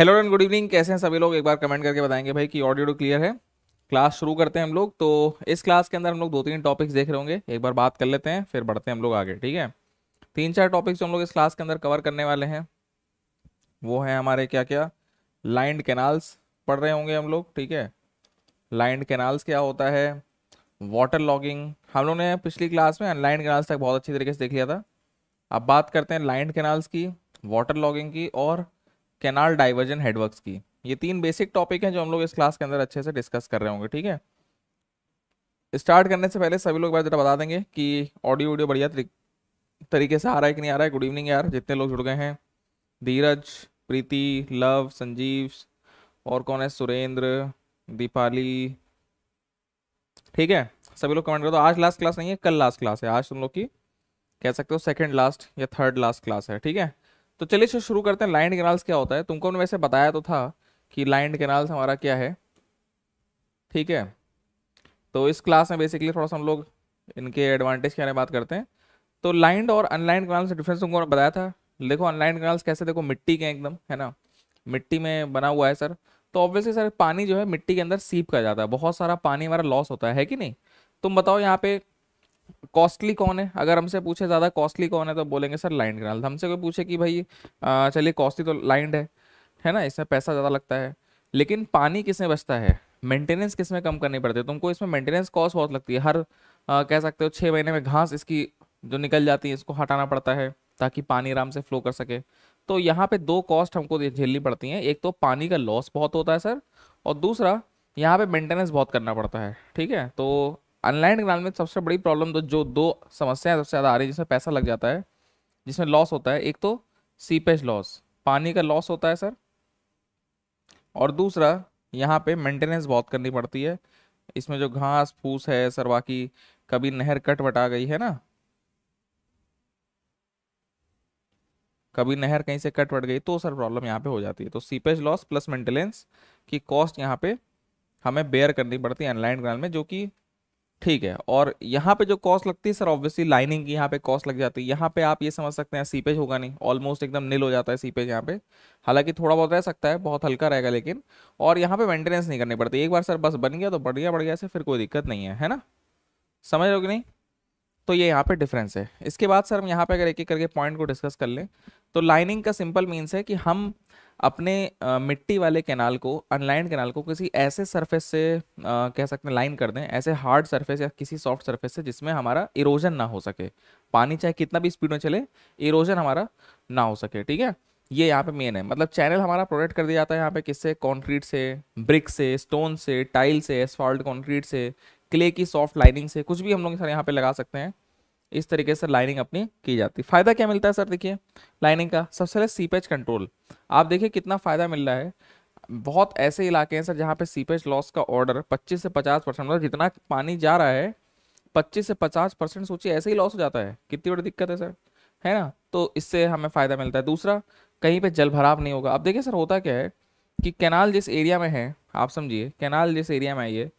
Hello and good evening कैसे हैं सभी लोग एक बार कमेंट करके बताएंगे भाई कि ऑडियो तो क्लियर है क्लास शुरू करते हैं हम लोग तो इस क्लास के अंदर हम लोग दो तीन टॉपिक्स देख रहे होंगे एक बार बात कर लेते हैं फिर बढ़ते हैं हम लोग आगे ठीक है तीन चार टॉपिक्स हम लोग इस क्लास के अंदर कवर करने वाले हैं वो हैं हमारे क्या क्या लाइंड कैनाल्स पढ़ रहे होंगे हम लोग ठीक है लाइंड कैनाल्स क्या होता है वाटर लॉगिंग हम लोग ने पिछली क्लास में लाइंड कैनाल्स तक बहुत अच्छी तरीके से देख लिया था अब बात करते हैं लाइंड कैनाल्स की वाटर लॉगिंग की और कैनाल डाइवर्जन हेडवर्क्स की ये तीन बेसिक टॉपिक हैं जो हम लोग इस क्लास के अंदर अच्छे से डिस्कस कर रहे होंगे ठीक है स्टार्ट करने से पहले सभी लोग बार जरा बता देंगे कि ऑडियो वीडियो बढ़िया तरीके से आ रहा है कि नहीं आ रहा है गुड इवनिंग यार जितने लोग जुड़ गए हैं धीरज प्रीति लव संजीव और कौन है सुरेंद्र दीपाली ठीक है सभी लोग कमेंट करो तो आज लास्ट क्लास नहीं है कल लास्ट क्लास है आज तुम लोग की कह सकते हो सेकंड लास्ट या थर्ड लास्ट क्लास है ठीक है तो चलिए इसे शुरू करते हैं लाइन कैनाल्स क्या होता है तुमको वैसे बताया तो था कि लाइन कैनाल्स हमारा क्या है ठीक है तो इस क्लास में बेसिकली थोड़ा सा हम लोग इनके एडवांटेज के बारे में बात करते हैं तो लाइंड और अनलाइंड कैनाल्स का डिफरेंस तुमको बताया था देखो अनलाइंड कैनाल्स कैसे देखो मिट्टी के एकदम है ना मिट्टी में बना हुआ है सर तो ऑब्वियसली सर पानी जो है मिट्टी के अंदर सीप कर जाता है बहुत सारा पानी हमारा लॉस होता है, है कि नहीं तुम बताओ यहाँ पे कॉस्टली कौन है अगर हमसे पूछे ज़्यादा कॉस्टली कौन है तो बोलेंगे सर लाइंड ग्राल तो हमसे कोई पूछे कि भाई चलिए कॉस्टली तो लाइंड है है ना इसमें पैसा ज़्यादा लगता है लेकिन पानी किसमें बचता है मेंटेनेंस किस में कम करनी पड़ती है तुमको इसमें मेंटेनेंस कॉस्ट बहुत लगती है हर आ, कह सकते हो छः महीने में घास इसकी जो निकल जाती है इसको हटाना पड़ता है ताकि पानी आराम से फ्लो कर सके तो यहाँ पे दो कॉस्ट हमको झेलनी पड़ती हैं एक तो पानी का लॉस बहुत होता है सर और दूसरा यहाँ पे मेंटेनेंस बहुत करना पड़ता है ठीक है तो अनलैंड ग्राउंड में सबसे बड़ी प्रॉब्लम तो जो दो समस्याएं सबसे ज़्यादा आ रही है जिसमें पैसा लग जाता है जिसमें लॉस होता है एक तो सीपेज लॉस पानी का लॉस होता है सर और दूसरा यहाँ पे मेंटेनेंस बहुत करनी पड़ती है इसमें जो घास फूस है सर बाकी कभी नहर कट बटा गई है ना कभी नहर कहीं से कट बट गई तो सर प्रॉब्लम यहाँ पे हो जाती है तो सीपेज लॉस प्लस मेंटेनेंस की कॉस्ट यहाँ पे हमें बेयर करनी पड़ती है अनलाइन ग्राउंड में जो कि ठीक है और यहाँ पे जो कॉस्ट लगती है सर ऑब्वियसली लाइनिंग की यहाँ पे कॉस्ट लग जाती है यहाँ पे आप ये समझ सकते हैं सीपेज होगा नहीं ऑलमोस्ट एकदम नील हो जाता है सीपेज यहाँ पे हालांकि थोड़ा बहुत रह सकता है बहुत हल्का रहेगा लेकिन और यहाँ पे मेंटेनेंस नहीं करनी पड़ती एक बार सर बस बन गया तो बढ़िया बढ़िया गया से फिर कोई दिक्कत नहीं है है ना समझ रहे हो कि नहीं तो ये यहाँ पे डिफरेंस है इसके बाद सर हम यहाँ पे अगर एक एक करके पॉइंट को डिस्कस कर लें तो लाइनिंग का सिंपल मीन्स है कि हम अपने मिट्टी वाले कैनाल को अनलाइन कैनाल को किसी ऐसे सरफेस से कह सकते हैं लाइन कर दें ऐसे हार्ड सरफेस या किसी सॉफ्ट सरफेस से जिसमें हमारा इरोजन ना हो सके पानी चाहे कितना भी स्पीड में चले इरोजन हमारा ना हो सके ठीक है ये यहाँ पे मेन है मतलब चैनल हमारा प्रोटेक्ट कर दिया जाता है यहाँ पे किससे कॉन्क्रीट से ब्रिक से स्टोन से टाइल से एसफॉल्ट कॉन्क्रीट से क्ले की सॉफ्ट लाइनिंग से कुछ भी हम लोग यहाँ पे लगा सकते हैं इस तरीके से लाइनिंग अपनी की जाती है फायदा क्या मिलता है सर देखिए लाइनिंग का सबसे पहले सीपेज कंट्रोल आप देखिए कितना फायदा मिल रहा है बहुत ऐसे इलाके हैं सर जहाँ पे सीपेज लॉस का ऑर्डर 25 से 50 परसेंट मतलब जितना पानी जा रहा है 25 से 50 परसेंट सोचिए ऐसे ही लॉस हो जाता है कितनी बड़ी दिक्कत है सर है ना तो इससे हमें फ़ायदा मिलता है दूसरा कहीं पर जल भराव नहीं होगा अब देखिए सर होता क्या है कि कैनाल जिस एरिया में है आप समझिए कैनाल जिस एरिया में आइए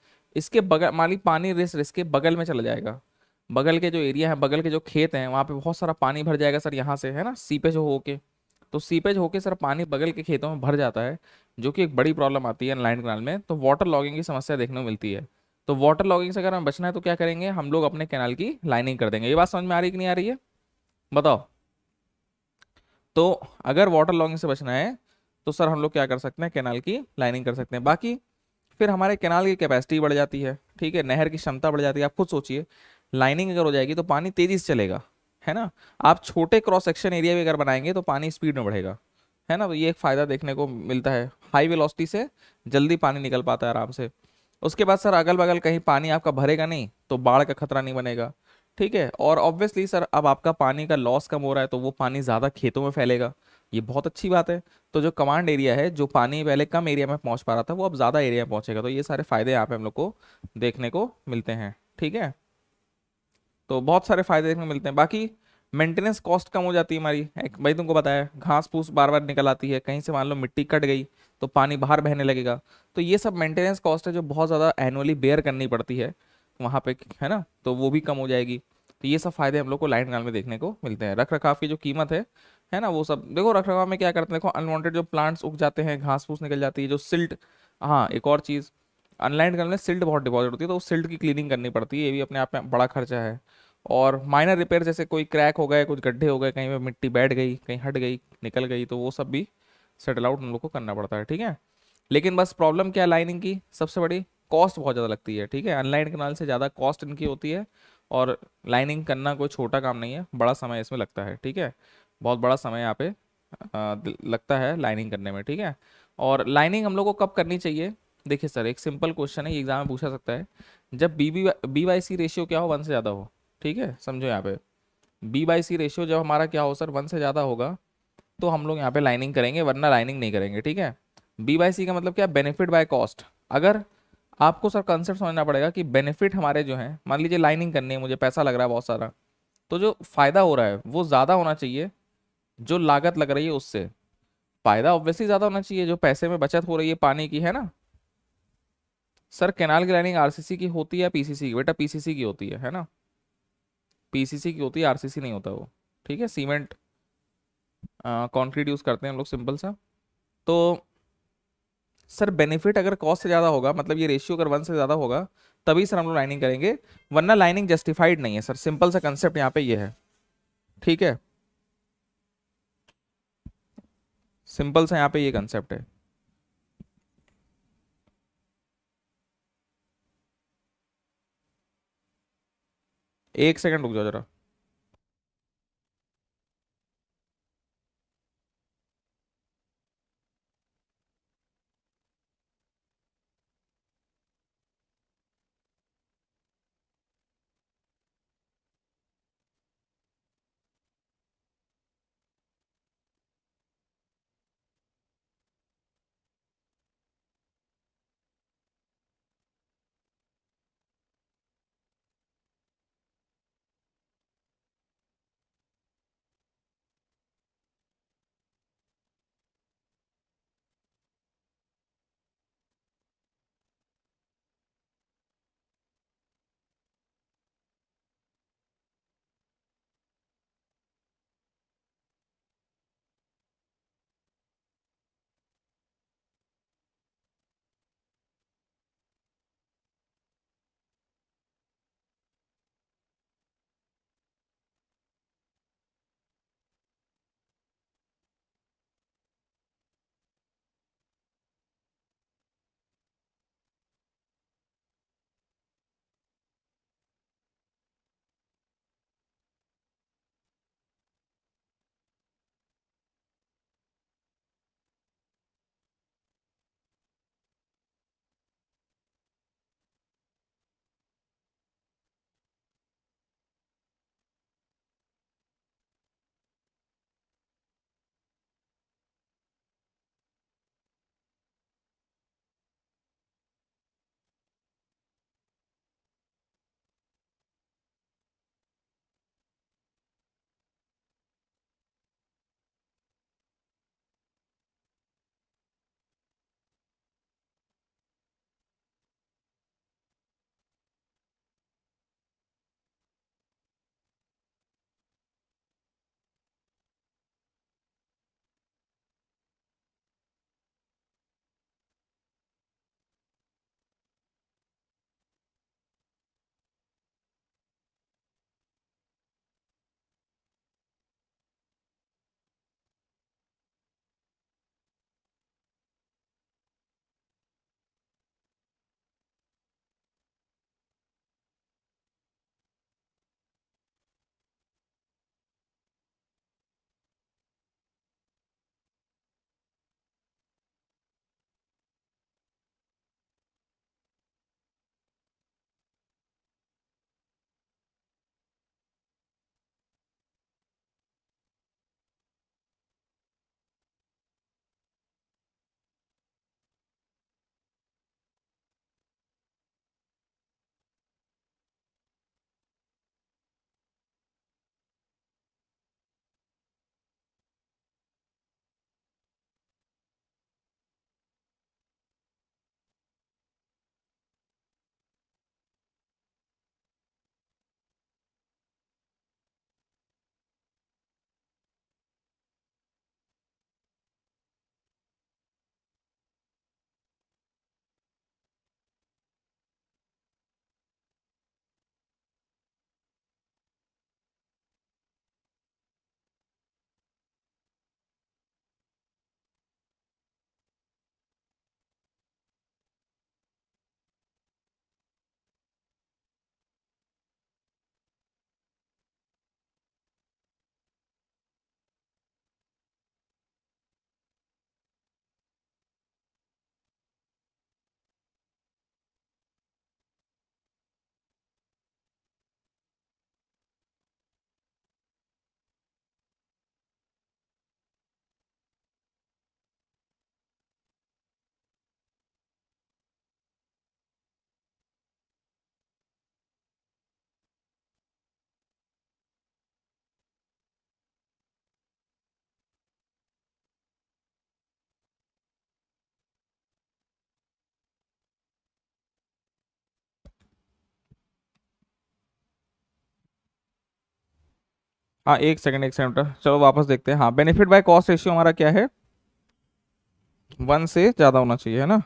इसके बगल मान पानी रिस रिस के बगल में चला जाएगा बगल के जो एरिया है बगल के जो खेत हैं वहाँ पे बहुत सारा पानी भर जाएगा सर यहाँ से है ना सीपेज होके तो सीपेज होके सर पानी बगल के खेतों में भर जाता है जो कि एक बड़ी प्रॉब्लम आती है लाइन कनाल में तो वाटर लॉगिंग की समस्या देखने को मिलती है तो वाटर लॉगिंग से अगर हमें बचना है तो क्या करेंगे हम लोग अपने कैनाल की लाइनिंग कर देंगे ये बात समझ में आ रही कि नहीं आ रही है बताओ तो अगर वाटर लॉगिंग से बचना है तो सर हम लोग क्या कर सकते हैं कैनाल की लाइनिंग कर सकते हैं बाकी फिर हमारे कैनाल की कैपेसिटी बढ़ जाती है ठीक है नहर की क्षमता बढ़ जाती है आप खुद सोचिए लाइनिंग अगर हो जाएगी तो पानी तेजी से चलेगा है ना आप छोटे क्रॉस सेक्शन एरिया भी अगर बनाएंगे तो पानी स्पीड में बढ़ेगा है ना तो ये एक फ़ायदा देखने को मिलता है हाई वेलोसिटी से जल्दी पानी निकल पाता है आराम से उसके बाद सर अगल बगल कहीं पानी आपका भरेगा नहीं तो बाढ़ का खतरा नहीं बनेगा ठीक है और ऑब्वियसली सर अब आपका पानी का लॉस कम हो रहा है तो वो पानी ज़्यादा खेतों में फैलेगा ये बहुत अच्छी बात है तो जो कमांड एरिया है जो पानी पहले कम एरिया में पहुंच पा रहा था वो अब ज़्यादा एरिया में पहुंचेगा तो ये सारे फ़ायदे यहाँ पे हम लोग को देखने को मिलते हैं ठीक है तो बहुत सारे फायदे देखने को मिलते हैं बाकी मेंटेनेंस कॉस्ट कम हो जाती है हमारी एक भाई तुमको बताया घास फूस बार बार निकल आती है कहीं से मान लो मिट्टी कट गई तो पानी बाहर बहने लगेगा तो ये सब मेंटेनेंस कॉस्ट है जो बहुत ज़्यादा एनुअली बेयर करनी पड़ती है वहाँ पे है ना तो वो भी कम हो जाएगी तो ये सब फायदे हम लोग को लाइन गाल में देखने को मिलते हैं रख रखाव की जो कीमत है है ना वो सब देखो रख रखाव में क्या करते हैं देखो अनवांटेड जो प्लांट्स उग जाते हैं घास फूस निकल जाती है जो सिल्ट हाँ एक और चीज़ अनलैंड करने में सिल्ट बहुत डिपॉजिट होती है तो उस सिल्ट की क्लीनिंग करनी पड़ती है ये भी अपने आप में बड़ा खर्चा है और माइनर रिपेयर जैसे कोई क्रैक हो गए कुछ गड्ढे हो गए कहीं पर मिट्टी बैठ गई कहीं हट गई निकल गई तो वो सब भी सेटल आउट उन लोग को करना पड़ता है ठीक है लेकिन बस प्रॉब्लम क्या है लाइनिंग की सबसे बड़ी कॉस्ट बहुत ज़्यादा लगती है ठीक है अनलाइन कनाल से ज़्यादा कॉस्ट इनकी होती है और लाइनिंग करना कोई छोटा काम नहीं है बड़ा समय इसमें लगता है ठीक है बहुत बड़ा समय यहाँ पे लगता है लाइनिंग करने में ठीक है और लाइनिंग हम लोग को कब करनी चाहिए देखिए सर एक सिंपल क्वेश्चन है ये एग्जाम में पूछा सकता है जब B B B Y C ratio क्या हो वन से ज़्यादा हो ठीक है समझो यहाँ पे बी वाई सी रेशियो जब हमारा क्या हो सर वन से ज़्यादा होगा तो हम लोग यहाँ पे लाइनिंग करेंगे वरना लाइनिंग नहीं करेंगे ठीक है बी वाई सी का मतलब क्या बेनिफिट बाय कॉस्ट अगर आपको सर कंसेप्ट समझना पड़ेगा कि बेनिफिट हमारे जो हैं मान लीजिए लाइनिंग करनी है मुझे पैसा लग रहा है बहुत सारा तो जो फ़ायदा हो रहा है वो ज़्यादा होना चाहिए जो लागत लग रही है उससे फ़ायदा ऑब्वियसली ज़्यादा होना चाहिए जो पैसे में बचत हो रही है पानी की है ना सर कैनाल की लाइनिंग आरसीसी की होती है या पीसीसी की बेटा पीसीसी की होती है है ना पीसीसी की होती है आरसीसी नहीं होता वो ठीक है सीमेंट कॉन्क्रीट यूज़ करते हैं हम लोग सिंपल सा तो सर बेनिफिट अगर कॉस्ट से ज़्यादा होगा मतलब ये रेशियो अगर वन से ज़्यादा होगा तभी सर हम लोग लाइनिंग करेंगे वरना लाइनिंग जस्टिफाइड नहीं है सर सिंपल सा कंसेप्ट यहाँ पे ये है ठीक है सिंपल सा यहाँ पे ये कंसेप्ट है एक सेकंड रुक जाओ जरा हाँ एक सेकंड एक सेकंड चलो वापस देखते हैं हाँ बेनिफिट बाय कॉस्ट रेशियो हमारा क्या है वन से ज़्यादा होना चाहिए है ना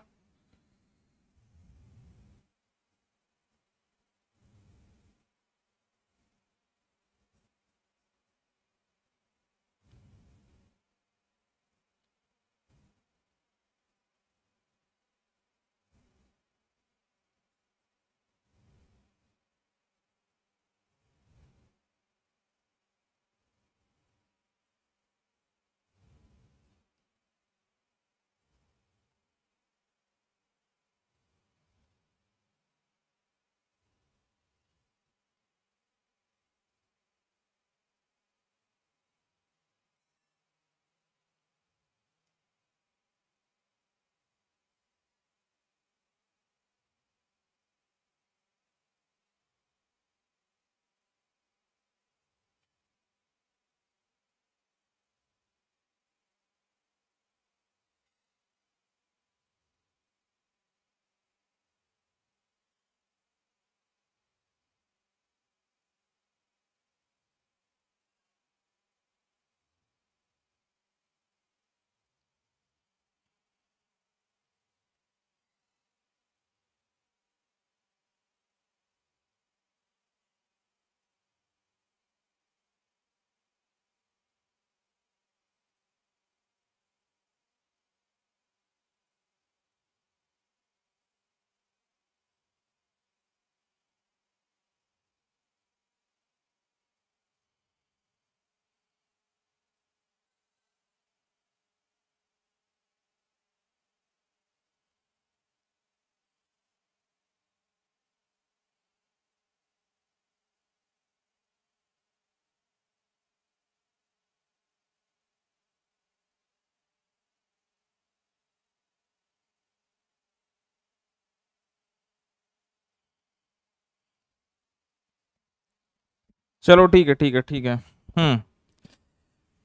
चलो ठीक है ठीक है ठीक है हम्म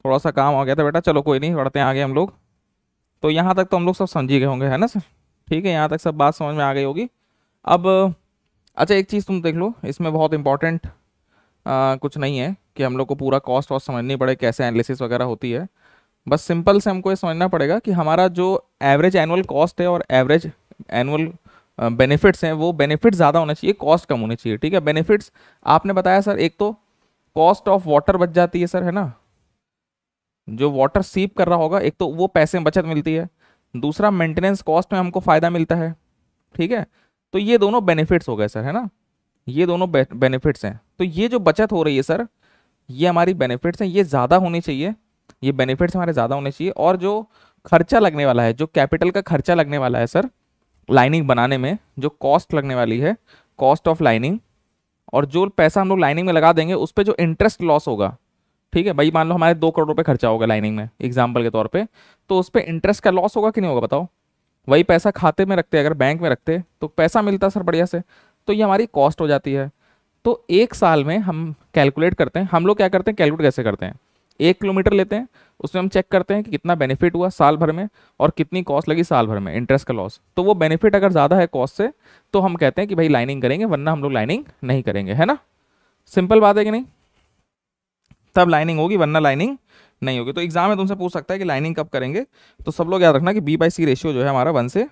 थोड़ा सा काम आ गया था बेटा चलो कोई नहीं बढ़ते हैं आगे हम लोग तो यहाँ तक तो हम लोग सब समझ गए होंगे है ना सर ठीक है यहाँ तक सब बात समझ में आ गई होगी अब अच्छा एक चीज़ तुम देख लो इसमें बहुत इंपॉर्टेंट कुछ नहीं है कि हम लोग को पूरा कॉस्ट वॉस्ट समझनी पड़े कैसे एनालिसिस वगैरह होती है बस सिंपल से हमको ये समझना पड़ेगा कि हमारा जो एवरेज एनुअल कॉस्ट है और एवरेज एनुअल बेनिफिट्स हैं वो बेनिफिट ज़्यादा होना चाहिए कॉस्ट कम होनी चाहिए ठीक है बेनिफिट्स आपने बताया सर एक तो कॉस्ट ऑफ वाटर बच जाती है सर है ना जो वाटर सीप कर रहा होगा एक तो वो पैसे में बचत मिलती है दूसरा मेंटेनेंस कॉस्ट में हमको फ़ायदा मिलता है ठीक है तो ये दोनों बेनिफिट्स हो गए सर है ना ये दोनों बेनिफिट्स हैं तो ये जो बचत हो रही है सर ये हमारी बेनिफिट्स हैं ये ज़्यादा होनी चाहिए ये बेनिफिट्स हमारे ज़्यादा होने चाहिए और जो खर्चा लगने वाला है जो कैपिटल का खर्चा लगने वाला है सर लाइनिंग बनाने में जो कॉस्ट लगने वाली है कॉस्ट ऑफ लाइनिंग और जो पैसा हम लोग लाइनिंग में लगा देंगे उस पर जो इंटरेस्ट लॉस होगा ठीक है भाई मान लो हमारे दो करोड़ रुपये खर्चा होगा लाइनिंग में एग्जाम्पल के तौर पर तो उस पर इंटरेस्ट का लॉस होगा कि नहीं होगा बताओ वही पैसा खाते में रखते अगर बैंक में रखते तो पैसा मिलता सर बढ़िया से तो ये हमारी कॉस्ट हो जाती है तो एक साल में हम कैलकुलेट करते हैं हम लोग क्या करते हैं कैलकुलेट कैसे करते हैं एक किलोमीटर लेते हैं उसमें हम चेक करते हैं कि कितना बेनिफिट हुआ साल भर में और कितनी कॉस्ट लगी साल भर में इंटरेस्ट का लॉस तो वो बेनिफिट अगर ज़्यादा है कॉस्ट से तो हम कहते हैं कि भाई लाइनिंग करेंगे वरना हम लोग लाइनिंग नहीं करेंगे है ना सिंपल बात है कि नहीं तब लाइनिंग होगी वरना लाइनिंग नहीं होगी तो एग्जाम में तुमसे पूछ सकता है कि लाइनिंग कब करेंगे तो सब लोग याद रखना कि बी बाई सी रेशियो जो है हमारा वन से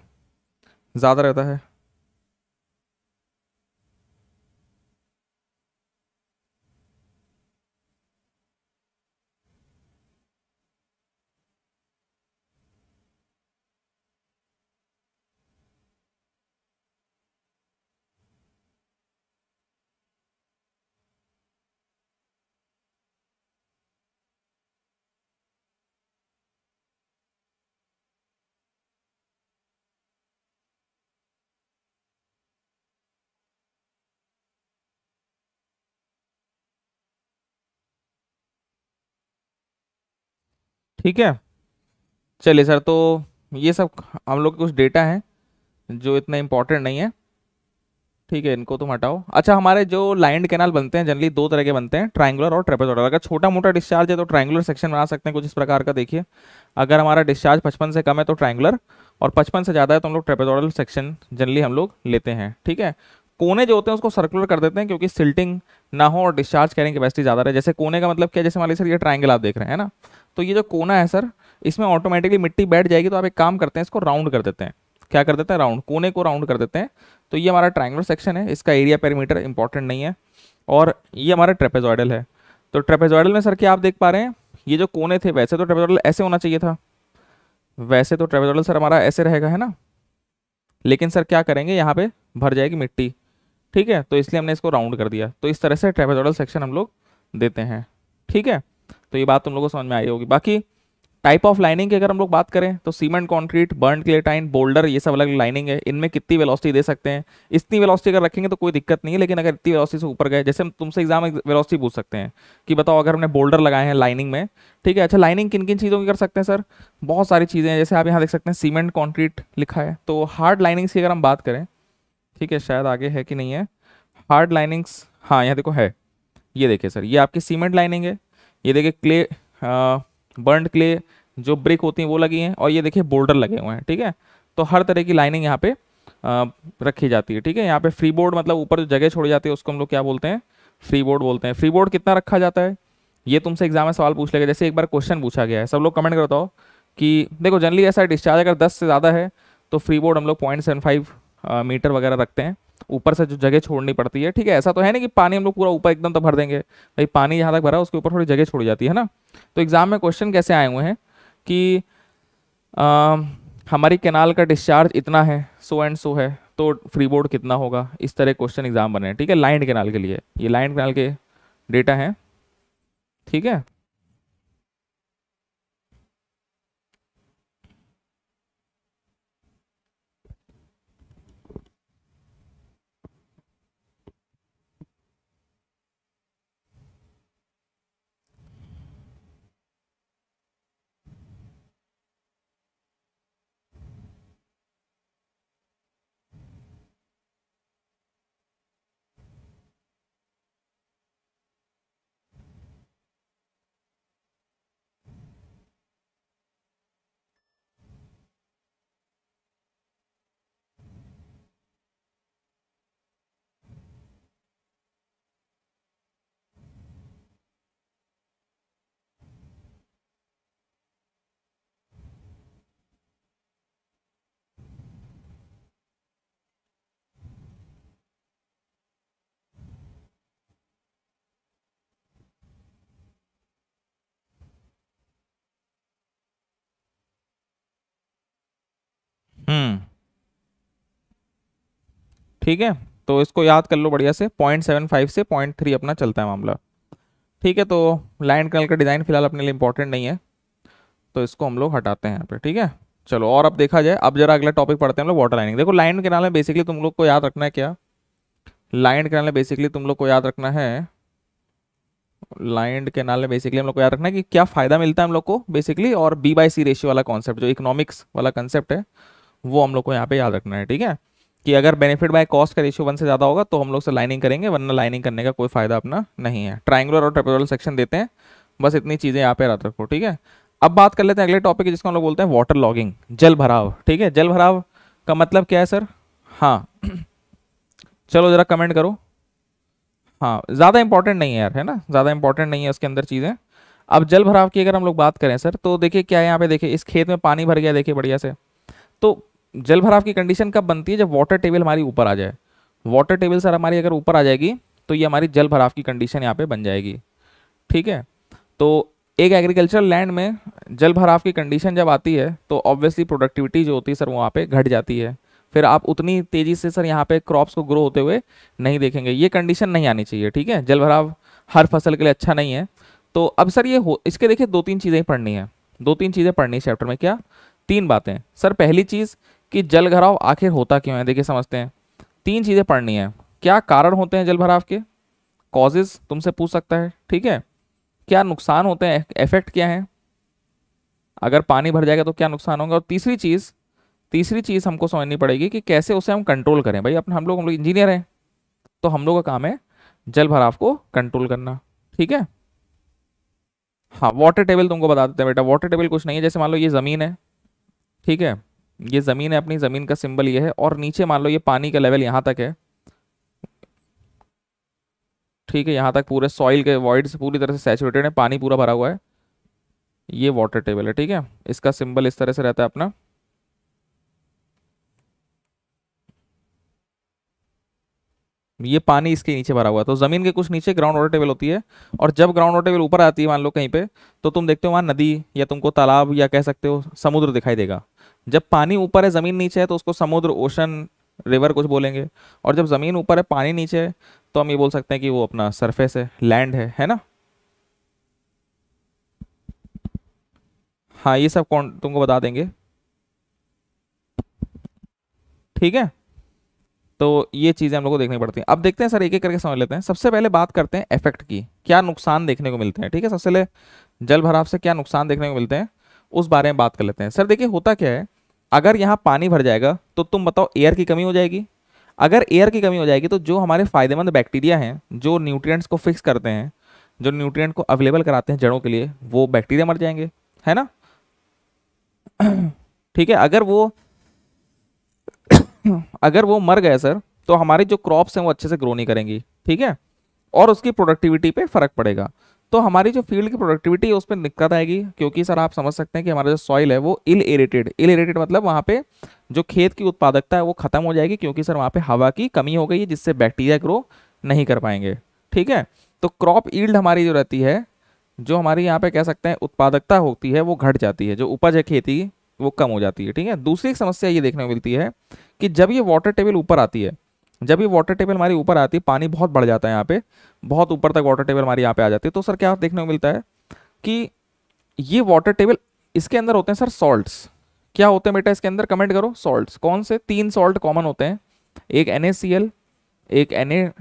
ज़्यादा रहता है ठीक है चलिए सर तो ये सब हम लोग के कुछ डेटा हैं जो इतना इम्पोर्टेंट नहीं है ठीक है इनको तुम हटाओ अच्छा हमारे जो लाइंड कैनाल बनते हैं जनरली दो तरह के बनते हैं ट्रायंगुलर और ट्रेपेजोडल अगर छोटा मोटा डिस्चार्ज है तो ट्रायंगुलर सेक्शन बना सकते हैं कुछ इस प्रकार का देखिए अगर हमारा डिस्चार्ज पचपन से कम है तो ट्रायंगुलर और पचपन से ज़्यादा है तो हम लोग ट्रेपेजोडल सेक्शन जनरली हम लोग लेते हैं ठीक है कोने जो होते हैं उसको सर्कुलर कर देते हैं क्योंकि सिल्टिंग ना हो और डिस्चार्ज कैरिंग कैपेसिटी ज़्यादा रहे जैसे कोने का मतलब क्या जैसे मान लीजिए सर ये ट्राइंगल आप देख रहे हैं ना तो ये जो कोना है सर इसमें ऑटोमेटिकली मिट्टी बैठ जाएगी तो आप एक काम करते हैं इसको राउंड कर देते हैं क्या कर देते हैं राउंड कोने को राउंड कर देते हैं तो ये हमारा ट्राइंगुलर सेक्शन है इसका एरिया पेरीमीटर इंपॉर्टेंट नहीं है और ये हमारा ट्रेपेजॉइडल है तो ट्रेपेजॉइडल में सर क्या आप देख पा रहे हैं ये जो कोने थे वैसे तो ट्रेपेजॉइडल ऐसे होना चाहिए था वैसे तो ट्रेपेजॉइडल सर हमारा ऐसे रहेगा है ना लेकिन सर क्या करेंगे यहाँ पे भर जाएगी मिट्टी ठीक है तो इसलिए हमने इसको राउंड कर दिया तो इस तरह से ट्रेपेजोडल सेक्शन हम लोग देते हैं ठीक है तो ये बात तुम लोगों को समझ में आई होगी बाकी टाइप ऑफ लाइनिंग की अगर हम लोग बात करें तो cement concrete burn clay tile boulder ये सब अलग लाइनिंग है इनमें कितनी वेलोसिटी दे सकते हैं इतनी वेलोसिटी अगर रखेंगे तो कोई दिक्कत नहीं है लेकिन अगर इतनी वेलोसिटी से ऊपर गए जैसे हम तुमसे एग्जाम वेलोसिटी पूछ सकते हैं कि बताओ अगर हमने बोल्डर लगाए हैं लाइनिंग में ठीक है अच्छा लाइनिंग किन किन चीज़ों की कर सकते हैं सर बहुत सारी चीज़ें हैं जैसे आप यहाँ देख सकते हैं सीमेंट कॉन्क्रीट लिखा है तो हार्ड लाइनिंग की अगर हम बात करें ठीक है शायद आगे है कि नहीं है हार्ड लाइनिंग्स हाँ यहाँ देखो है ये देखिए सर ये आपकी सीमेंट लाइनिंग है ये देखिए क्ले बर्न क्ले जो ब्रिक होती हैं वो लगी हैं और ये देखिए बोल्डर लगे हुए हैं ठीक है तो हर तरह की लाइनिंग यहाँ पे आ, रखी जाती है ठीक है यहाँ पे फ्री बोर्ड मतलब ऊपर जो जगह छोड़ी जाती है उसको हम लोग क्या बोलते हैं फ्री बोर्ड बोलते हैं फ्री बोर्ड कितना रखा जाता है ये तुमसे एग्जाम में सवाल पूछ लेगा जैसे एक बार क्वेश्चन पूछा गया है सब लोग कमेंट करता हो कि देखो जनरली ऐसा डिस्चार्ज अगर दस से ज़्यादा है तो फ्री बोर्ड हम लोग पॉइंट सेवन फाइव मीटर वगैरह रखते हैं ऊपर से जो जगह छोड़नी पड़ती है ठीक है ऐसा तो है ना कि पानी हम लोग पूरा ऊपर एकदम तो भर देंगे भाई पानी जहाँ तक भरा उसके ऊपर थोड़ी जगह छोड़ी जाती है ना तो एग्ज़ाम में क्वेश्चन कैसे आए हुए हैं कि आ, हमारी कैनाल का डिस्चार्ज इतना है सो एंड सो है तो फ्री बोर्ड कितना होगा इस तरह क्वेश्चन एग्जाम बने हैं ठीक है लाइंड कैनाल के लिए ये लाइंड कैनाल के डेटा हैं ठीक है ठीक है तो इसको याद कर लो बढ़िया से पॉइंट सेवन फाइव से पॉइंट थ्री अपना चलता है मामला ठीक है तो लाइन कनल का डिज़ाइन फिलहाल अपने लिए इंपॉर्टेंट नहीं है तो इसको हम लोग हटाते हैं यहाँ पर ठीक है चलो और अब देखा जाए अब जरा अगला टॉपिक पढ़ते हैं हम लोग वाटर लाइनिंग देखो लाइन किनारे में बेसिकली तुम लोग को याद रखना है क्या लाइन कैनाल में बेसिकली तुम लोग को याद रखना है लाइन के नाले बेसिकली हम लोग को याद रखना है कि क्या फ़ायदा मिलता है हम लोग को बेसिकली और बी बाई सी रेशियो वाला कॉन्सेप्ट जो इकोनॉमिक्स वाला कॉन्सेप्ट है वो हम लोग को यहाँ पे याद रखना है ठीक है कि अगर बेनिफिट बाय कॉस्ट का रेशियो वन से ज़्यादा होगा तो हम लोग से लाइनिंग करेंगे वरना लाइनिंग करने का कोई फ़ायदा अपना नहीं है ट्राइंगुलर और ट्रिपोरल सेक्शन देते हैं बस इतनी चीज़ें यहाँ पे याद रखो ठीक है अब बात कर लेते हैं अगले टॉपिक जिसको हम लोग बोलते हैं वाटर लॉगिंग जल भराव ठीक है जल भराव का मतलब क्या है सर हाँ चलो ज़रा कमेंट करो हाँ ज़्यादा इंपॉर्टेंट नहीं है यार है ना ज़्यादा इंपॉर्टेंट नहीं है उसके अंदर चीज़ें अब जल भराव की अगर हम लोग बात करें सर तो देखिए क्या है यहाँ पे देखिए इस खेत में पानी भर गया देखिए बढ़िया से तो जल भराव की कंडीशन कब बनती है जब वाटर टेबल हमारी ऊपर आ जाए वाटर टेबल सर हमारी अगर ऊपर आ जाएगी तो ये हमारी जल भराव की कंडीशन यहाँ पे बन जाएगी ठीक है तो एक एग्रीकल्चरल लैंड में जल भराव की कंडीशन जब आती है तो ऑब्वियसली प्रोडक्टिविटी जो होती है सर वहाँ पर घट जाती है फिर आप उतनी तेज़ी से सर यहाँ पे क्रॉप्स को ग्रो होते हुए नहीं देखेंगे ये कंडीशन नहीं आनी चाहिए ठीक है जल भराव हर फसल के लिए अच्छा नहीं है तो अब सर ये हो इसके देखिए दो तीन चीज़ें पढ़नी है दो तीन चीज़ें पढ़नी है चैप्टर में क्या तीन बातें सर पहली चीज़ कि जल भराव आखिर होता क्यों है देखिए समझते हैं तीन चीज़ें पढ़नी है क्या कारण होते हैं जल भराव के कॉजेज तुमसे पूछ सकता है ठीक है क्या नुकसान होते हैं इफेक्ट क्या है अगर पानी भर जाएगा तो क्या नुकसान होगा और तीसरी चीज़ तीसरी चीज़ हमको समझनी पड़ेगी कि कैसे उसे हम कंट्रोल करें भाई अपने हम लोग हम लोग इंजीनियर हैं तो हम लोग का काम है जल भराव को कंट्रोल करना ठीक है हाँ वाटर टेबल तुमको बता देते हैं बेटा वाटर टेबल कुछ नहीं है जैसे मान लो ये ज़मीन है ठीक है ये ज़मीन है अपनी ज़मीन का सिंबल ये है और नीचे मान लो ये पानी का लेवल यहाँ तक है ठीक है यहाँ तक पूरे सॉइल के वॉइड से पूरी तरह से सेचुरेटेड है पानी पूरा भरा हुआ है ये वाटर टेबल है ठीक है इसका सिंबल इस तरह से रहता है अपना ये पानी इसके नीचे भरा हुआ है तो ज़मीन के कुछ नीचे ग्राउंड वाटर टेबल होती है और जब ग्राउंड वाटर टेबल ऊपर आती है मान लो कहीं पे तो तुम देखते हो वहां नदी या तुमको तालाब या कह सकते हो समुद्र दिखाई देगा जब पानी ऊपर है ज़मीन नीचे है तो उसको समुद्र ओशन रिवर कुछ बोलेंगे और जब ज़मीन ऊपर है पानी नीचे है तो हम ये बोल सकते हैं कि वो अपना सरफेस है लैंड है है ना हाँ ये सब कौन तुमको बता देंगे ठीक है तो ये चीज़ें हम लोग को देखनी पड़ती हैं अब देखते हैं सर एक एक करके समझ लेते हैं सबसे पहले बात करते हैं इफेक्ट की क्या नुकसान देखने को मिलते हैं ठीक है सबसे पहले जल भराव से क्या नुकसान देखने को मिलते हैं उस बारे में बात कर लेते हैं सर देखिए होता क्या है अगर यहाँ पानी भर जाएगा तो तुम बताओ एयर की कमी हो जाएगी अगर एयर की कमी हो जाएगी तो जो हमारे फ़ायदेमंद बैक्टीरिया हैं जो न्यूट्रिएंट्स को फिक्स करते हैं जो न्यूट्रिएंट को अवेलेबल कराते हैं जड़ों के लिए वो बैक्टीरिया मर जाएंगे है ना ठीक है अगर वो अगर वो मर गए सर तो हमारे जो क्रॉप्स हैं वो अच्छे से ग्रो नहीं करेंगी ठीक है और उसकी प्रोडक्टिविटी पर फ़र्क पड़ेगा तो हमारी जो फील्ड की प्रोडक्टिविटी है उस पर दिक्कत आएगी क्योंकि सर आप समझ सकते हैं कि हमारा जो सॉइल है वो इल एरेटेड इल एरेटेड मतलब वहाँ पे जो खेत की उत्पादकता है वो खत्म हो जाएगी क्योंकि सर वहाँ पे हवा की कमी हो गई है जिससे बैक्टीरिया ग्रो नहीं कर पाएंगे ठीक है तो क्रॉप ईल्ड हमारी जो रहती है जो हमारी यहाँ पे कह सकते हैं उत्पादकता होती है वो घट जाती है जो उपज है खेती वो कम हो जाती है ठीक है दूसरी समस्या ये देखने को मिलती है कि जब ये वाटर टेबल ऊपर आती है जब ये वाटर टेबल हमारी ऊपर आती है पानी बहुत बढ़ जाता है यहाँ पे बहुत ऊपर तक वाटर टेबल हमारी यहाँ पे आ जाती है तो सर क्या देखने को मिलता है कि ये वाटर टेबल इसके अंदर होते हैं सर सॉल्ट्स क्या होते हैं बेटा इसके अंदर कमेंट करो सॉल्ट्स कौन से तीन सॉल्ट कॉमन होते हैं एक एन एक एन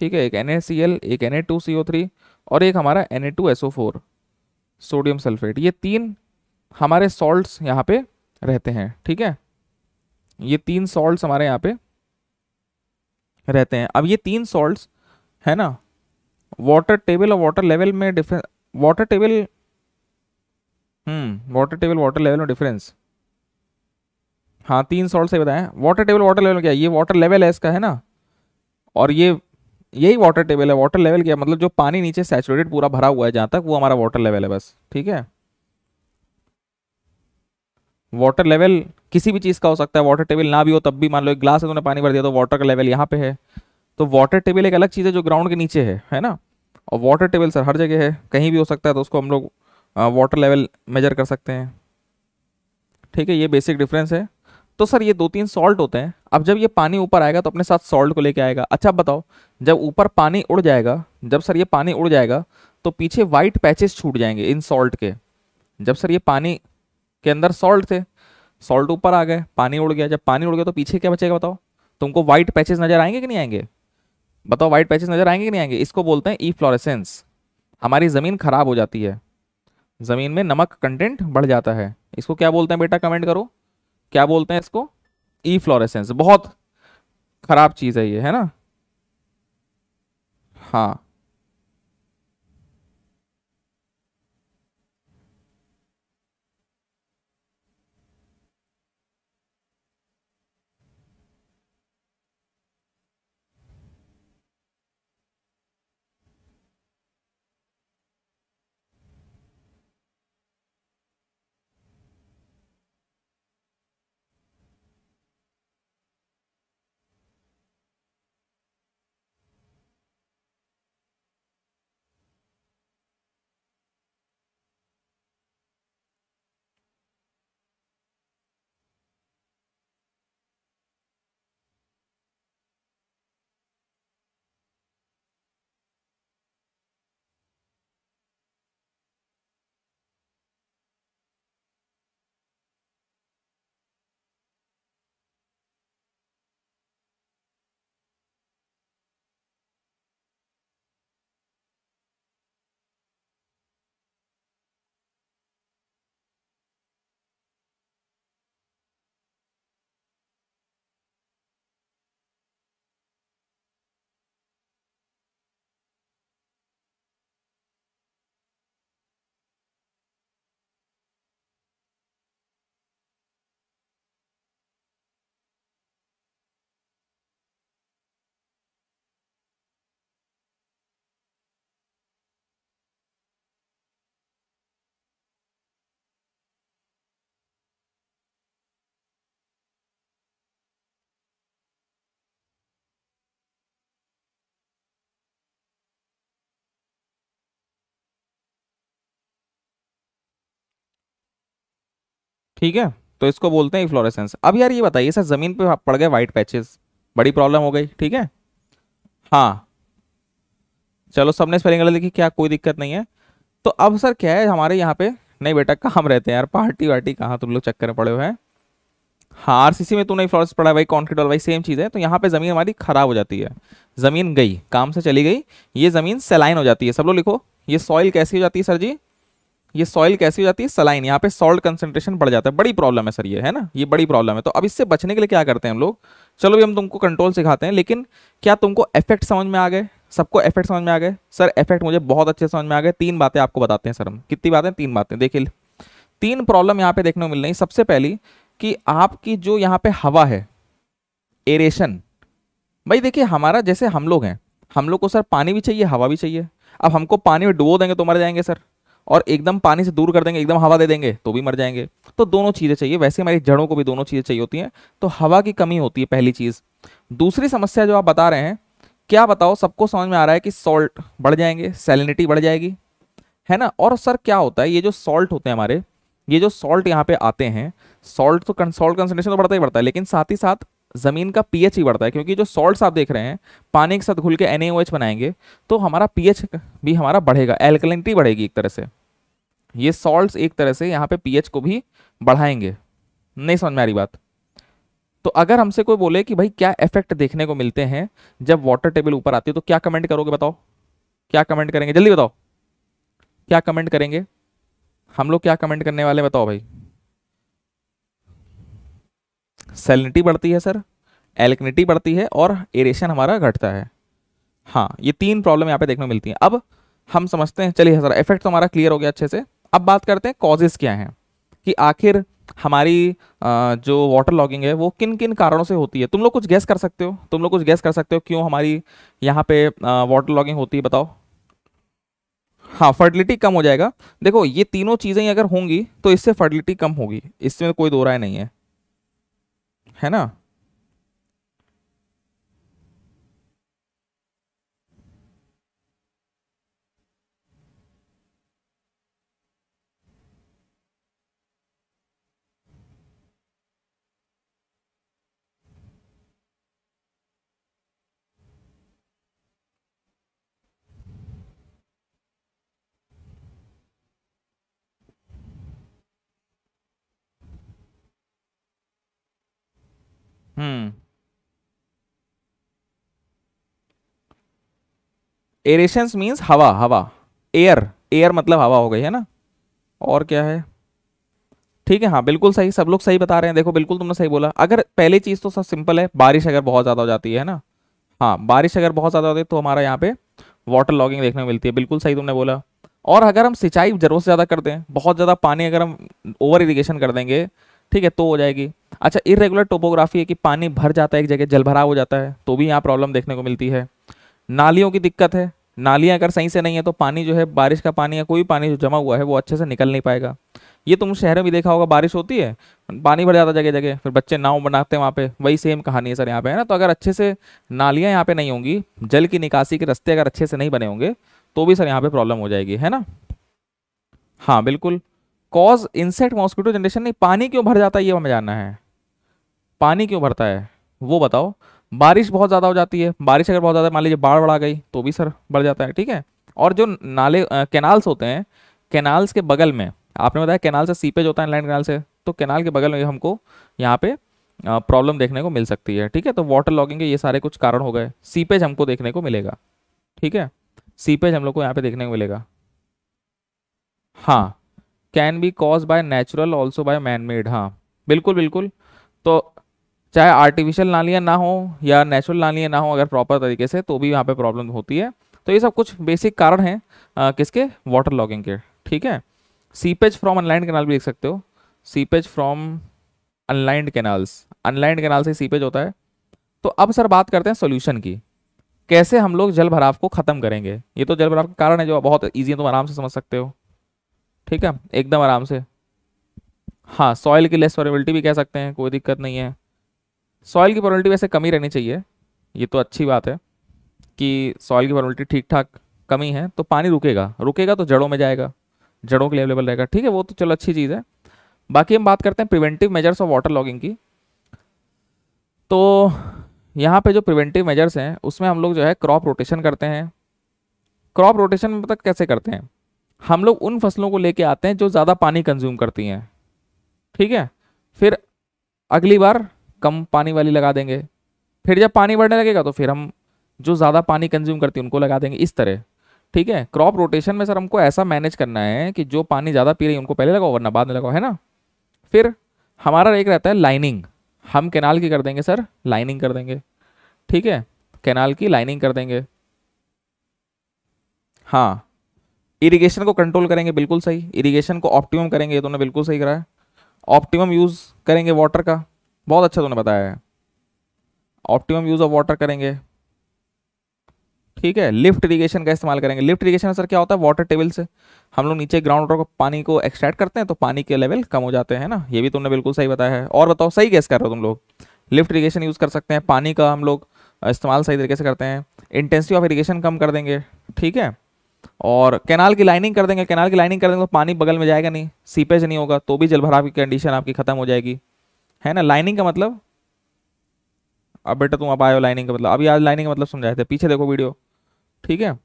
ठीक है एक एन एक एन और एक हमारा एन सोडियम सल्फेट ये तीन हमारे सॉल्ट्स यहाँ पे रहते हैं ठीक है ये तीन सॉल्ट हमारे यहाँ पे रहते हैं अब ये तीन सॉल्ट है ना वाटर टेबल और वाटर लेवल में difference water table hmm water table water level में डिफरेंस हाँ तीन सॉल्ट से बताएं वाटर टेबल वाटर लेवल क्या है ये वाटर लेवल है इसका है ना और ये यही वाटर टेबल है वाटर लेवल क्या मतलब जो पानी नीचे सेचुरेटेड पूरा भरा हुआ है जहाँ तक वो हमारा वाटर लेवल है बस ठीक है वाटर लेवल किसी भी चीज़ का हो सकता है वाटर टेबल ना भी हो तब भी मान लो एक ग्लास है तो पानी भर दिया तो वाटर का लेवल यहाँ पे है तो वाटर टेबल एक अलग चीज़ है जो ग्राउंड के नीचे है है ना और वाटर टेबल सर हर जगह है कहीं भी हो सकता है तो उसको हम लोग वाटर लेवल मेजर कर सकते हैं ठीक है ये बेसिक डिफरेंस है तो सर ये दो तीन सॉल्ट होते हैं अब जब ये पानी ऊपर आएगा तो अपने साथ सॉल्ट को लेके आएगा अच्छा बताओ जब ऊपर पानी उड़ जाएगा जब सर ये पानी उड़ जाएगा तो पीछे वाइट पैचेस छूट जाएंगे इन सॉल्ट के जब सर ये पानी के अंदर सॉल्ट थे सॉल्ट ऊपर आ गए पानी उड़ गया जब पानी उड़ गया तो पीछे क्या बचेगा बताओ तुमको व्हाइट पैचेस नजर आएंगे कि नहीं आएंगे बताओ व्हाइट पैचेस नजर आएंगे कि नहीं आएंगे इसको बोलते हैं ई फ्लोरेसेंस हमारी ज़मीन खराब हो जाती है ज़मीन में नमक कंटेंट बढ़ जाता है इसको क्या बोलते हैं बेटा कमेंट करो क्या बोलते हैं इसको ई फ्लोरेसेंस बहुत खराब चीज़ है ये है ना हाँ ठीक है तो इसको बोलते हैं फ्लोरेसेंस अब यार ये बताइए सर जमीन पे पड़ गए वाइट पैचेस बड़ी प्रॉब्लम हो गई ठीक है हाँ चलो सबने स्पेलिंग गलत लिखी क्या कोई दिक्कत नहीं है तो अब सर क्या है हमारे यहाँ पे नहीं बेटा कहाँ रहते हैं यार पार्टी वार्टी कहाँ तुम लोग चक्कर पड़े हुए हैं हाँ सी में तू नहीं फ्लोरेंस पड़ा भाई कॉन्क्रीट और भाई सेम चीज़ है तो यहाँ पे ज़मीन हमारी ख़राब हो जाती है ज़मीन गई काम से चली गई ये ज़मीन सेलाइन हो जाती है सब लोग लिखो ये सॉइल कैसी हो जाती है सर जी ये सॉइल कैसी हो जाती है सलाइन यहाँ पे सॉल्ट कंसेंट्रेशन बढ़ जाता है बड़ी प्रॉब्लम है सर ये है ना ये बड़ी प्रॉब्लम है तो अब इससे बचने के लिए क्या करते हैं हम लोग चलो भी हम तुमको कंट्रोल सिखाते हैं लेकिन क्या तुमको इफेक्ट समझ में आ गए सबको इफेक्ट समझ में आ गए सर इफेक्ट मुझे बहुत अच्छे समझ में आ गए तीन बातें आपको बताते हैं सर हम कितनी बातें तीन बातें देखिए तीन प्रॉब्लम यहाँ पे देखने को मिल रही सबसे पहली कि आपकी जो यहाँ पे हवा है एरेशन भाई देखिए हमारा जैसे हम लोग हैं हम लोग को सर पानी भी चाहिए हवा भी चाहिए अब हमको पानी में डुबो देंगे तो मर जाएंगे सर और एकदम पानी से दूर कर देंगे एकदम हवा दे देंगे तो भी मर जाएंगे तो दोनों चीज़ें चाहिए वैसे हमारी जड़ों को भी दोनों चीज़ें चाहिए होती हैं तो हवा की कमी होती है पहली चीज़ दूसरी समस्या जो आप बता रहे हैं क्या बताओ सबको समझ में आ रहा है कि सॉल्ट बढ़ जाएंगे सैलिनिटी बढ़ जाएगी है ना और सर क्या होता है ये जो सॉल्ट होते हैं हमारे ये जो सॉल्ट यहाँ पे आते हैं सॉल्ट तो सॉल्ट कंसनट्रेशन तो बढ़ता ही बढ़ता है लेकिन साथ ही साथ ज़मीन का पीएच ही बढ़ता है क्योंकि जो सॉल्ट्स आप देख रहे हैं पानी के साथ घुल के एन बनाएंगे तो हमारा पीएच भी हमारा बढ़ेगा एल्कलिनिटी बढ़ेगी एक तरह से ये सॉल्ट एक तरह से यहाँ पे पीएच को भी बढ़ाएंगे नहीं समझ में आ रही बात तो अगर हमसे कोई बोले कि भाई क्या इफेक्ट देखने को मिलते हैं जब वाटर टेबल ऊपर आती है तो क्या कमेंट करोगे बताओ क्या कमेंट करेंगे जल्दी बताओ क्या कमेंट करेंगे हम लोग क्या कमेंट करने वाले बताओ भाई सेलिनिटी बढ़ती है सर एलिक्निटी बढ़ती है और एरेशन हमारा घटता है हाँ ये तीन प्रॉब्लम यहाँ पे देखने को मिलती हैं अब हम समझते हैं चलिए सर इफेक्ट तो हमारा क्लियर हो गया अच्छे से अब बात करते हैं कॉजेज़ क्या हैं कि आखिर हमारी जो वाटर लॉगिंग है वो किन किन कारणों से होती है तुम लोग कुछ गैस कर सकते हो तुम लोग कुछ गैस कर सकते हो क्यों हमारी यहाँ पे वाटर लॉगिंग होती है बताओ हाँ फर्टिलिटी कम हो जाएगा देखो ये तीनों चीज़ें अगर होंगी तो इससे फर्टिलिटी कम होगी इसमें कोई दो राय नहीं है है ना हम्म एरेशन मीन्स हवा हवा एयर एयर मतलब हवा हो गई है ना और क्या है ठीक है हाँ बिल्कुल सही सब लोग सही बता रहे हैं देखो बिल्कुल तुमने सही बोला अगर पहली चीज़ तो सब सिंपल है बारिश अगर बहुत ज़्यादा हो जाती है ना हाँ बारिश अगर बहुत ज़्यादा होती है तो हमारा यहाँ पे वाटर लॉगिंग देखने को मिलती है बिल्कुल सही तुमने बोला और अगर हम सिंचाई ज़रूरत से ज़्यादा कर दें बहुत ज़्यादा पानी अगर हम ओवर इरीगेशन कर देंगे ठीक है तो हो जाएगी अच्छा इरेगुलर टोपोग्राफी है कि पानी भर जाता है एक जगह जलभराव हो जाता है तो भी यहाँ प्रॉब्लम देखने को मिलती है नालियों की दिक्कत है नालियाँ अगर सही से नहीं है तो पानी जो है बारिश का पानी या कोई पानी जो जमा हुआ है वो अच्छे से निकल नहीं पाएगा ये तुम शहर में देखा होगा बारिश होती है पानी भर जाता जगह जगह फिर बच्चे नाव बनाते हैं वहाँ पे वही सेम कहानी है सर यहाँ पे है ना तो अगर अच्छे से नालियाँ यहाँ पे नहीं होंगी जल की निकासी के रस्ते अगर अच्छे से नहीं बने होंगे तो भी सर यहाँ पे प्रॉब्लम हो जाएगी है ना हाँ बिल्कुल कॉज इंसेक्ट मॉस्किटो जनरेशन नहीं पानी क्यों भर जाता है ये हमें जानना है पानी क्यों भरता है वो बताओ बारिश बहुत ज़्यादा हो जाती है बारिश अगर बहुत ज़्यादा मान लीजिए बाढ़ बढ़ा गई तो भी सर बढ़ जाता है ठीक है और जो नाले कैनाल्स होते हैं कैनाल्स के बगल में आपने बताया कैनाल से सीपेज होता है लैंड कैनाल से तो कैनाल के बगल में हमको यहाँ पे प्रॉब्लम देखने को मिल सकती है ठीक है तो वाटर लॉगिंग के ये सारे कुछ कारण हो गए सीपेज हमको देखने को मिलेगा ठीक है सीपेज हम लोग को यहाँ पे देखने को मिलेगा हाँ can be cause by natural also by man made हाँ बिल्कुल बिल्कुल तो चाहे आर्टिफिशियल नालियाँ ना हो या नेचुरल नालियाँ ना हो अगर प्रॉपर तरीके से तो भी यहाँ पे प्रॉब्लम होती है तो ये सब कुछ बेसिक कारण हैं किसके वाटर लॉगिंग के ठीक है सीपेज फ्रॉम अनलाइंड कैनाल भी देख सकते हो seepage from unlined canals unlined canal से सीपेज होता है तो अब सर बात करते हैं सोल्यूशन की कैसे हम लोग जल भराव को ख़त्म करेंगे ये तो जल भराव का कारण है जो बहुत ईजी है तुम आराम से समझ सकते हो ठीक है एकदम आराम से हाँ सॉइल की लेस फॉर्मेलिटी भी कह सकते हैं कोई दिक्कत नहीं है सॉइल की फॉर्मेलिटी वैसे कमी रहनी चाहिए ये तो अच्छी बात है कि सॉइल की फॉर्मेलिटी ठीक ठाक कमी है तो पानी रुकेगा रुकेगा तो जड़ों में जाएगा जड़ों के लिए अवेलेबल रहेगा ठीक है वो तो चलो अच्छी चीज़ है बाकी हम बात करते हैं preventive measures of water logging की तो यहाँ पे जो प्रिवेंटिव मेजर्स हैं उसमें हम लोग जो है क्रॉप रोटेशन करते हैं क्रॉप रोटेशन मतलब कैसे करते हैं हम लोग उन फसलों को लेके आते हैं जो ज़्यादा पानी कंज्यूम करती हैं ठीक है फिर अगली बार कम पानी वाली लगा देंगे फिर जब पानी बढ़ने लगेगा तो फिर हम जो ज़्यादा पानी कंज्यूम करती है उनको लगा देंगे इस तरह ठीक है क्रॉप रोटेशन में सर हमको ऐसा मैनेज करना है कि जो पानी ज़्यादा पी रही है उनको पहले लगाओ वरना बाद में लगाओ है ना फिर हमारा एक रहता है लाइनिंग हम कैनाल की कर देंगे सर लाइनिंग कर देंगे ठीक है कैनाल की लाइनिंग कर देंगे हाँ इरिगेशन को कंट्रोल करेंगे बिल्कुल सही इरिगेशन को ऑप्टिमम करेंगे ये तुमने बिल्कुल सही करा है ऑप्टिमम यूज़ करेंगे वाटर का बहुत अच्छा तुमने बताया है ऑप्टिमम यूज़ ऑफ वाटर करेंगे ठीक है लिफ्ट इरीगेशन का इस्तेमाल करेंगे लिफ्ट इरीगेशन में सर क्या होता है वाटर टेबल से हम लोग नीचे ग्राउंड वाटर को पानी को एक्सट्रैक्ट करते हैं तो पानी के लेवल कम हो जाते हैं ना ये भी तुमने बिल्कुल सही बताया है और बताओ सही गैस कर रहे हो तुम लोग लिफ्ट इरीगेशन यूज़ कर सकते हैं पानी का हम लोग इस्तेमाल सही तरीके से करते हैं इंटेंसिटी ऑफ इरीगेशन कम कर देंगे ठीक है और कैनाल की लाइनिंग कर देंगे कैनाल की लाइनिंग कर देंगे तो पानी बगल में जाएगा नहीं सीपेज नहीं होगा तो भी जल भराव की कंडीशन आपकी खत्म हो जाएगी है ना लाइनिंग का मतलब अब बेटा तुम अब आयो लाइनिंग का मतलब अभी आज लाइनिंग का मतलब समझाए थे पीछे देखो वीडियो ठीक है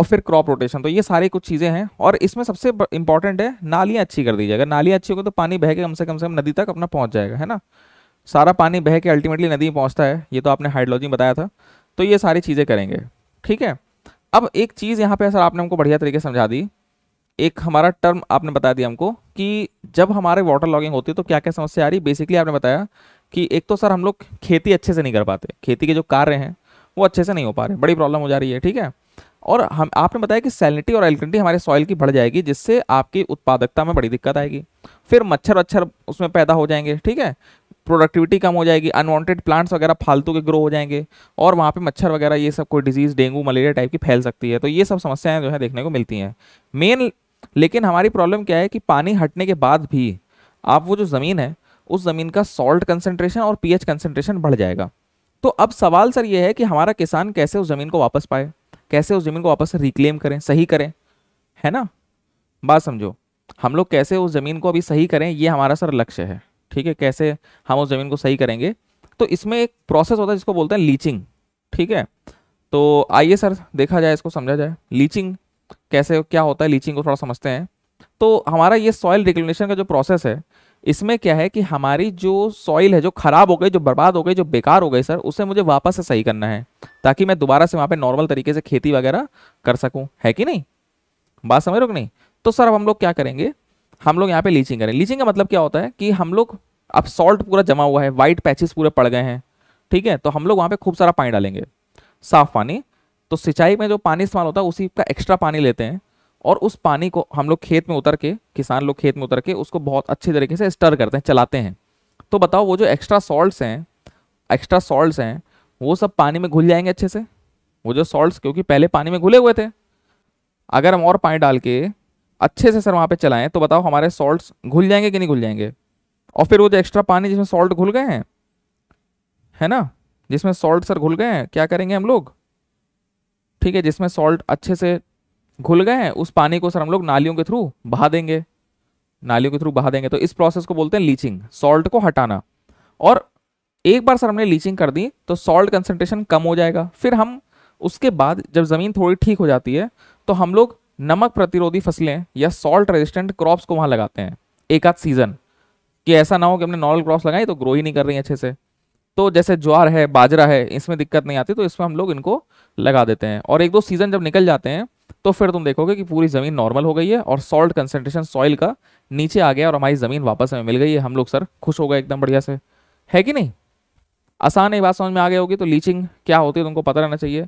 और फिर क्रॉप रोटेशन तो ये सारी कुछ चीज़ें हैं और इसमें सबसे इंपॉर्टेंट है नालियाँ अच्छी कर दीजिएगा नालियाँ अच्छी होगी तो पानी बह के कम से कम से कम नदी तक अपना पहुँच जाएगा है ना सारा पानी बह के अल्टीमेटली नदी में पहुँचता है ये तो आपने हाइड्रोलॉजी बताया था तो ये सारी चीज़ें करेंगे ठीक है अब एक चीज़ यहाँ पे सर आपने हमको बढ़िया तरीके समझा दी एक हमारा टर्म आपने बता दिया हमको कि जब हमारे वाटर लॉगिंग होती है तो क्या क्या समस्या आ रही बेसिकली आपने बताया कि एक तो सर हम लोग खेती अच्छे से नहीं कर पाते खेती के जो कार्य हैं वो अच्छे से नहीं हो पा रहे बड़ी प्रॉब्लम हो जा रही है ठीक है और हम आपने बताया कि सैलिनिटी और एल्कनिटी हमारे सॉइल की बढ़ जाएगी जिससे आपकी उत्पादकता में बड़ी दिक्कत आएगी फिर मच्छर वच्छर उसमें पैदा हो जाएंगे ठीक है प्रोडक्टिविटी कम हो जाएगी अनवांटेड प्लांट्स वगैरह फालतू के ग्रो हो जाएंगे और वहाँ पे मच्छर वगैरह ये सब कोई डिजीज़ डेंगू मलेरिया टाइप की फैल सकती है तो ये सब समस्याएं जो है देखने को मिलती हैं मेन लेकिन हमारी प्रॉब्लम क्या है कि पानी हटने के बाद भी आप वो जो ज़मीन है उस ज़मीन का सॉल्ट कंसनट्रेशन और पी कंसनट्रेशन बढ़ जाएगा तो अब सवाल सर ये है कि हमारा किसान कैसे उस ज़मीन को वापस पाए कैसे उस ज़मीन को वापस से रिक्लेम करें सही करें है ना बात समझो हम लोग कैसे उस ज़मीन को अभी सही करें ये हमारा सर लक्ष्य है ठीक है कैसे हम उस ज़मीन को सही करेंगे तो इसमें एक प्रोसेस होता है जिसको बोलते हैं लीचिंग ठीक है तो आइए सर देखा जाए इसको समझा जाए लीचिंग कैसे क्या होता है लीचिंग को थोड़ा समझते हैं तो हमारा ये सॉइल रिक्लेनेशन का जो प्रोसेस है इसमें क्या है कि हमारी जो सॉइल है जो ख़राब हो गई जो बर्बाद हो गई जो बेकार हो गई सर उसे मुझे वापस से सही करना है ताकि मैं दोबारा से वहाँ पे नॉर्मल तरीके से खेती वगैरह कर सकूँ है कि नहीं बात समझ रो कि नहीं तो सर अब हम लोग क्या करेंगे हम लोग यहाँ पे लीचिंग करें लीचिंग का मतलब क्या होता है कि हम लोग अब सॉल्ट पूरा जमा हुआ है वाइट पैचेस पूरे पड़ गए हैं ठीक है तो हम लोग वहाँ पर खूब सारा पानी डालेंगे साफ पानी तो सिंचाई में जो पानी इस्तेमाल होता है उसी का एक्स्ट्रा पानी लेते हैं और उस पानी को हम लोग खेत में उतर के किसान लोग खेत में उतर के उसको बहुत अच्छे तरीके से स्टर करते हैं चलाते हैं तो बताओ वो जो एक्स्ट्रा सॉल्ट्स हैं एक्स्ट्रा सॉल्ट्स हैं वो सब पानी में घुल जाएंगे अच्छे से वो जो सॉल्ट्स क्योंकि पहले पानी में घुले हुए थे अगर हम और पानी डाल के अच्छे से सर वहाँ पर चलाएं तो बताओ हमारे सॉल्ट्स घुल जाएंगे कि नहीं घुल जाएंगे और फिर वो जो एक्स्ट्रा पानी जिसमें सॉल्ट घुल गए हैं है ना जिसमें सॉल्ट सर घुल गए हैं क्या करेंगे हम लोग ठीक है जिसमें सॉल्ट अच्छे से घुल गए हैं उस पानी को सर हम लोग नालियों के थ्रू बहा देंगे नालियों के थ्रू बहा देंगे तो इस प्रोसेस को बोलते हैं लीचिंग सॉल्ट को हटाना और एक बार सर हमने लीचिंग कर दी तो सॉल्ट कंसनट्रेशन कम हो जाएगा फिर हम उसके बाद जब ज़मीन थोड़ी ठीक हो जाती है तो हम लोग नमक प्रतिरोधी फसलें या सॉल्ट रेजिस्टेंट क्रॉप्स को वहाँ लगाते हैं एक आध सीज़न कि ऐसा ना हो कि हमने नॉर्मल क्रॉप्स लगाई तो ग्रो ही नहीं कर रही अच्छे से तो जैसे ज्वार है बाजरा है इसमें दिक्कत नहीं आती तो इसमें हम लोग इनको लगा देते हैं और एक दो सीज़न जब निकल जाते हैं तो फिर तुम देखोगे कि पूरी ज़मीन नॉर्मल हो गई है और सॉल्ट कंसनट्रेशन सॉइल का नीचे आ गया और हमारी ज़मीन वापस हमें मिल गई है हम लोग सर खुश हो गए एकदम बढ़िया से है कि नहीं आसान है बात समझ में आ गई होगी तो लीचिंग क्या होती है तुमको पता रहना चाहिए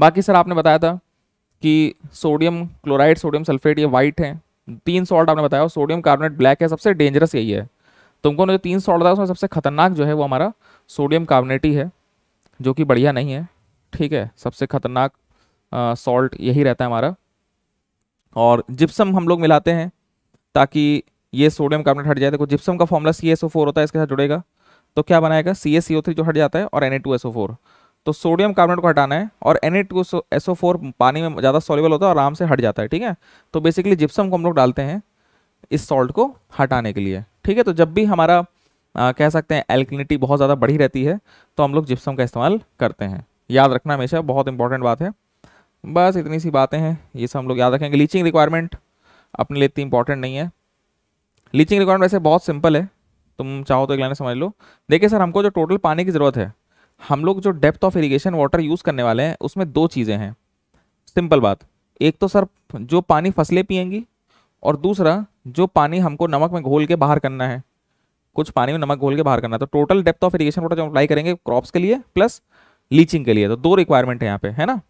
बाकी सर आपने बताया था कि सोडियम क्लोराइड सोडियम सल्फेट ये वाइट हैं तीन सॉल्ट आपने बताया सोडियम कार्बोनेट ब्लैक है सबसे डेंजरस यही है तुमको जो तीन सॉल्ट था उसमें सबसे खतरनाक जो है वो हमारा सोडियम कार्बोनेट ही है जो कि बढ़िया नहीं है ठीक है सबसे खतरनाक सॉल्ट यही रहता है हमारा और जिप्सम हम लोग मिलाते हैं ताकि ये सोडियम कार्बोनेट हट जाए देखो जिप्सम का formula C S O four होता है इसके साथ जुड़ेगा तो क्या बनाएगा C S C O three जो हट जाता है और N A two S O four तो सोडियम कार्बोनेट को हटाना है और N A two S O four पानी में ज़्यादा सॉलिबल होता है और आराम से हट जाता है ठीक है तो बेसिकली जिप्सम को हम लोग डालते हैं इस सॉल्ट को हटाने के लिए ठीक है तो जब भी हमारा आ, कह सकते हैं एल्किनिटी बहुत ज़्यादा बढ़ी रहती है तो हम लोग जिप्सम का इस्तेमाल करते हैं याद रखना हमेशा बहुत इंपॉर्टेंट बात है बस इतनी सी बातें हैं ये सब हम लोग याद रखेंगे लीचिंग रिक्वायरमेंट अपने लिए इतनी इंपॉर्टेंट नहीं है लीचिंग रिक्वायरमेंट वैसे बहुत सिंपल है तुम चाहो तो एक लाइन समझ लो देखिए सर हमको जो टोटल पानी की ज़रूरत है हम लोग जो depth of irrigation water use करने वाले हैं उसमें दो चीज़ें हैं सिंपल बात एक तो सर जो पानी फसलें पियेंगी और दूसरा जो पानी हमको नमक में घोल के बाहर करना है कुछ पानी में नमक घोल के बाहर करना है तो total depth of irrigation water जो अप्लाई करेंगे क्रॉप्स के लिए प्लस लीचिंग के लिए तो दो रिक्वायरमेंट है यहाँ पे है ना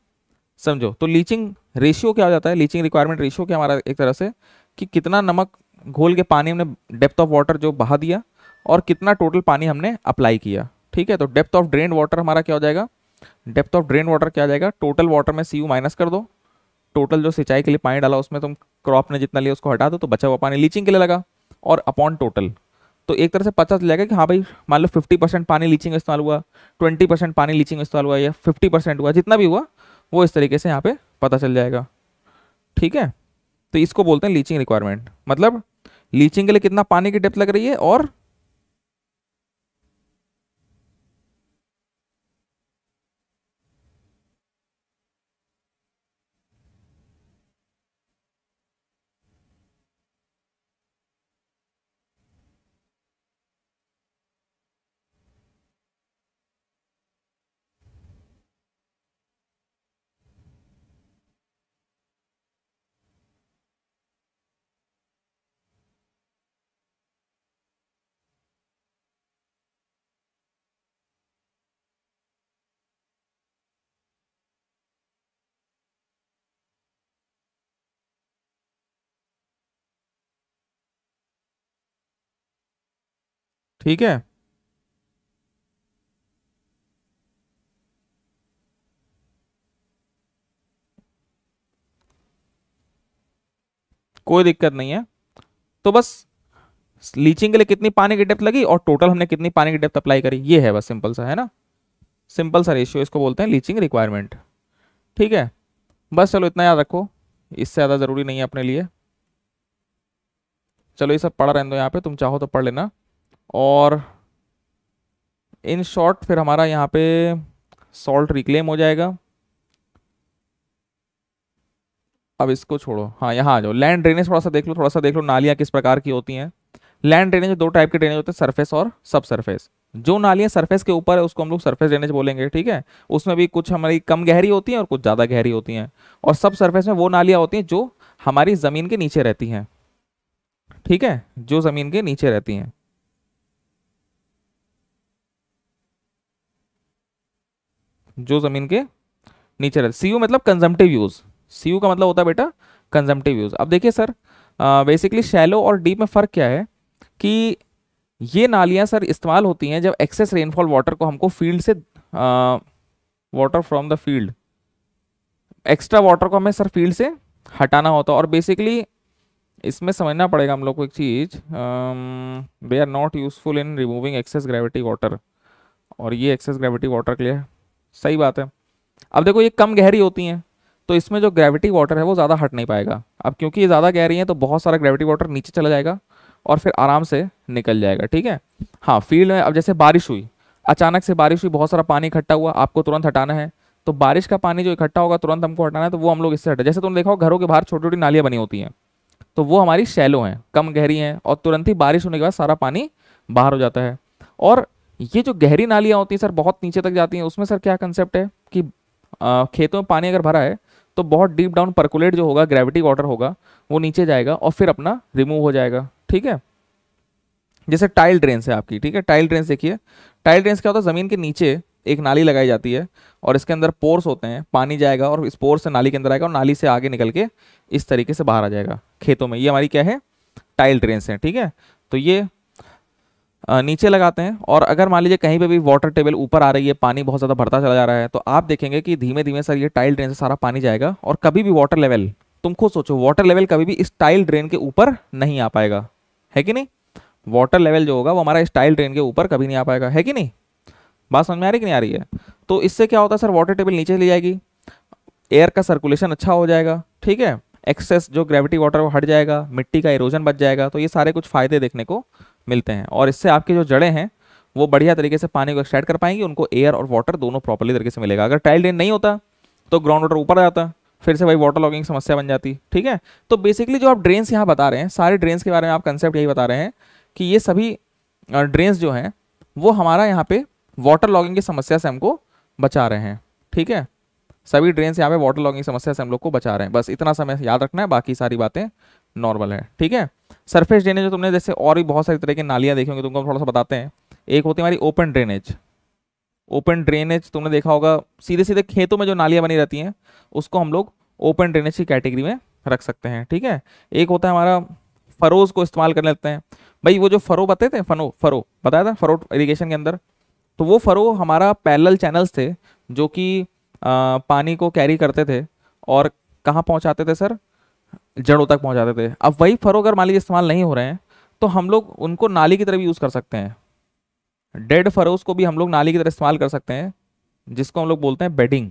समझो तो लीचिंग रेशियो क्या हो जाता है लीचिंग रिक्वायरमेंट रेशियो क्या हमारा एक तरह से कि कितना नमक घोल के पानी हमने डेप्थ ऑफ वाटर जो बहा दिया और कितना टोटल पानी हमने अप्लाई किया ठीक है तो डेप्थ ऑफ ड्रेन वाटर हमारा क्या हो जाएगा डेप्थ ऑफ ड्रेन वाटर क्या हो जाएगा टोटल वाटर में सी माइनस कर दो टोटल जो सिंचाई के लिए पानी डाला उसमें तुम क्रॉप ने जितना लिया उसको हटा दो तो बचा हुआ पानी लीचिंग के लिए लगा और अपॉन टोटल तो एक तरह से पता चल जाएगा कि हाँ भाई मान लो फिफ्टी परसेंट पानी लीचिंग इस्तेमाल हुआ ट्वेंटी परसेंट पानी लीचिंग इस्तेमाल हुआ या फिफ्टी परसेंट हुआ जितना भी हुआ वो इस तरीके से यहाँ पे पता चल जाएगा ठीक है तो इसको बोलते हैं लीचिंग रिक्वायरमेंट मतलब लीचिंग के लिए कितना पानी की डेप्थ लग रही है और ठीक है कोई दिक्कत नहीं है तो बस लीचिंग के लिए कितनी पानी की डेप्थ लगी और टोटल हमने कितनी पानी की डेप्थ अप्लाई करी ये है बस सिंपल सा है ना सिंपल सा रेशियो इसको बोलते हैं लीचिंग रिक्वायरमेंट ठीक है बस चलो इतना याद रखो इससे ज़्यादा ज़रूरी नहीं है अपने लिए चलो ये सब पढ़ा रहे दो तो यहाँ पे तुम चाहो तो पढ़ लेना और इन शॉर्ट फिर हमारा यहाँ पे सॉल्ट रिक्लेम हो जाएगा अब इसको छोड़ो हाँ यहाँ आ जाओ लैंड ड्रेनेज थोड़ा सा देख लो थोड़ा सा देख लो नालियाँ किस प्रकार की होती हैं लैंड ड्रेनेज दो टाइप के ड्रेनेज होते हैं सरफेस और सब सरफेस जो नालियाँ सरफेस के ऊपर है उसको हम लोग सरफेस ड्रेनेज बोलेंगे ठीक है उसमें भी कुछ हमारी कम गहरी होती हैं और कुछ ज़्यादा गहरी होती हैं और सब सरफेस में वो नालियाँ होती हैं जो हमारी ज़मीन के नीचे रहती हैं ठीक है जो ज़मीन के नीचे रहती हैं जो ज़मीन के नीचे रहते सी यू मतलब कंजम्पटिव यूज़ सी यू का मतलब होता है बेटा कंजम्पटिव यूज़ अब देखिए सर बेसिकली शैलो और डीप में फ़र्क क्या है कि ये नालियाँ सर इस्तेमाल होती हैं जब एक्सेस रेनफॉल वाटर को हमको फील्ड से water from the field extra water को हमें सर फील्ड से हटाना होता है और बेसिकली इसमें समझना पड़ेगा हम लोग को एक चीज़ they are not useful in removing excess gravity water और ये एक्सेस ग्रेविटी वाटर के लिए सही बात है अब देखो ये कम गहरी होती हैं तो इसमें जो ग्रेविटी वाटर है वो ज़्यादा हट नहीं पाएगा अब क्योंकि ये ज़्यादा गहरी है तो बहुत सारा ग्रेविटी वाटर नीचे चला जाएगा और फिर आराम से निकल जाएगा ठीक है हाँ फील्ड में अब जैसे बारिश हुई अचानक से बारिश हुई बहुत सारा पानी इकट्ठा हुआ आपको तुरंत हटाना है तो बारिश का पानी जो इकट्ठा होगा तुरंत हमको हटाना है तो वो हम लोग इससे हटा जैसे तुमने देखा हो घरों के बाहर छोटी छोटी नालियाँ बनी होती हैं तो वो हमारी शैलो हैं कम गहरी हैं और तुरंत ही बारिश होने के बाद सारा पानी बाहर हो जाता है और ये जो गहरी नालियाँ होती हैं सर बहुत नीचे तक जाती हैं उसमें सर क्या कंसेप्ट है कि आ, खेतों में पानी अगर भरा है तो बहुत डीप डाउन परकुलेट जो होगा ग्रेविटी वाटर होगा वो नीचे जाएगा और फिर अपना रिमूव हो जाएगा ठीक है जैसे टाइल ड्रेन्स है आपकी ठीक है टाइल ड्रेन्स देखिए टाइल ड्रेन क्या होता है ज़मीन के नीचे एक नाली लगाई जाती है और इसके अंदर पोर्स होते हैं पानी जाएगा और इस पोर्स से नाली के अंदर आएगा और नाली से आगे निकल के इस तरीके से बाहर आ जाएगा खेतों में ये हमारी क्या है टाइल ड्रेन है ठीक है तो ये नीचे लगाते हैं और अगर मान लीजिए कहीं पे भी वाटर टेबल ऊपर आ रही है पानी बहुत ज़्यादा भरता चला जा रहा है तो आप देखेंगे कि धीमे धीमे सर ये टाइल ड्रेन से सारा पानी जाएगा और कभी भी वाटर लेवल तुम खुद सोचो वाटर लेवल कभी भी इस टाइल ड्रेन के ऊपर नहीं आ पाएगा है कि नहीं वाटर लेवल जो होगा वो हमारा इस टाइल ड्रेन के ऊपर कभी नहीं आ पाएगा है कि नहीं बात समझ में आ रही कि नहीं आ रही है तो इससे क्या होता है सर वाटर टेबल नीचे ले जाएगी एयर का सर्कुलेशन अच्छा हो जाएगा ठीक है एक्सेस जो ग्रेविटी वाटर वो हट जाएगा मिट्टी का इरोजन बच जाएगा तो ये सारे कुछ फायदे देखने को मिलते हैं और इससे आपकी जो जड़ें हैं वो बढ़िया तरीके से पानी को एक्सट्रैक्ट कर पाएंगी उनको एयर और वाटर दोनों प्रॉपरली तरीके से मिलेगा अगर टाइल ड्रेन नहीं होता तो ग्राउंड वाटर ऊपर जाता फिर से भाई वाटर लॉगिंग समस्या बन जाती ठीक है तो बेसिकली जो आप ड्रेन्स यहाँ बता रहे हैं सारे ड्रेन्स के बारे में आप कंसेप्ट यही बता रहे हैं कि ये सभी ड्रेन्स जो हैं वो हमारा यहाँ पे वाटर लॉगिंग की समस्या से हमको बचा रहे हैं ठीक है सभी ड्रेन्स यहाँ पे वाटर लॉगिंग समस्या से हम लोग को बचा रहे हैं बस इतना समय याद रखना है बाकी सारी बातें नॉर्मल है ठीक है सरफेस ड्रेनेज तुमने जैसे और भी बहुत सारी तरह की नालियाँ देखी होंगी तुमको थोड़ा सा बताते हैं एक होती हमारी ओपन ड्रेनेज ओपन ड्रेनेज तुमने देखा होगा सीधे सीधे खेतों में जो नालियाँ बनी रहती हैं उसको हम लोग ओपन ड्रेनेज की कैटेगरी में रख सकते हैं ठीक है एक होता है हमारा फरोज को इस्तेमाल कर लेते हैं भाई वो जो फरो बताए थे फनो फरो बताया था फरो इरीगेशन के अंदर तो वो फरो हमारा पैरल चैनल्स थे जो कि पानी को कैरी करते थे और कहाँ पहुँचाते थे सर जड़ों तक पहुँचाते थे अब वही फरो अगर मान लीजिए इस्तेमाल नहीं हो रहे हैं तो हम लोग उनको नाली की तरह भी यूज़ कर सकते हैं डेड फरोज को भी हम लोग नाली की तरह इस्तेमाल कर सकते हैं जिसको हम लोग बोलते हैं बेडिंग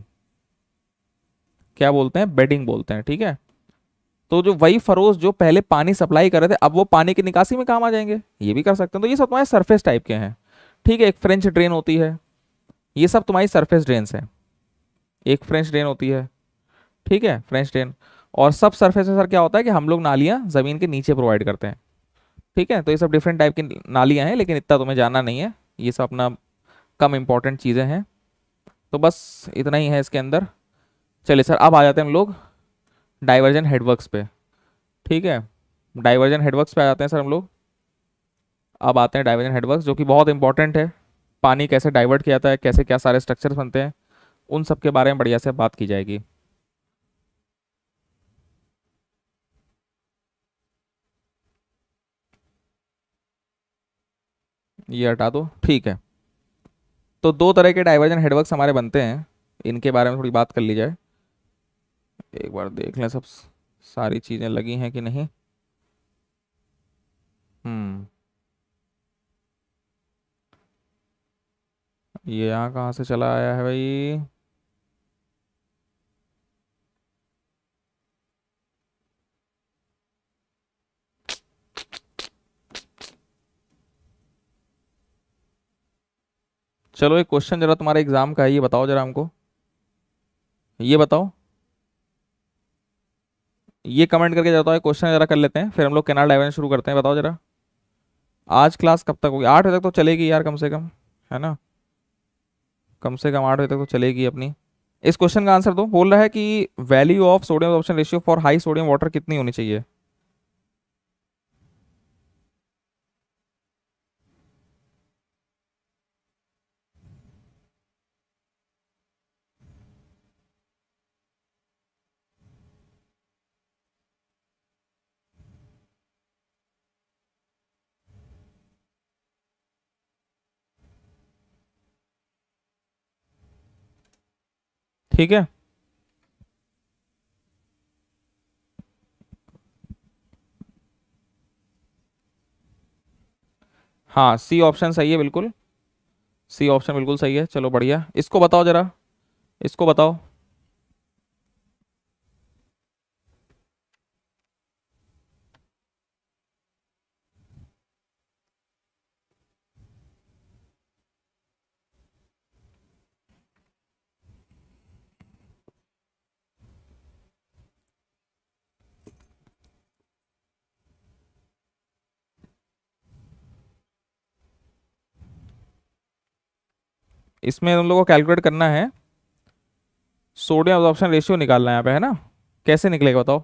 क्या बोलते हैं बेडिंग बोलते हैं ठीक है तो जो वही फरोज जो पहले पानी सप्लाई कर रहे थे अब वो पानी की निकासी में काम आ जाएंगे ये भी कर सकते हैं तो ये सब तुम्हारे सरफेस टाइप के हैं ठीक है एक फ्रेंच ड्रेन होती है ये सब तुम्हारी सरफेस ड्रेन हैं एक फ्रेंच ड्रेन होती है ठीक है फ्रेंच ड्रेन और सब सरफेस में सर क्या होता है कि हम लोग नालियाँ ज़मीन के नीचे प्रोवाइड करते हैं ठीक है तो ये सब डिफरेंट टाइप की नालियाँ हैं लेकिन इतना तुम्हें जाना नहीं है ये सब अपना कम इम्पॉर्टेंट चीज़ें हैं तो बस इतना ही है इसके अंदर चलिए सर अब आ जाते हैं हम लोग डाइवर्जन हेडवर्कस पे ठीक है डाइवर्जन हेडवर्कस पे आ जाते हैं सर हम लोग अब आते हैं डाइवर्जन हेडवर्कस जो कि बहुत इंपॉर्टेंट है पानी कैसे डाइवर्ट किया जाता है कैसे क्या सारे स्ट्रक्चर बनते हैं उन सब के बारे में बढ़िया से बात की जाएगी ये हटा दो ठीक है तो दो तरह के डाइवर्जन हेडवर्क्स हमारे बनते हैं इनके बारे में थोड़ी बात कर ली जाए एक बार देख लें सब सारी चीज़ें लगी हैं कि नहीं हम्म ये यहाँ कहाँ से चला आया है भाई चलो एक क्वेश्चन जरा तुम्हारे एग्जाम का है ये बताओ जरा हमको ये बताओ ये कमेंट करके जाता है क्वेश्चन जरा कर लेते हैं फिर हम लोग कैनाल डाइवर्जन शुरू करते हैं बताओ जरा आज क्लास कब तक होगी आठ बजे तक तो चलेगी यार कम से कम है ना कम से कम आठ बजे तक तो चलेगी अपनी इस क्वेश्चन का आंसर दो बोल रहा है कि value of sodium adsorption ratio for high sodium water कितनी होनी चाहिए ठीक है हाँ सी ऑप्शन सही है बिल्कुल सी ऑप्शन बिल्कुल सही है चलो बढ़िया इसको बताओ जरा इसको बताओ इसमें हम लोग को कैलकुलेट करना है सोडियम ऑब्जॉर्प्शन रेशियो निकालना है यहाँ पे है ना कैसे निकलेगा बताओ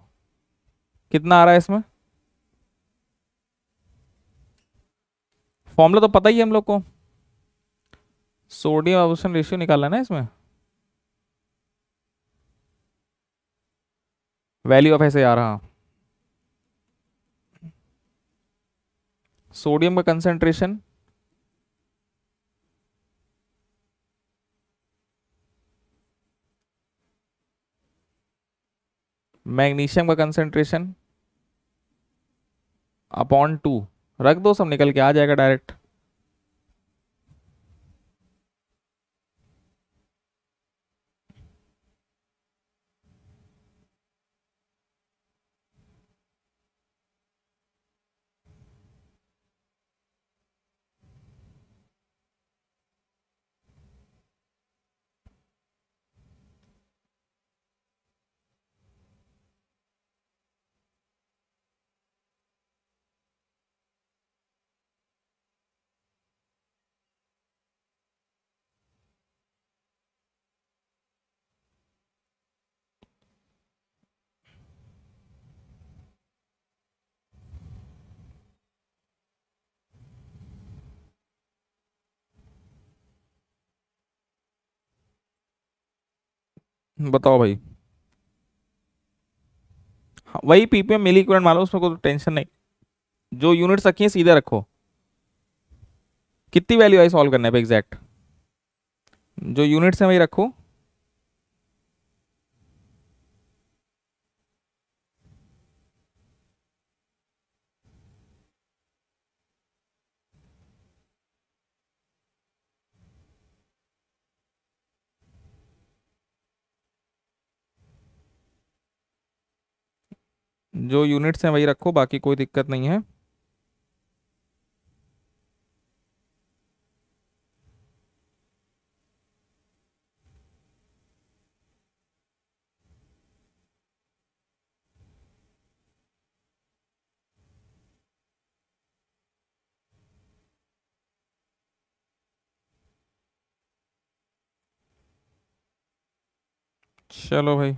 कितना आ रहा है इसमें फॉर्मूला तो पता ही है हम लोग को सोडियम ऑब्जॉर्प्शन रेशियो निकालना है ना इसमें वैल्यू ऑफ ऐसे आ रहा सोडियम का कंसेंट्रेशन मैग्नीशियम का कंसेंट्रेशन अपॉन टू रख दो सब निकल के आ जाएगा डायरेक्ट बताओ भाई हाँ, वही पीपीएम मिली इक्वलेंट मालूम उसमें कोई टेंशन नहीं जो यूनिट्स रखी हैं सीधे रखो कितनी वैल्यू आई सॉल्व करने पे एग्जैक्ट जो यूनिट्स हैं वही रखो जो यूनिट्स हैं वही रखो बाकी कोई दिक्कत नहीं है चलो भाई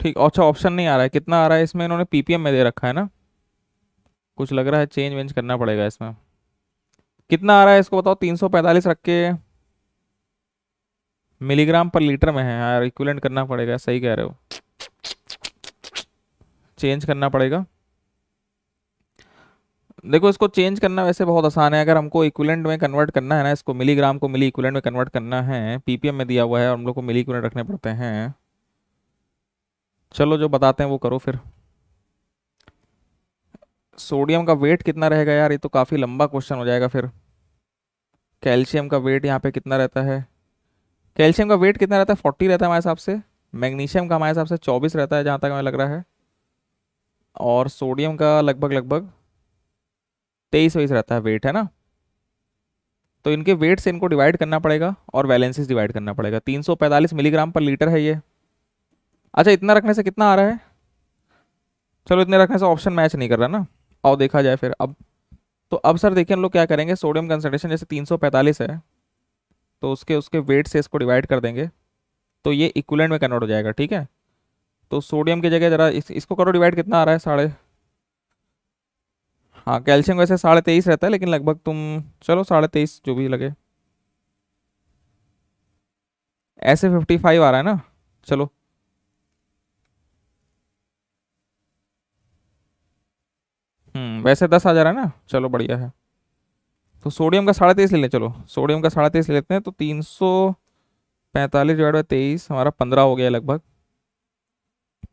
ठीक अच्छा ऑप्शन नहीं आ रहा है कितना आ रहा है इसमें इन्होंने पीपीएम में दे रखा है ना कुछ लग रहा है चेंज वेंज करना पड़ेगा इसमें कितना आ रहा है इसको बताओ 345 रख के मिलीग्राम पर लीटर में है यार हाँ, इक्वलेंट करना पड़ेगा सही कह रहे हो चेंज करना पड़ेगा देखो इसको चेंज करना वैसे बहुत आसान है अगर हमको इक्वलेंट में कन्वर्ट करना है ना इसको मिलीग्राम को मिली इक्वलेंट में कन्वर्ट करना है पीपीएम में दिया हुआ है और हम लोग को मिली इक्वलेंट रखने पड़ते हैं चलो जो बताते हैं वो करो फिर सोडियम का वेट कितना रहेगा यार ये तो काफ़ी लंबा क्वेश्चन हो जाएगा फिर कैल्शियम का वेट यहाँ पे कितना रहता है कैल्शियम का वेट कितना रहता है फोर्टी रहता है हमारे हिसाब से मैग्नीशियम का हमारे हिसाब से चौबीस रहता है जहाँ तक हमें लग रहा है और सोडियम का लगभग लगभग तेईस वेईस रहता है वेट है ना तो इनके वेट से इनको डिवाइड करना पड़ेगा और वैलेंसेस डिवाइड करना पड़ेगा 345 मिलीग्राम पर लीटर है ये अच्छा इतना रखने से कितना आ रहा है चलो इतने रखने से ऑप्शन मैच नहीं कर रहा ना और देखा जाए फिर अब तो अब सर देखिए हम लोग क्या करेंगे सोडियम कंसनट्रेशन जैसे 345 है तो उसके उसके वेट से इसको डिवाइड कर देंगे तो ये इक्वलेंट में कन्वर्ट हो जाएगा ठीक है तो सोडियम की जगह ज़रा इस, इसको करो डिवाइड कितना आ रहा है साढ़े हाँ कैल्शियम वैसे साढ़े तेईस रहता है लेकिन लगभग तुम चलो साढ़े तेईस जो भी लगे ऐसे फिफ्टी फाइव आ रहा है ना चलो हम्म, वैसे दस हजार है ना चलो बढ़िया है तो सोडियम का साढ़े तेईस ले लें चलो सोडियम का साढ़े तेईस ले लेते हैं तो तीन सौ पैंतालीस डिवाइड बाई तेईस हमारा पंद्रह हो गया लगभग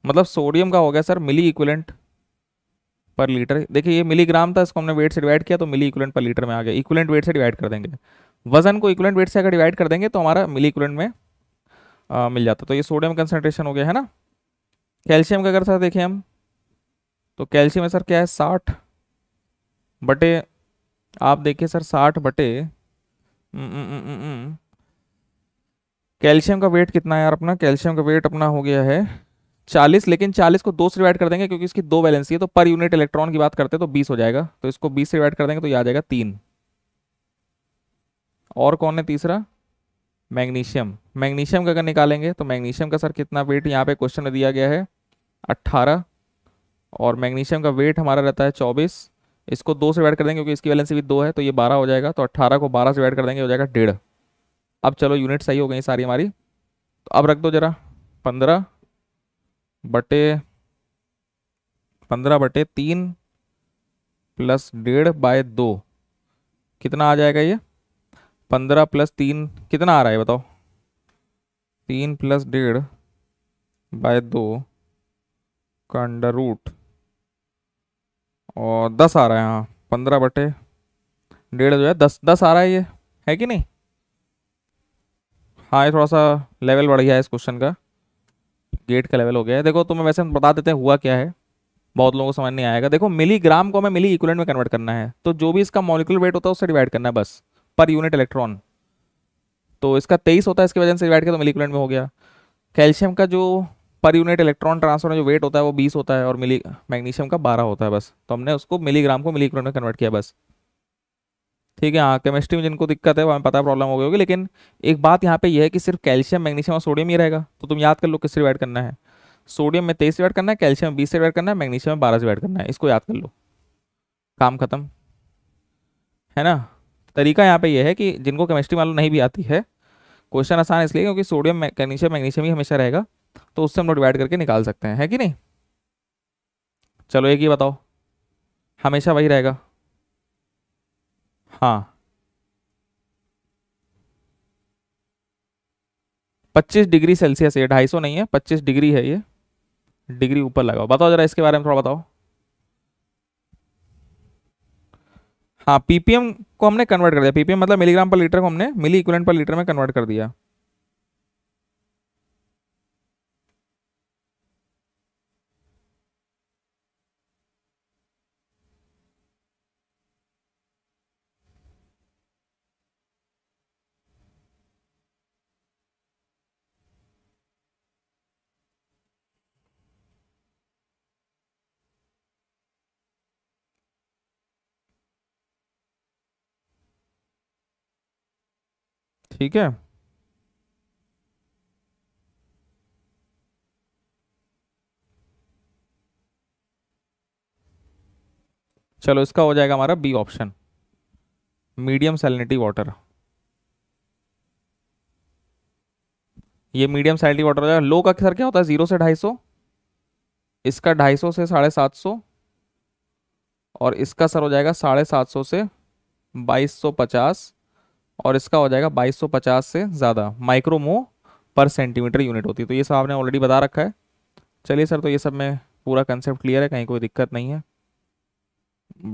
मतलब सोडियम का हो गया sir milli equivalent per litre देखिए ये मिलीग्राम था इसको हमने वेट से डिवाइड किया तो मिली इक्वलेंट पर लीटर में आ गया इक्वलेंट वेट से डिवाइड कर देंगे वजन को इक्वलेंट वेट से अगर डिवाइड कर देंगे तो हमारा मिली इक्वलेंट में आ, मिल जाता तो ये सोडियम कंसनट्रेशन हो गया है ना कैल्शियम का अगर सर देखें हम तो कैल्शियम सर क्या है साठ बटे आप देखिए सर साठ बटे हम्म, हम्म, हम्म, कैल्शियम का वेट कितना है यार अपना कैल्शियम का वेट अपना हो गया है चालीस लेकिन चालीस को दो से डिवाइड कर देंगे क्योंकि इसकी दो बैलेंसी है तो पर यूनिट इलेक्ट्रॉन की बात करते हैं तो बीस हो जाएगा तो इसको बीस से डिवाइड कर देंगे तो ये आ जाएगा तीन और कौन है तीसरा मैग्नीशियम मैग्नीशियम का अगर निकालेंगे तो मैग्नीशियम का सर कितना वेट यहाँ पे क्वेश्चन में दिया गया है अट्ठारह और मैग्नीशियम का वेट हमारा रहता है चौबीस इसको दो से डिवाइड कर देंगे क्योंकि इसकी वैलेंस भी दो है तो ये बारह हो जाएगा तो अट्ठारह को बारह से डिवाइड कर देंगे हो जाएगा डेढ़ अब चलो यूनिट सही हो गई सारी हमारी तो अब रख दो जरा पंद्रह बटे पंद्रह बटे तीन प्लस डेढ़ बाय दो कितना आ जाएगा ये पंद्रह प्लस तीन कितना आ रहा है बताओ तीन प्लस डेढ़ बाय दो का अंडर रूट और दस आ रहा है हाँ पंद्रह बटे डेढ़ जो है दस दस आ रहा है ये है कि नहीं हाँ ये थोड़ा सा लेवल बढ़ गया है इस क्वेश्चन का गेट का लेवल हो गया है देखो तुम्हें वैसे हम बता देते हैं हुआ क्या है बहुत लोगों को समझ नहीं आएगा देखो मिलीग्राम को हमें मिली इक्वलेंट में कन्वर्ट करना है तो जो भी इसका मॉलिकुलर वेट होता है उससे डिवाइड करना है बस पर यूनिट इलेक्ट्रॉन तो इसका तेईस होता है इसकी वजह से डिवाइड किया तो इक्वलेंट में हो गया कैल्शियम का जो पर यूनिट इलेक्ट्रॉन ट्रांसफर में जो वेट होता है वो बीस होता है और मिली मैग्नीशियम का बारह होता है बस तो हमने उसको मिलीग्राम को मिली में कन्वर्ट किया बस ठीक है हाँ केमिस्ट्री में जिनको दिक्कत है वहाँ पता प्रॉब्लम हो गई होगी लेकिन एक बात यहाँ पे यह है कि सिर्फ कैल्शियम मैग्नीशियम और सोडियम ही रहेगा तो तुम याद कर लो किससे डिवाइड करना है सोडियम में तेईस से डिवाइड करना है कैल्शियम में बीस से डिवाइड करना है मैग्नीशियम में बारह से डिवाइड करना है इसको याद कर लो काम खत्म है ना तरीका यहाँ पे यह है कि जिनको केमिस्ट्री मालूम नहीं भी आती है क्वेश्चन आसान इसलिए क्योंकि सोडियम मैग्नीशियम मैग्नीशियम ही हमेशा रहेगा तो उससे हम लोग डिवाइड करके निकाल सकते हैं है कि नहीं चलो एक ही बताओ हमेशा वही रहेगा हाँ पच्चीस डिग्री सेल्सियस ये ढाई सौ नहीं है पच्चीस डिग्री है ये डिग्री ऊपर लगाओ बताओ जरा इसके बारे में थोड़ा बताओ हाँ पीपीएम को हमने कन्वर्ट कर दिया पीपीएम मतलब मिलीग्राम पर लीटर को हमने मिली इक्वलेंट पर लीटर में कन्वर्ट कर दिया ठीक है चलो इसका हो जाएगा हमारा B option medium salinity water ये मीडियम सैलिनिटी वाटर हो जाएगा लो का सर क्या होता है जीरो से ढाई सौ इसका ढाई सौ से साढ़े सात सौ और इसका सर हो जाएगा साढ़े सात सौ से बाईस सौ पचास और इसका हो जाएगा 2250 से ज़्यादा माइक्रोमो पर सेंटीमीटर यूनिट होती है तो ये सब आपने ऑलरेडी बता रखा है चलिए सर तो ये सब में पूरा कंसेप्ट क्लियर है कहीं कोई दिक्कत नहीं है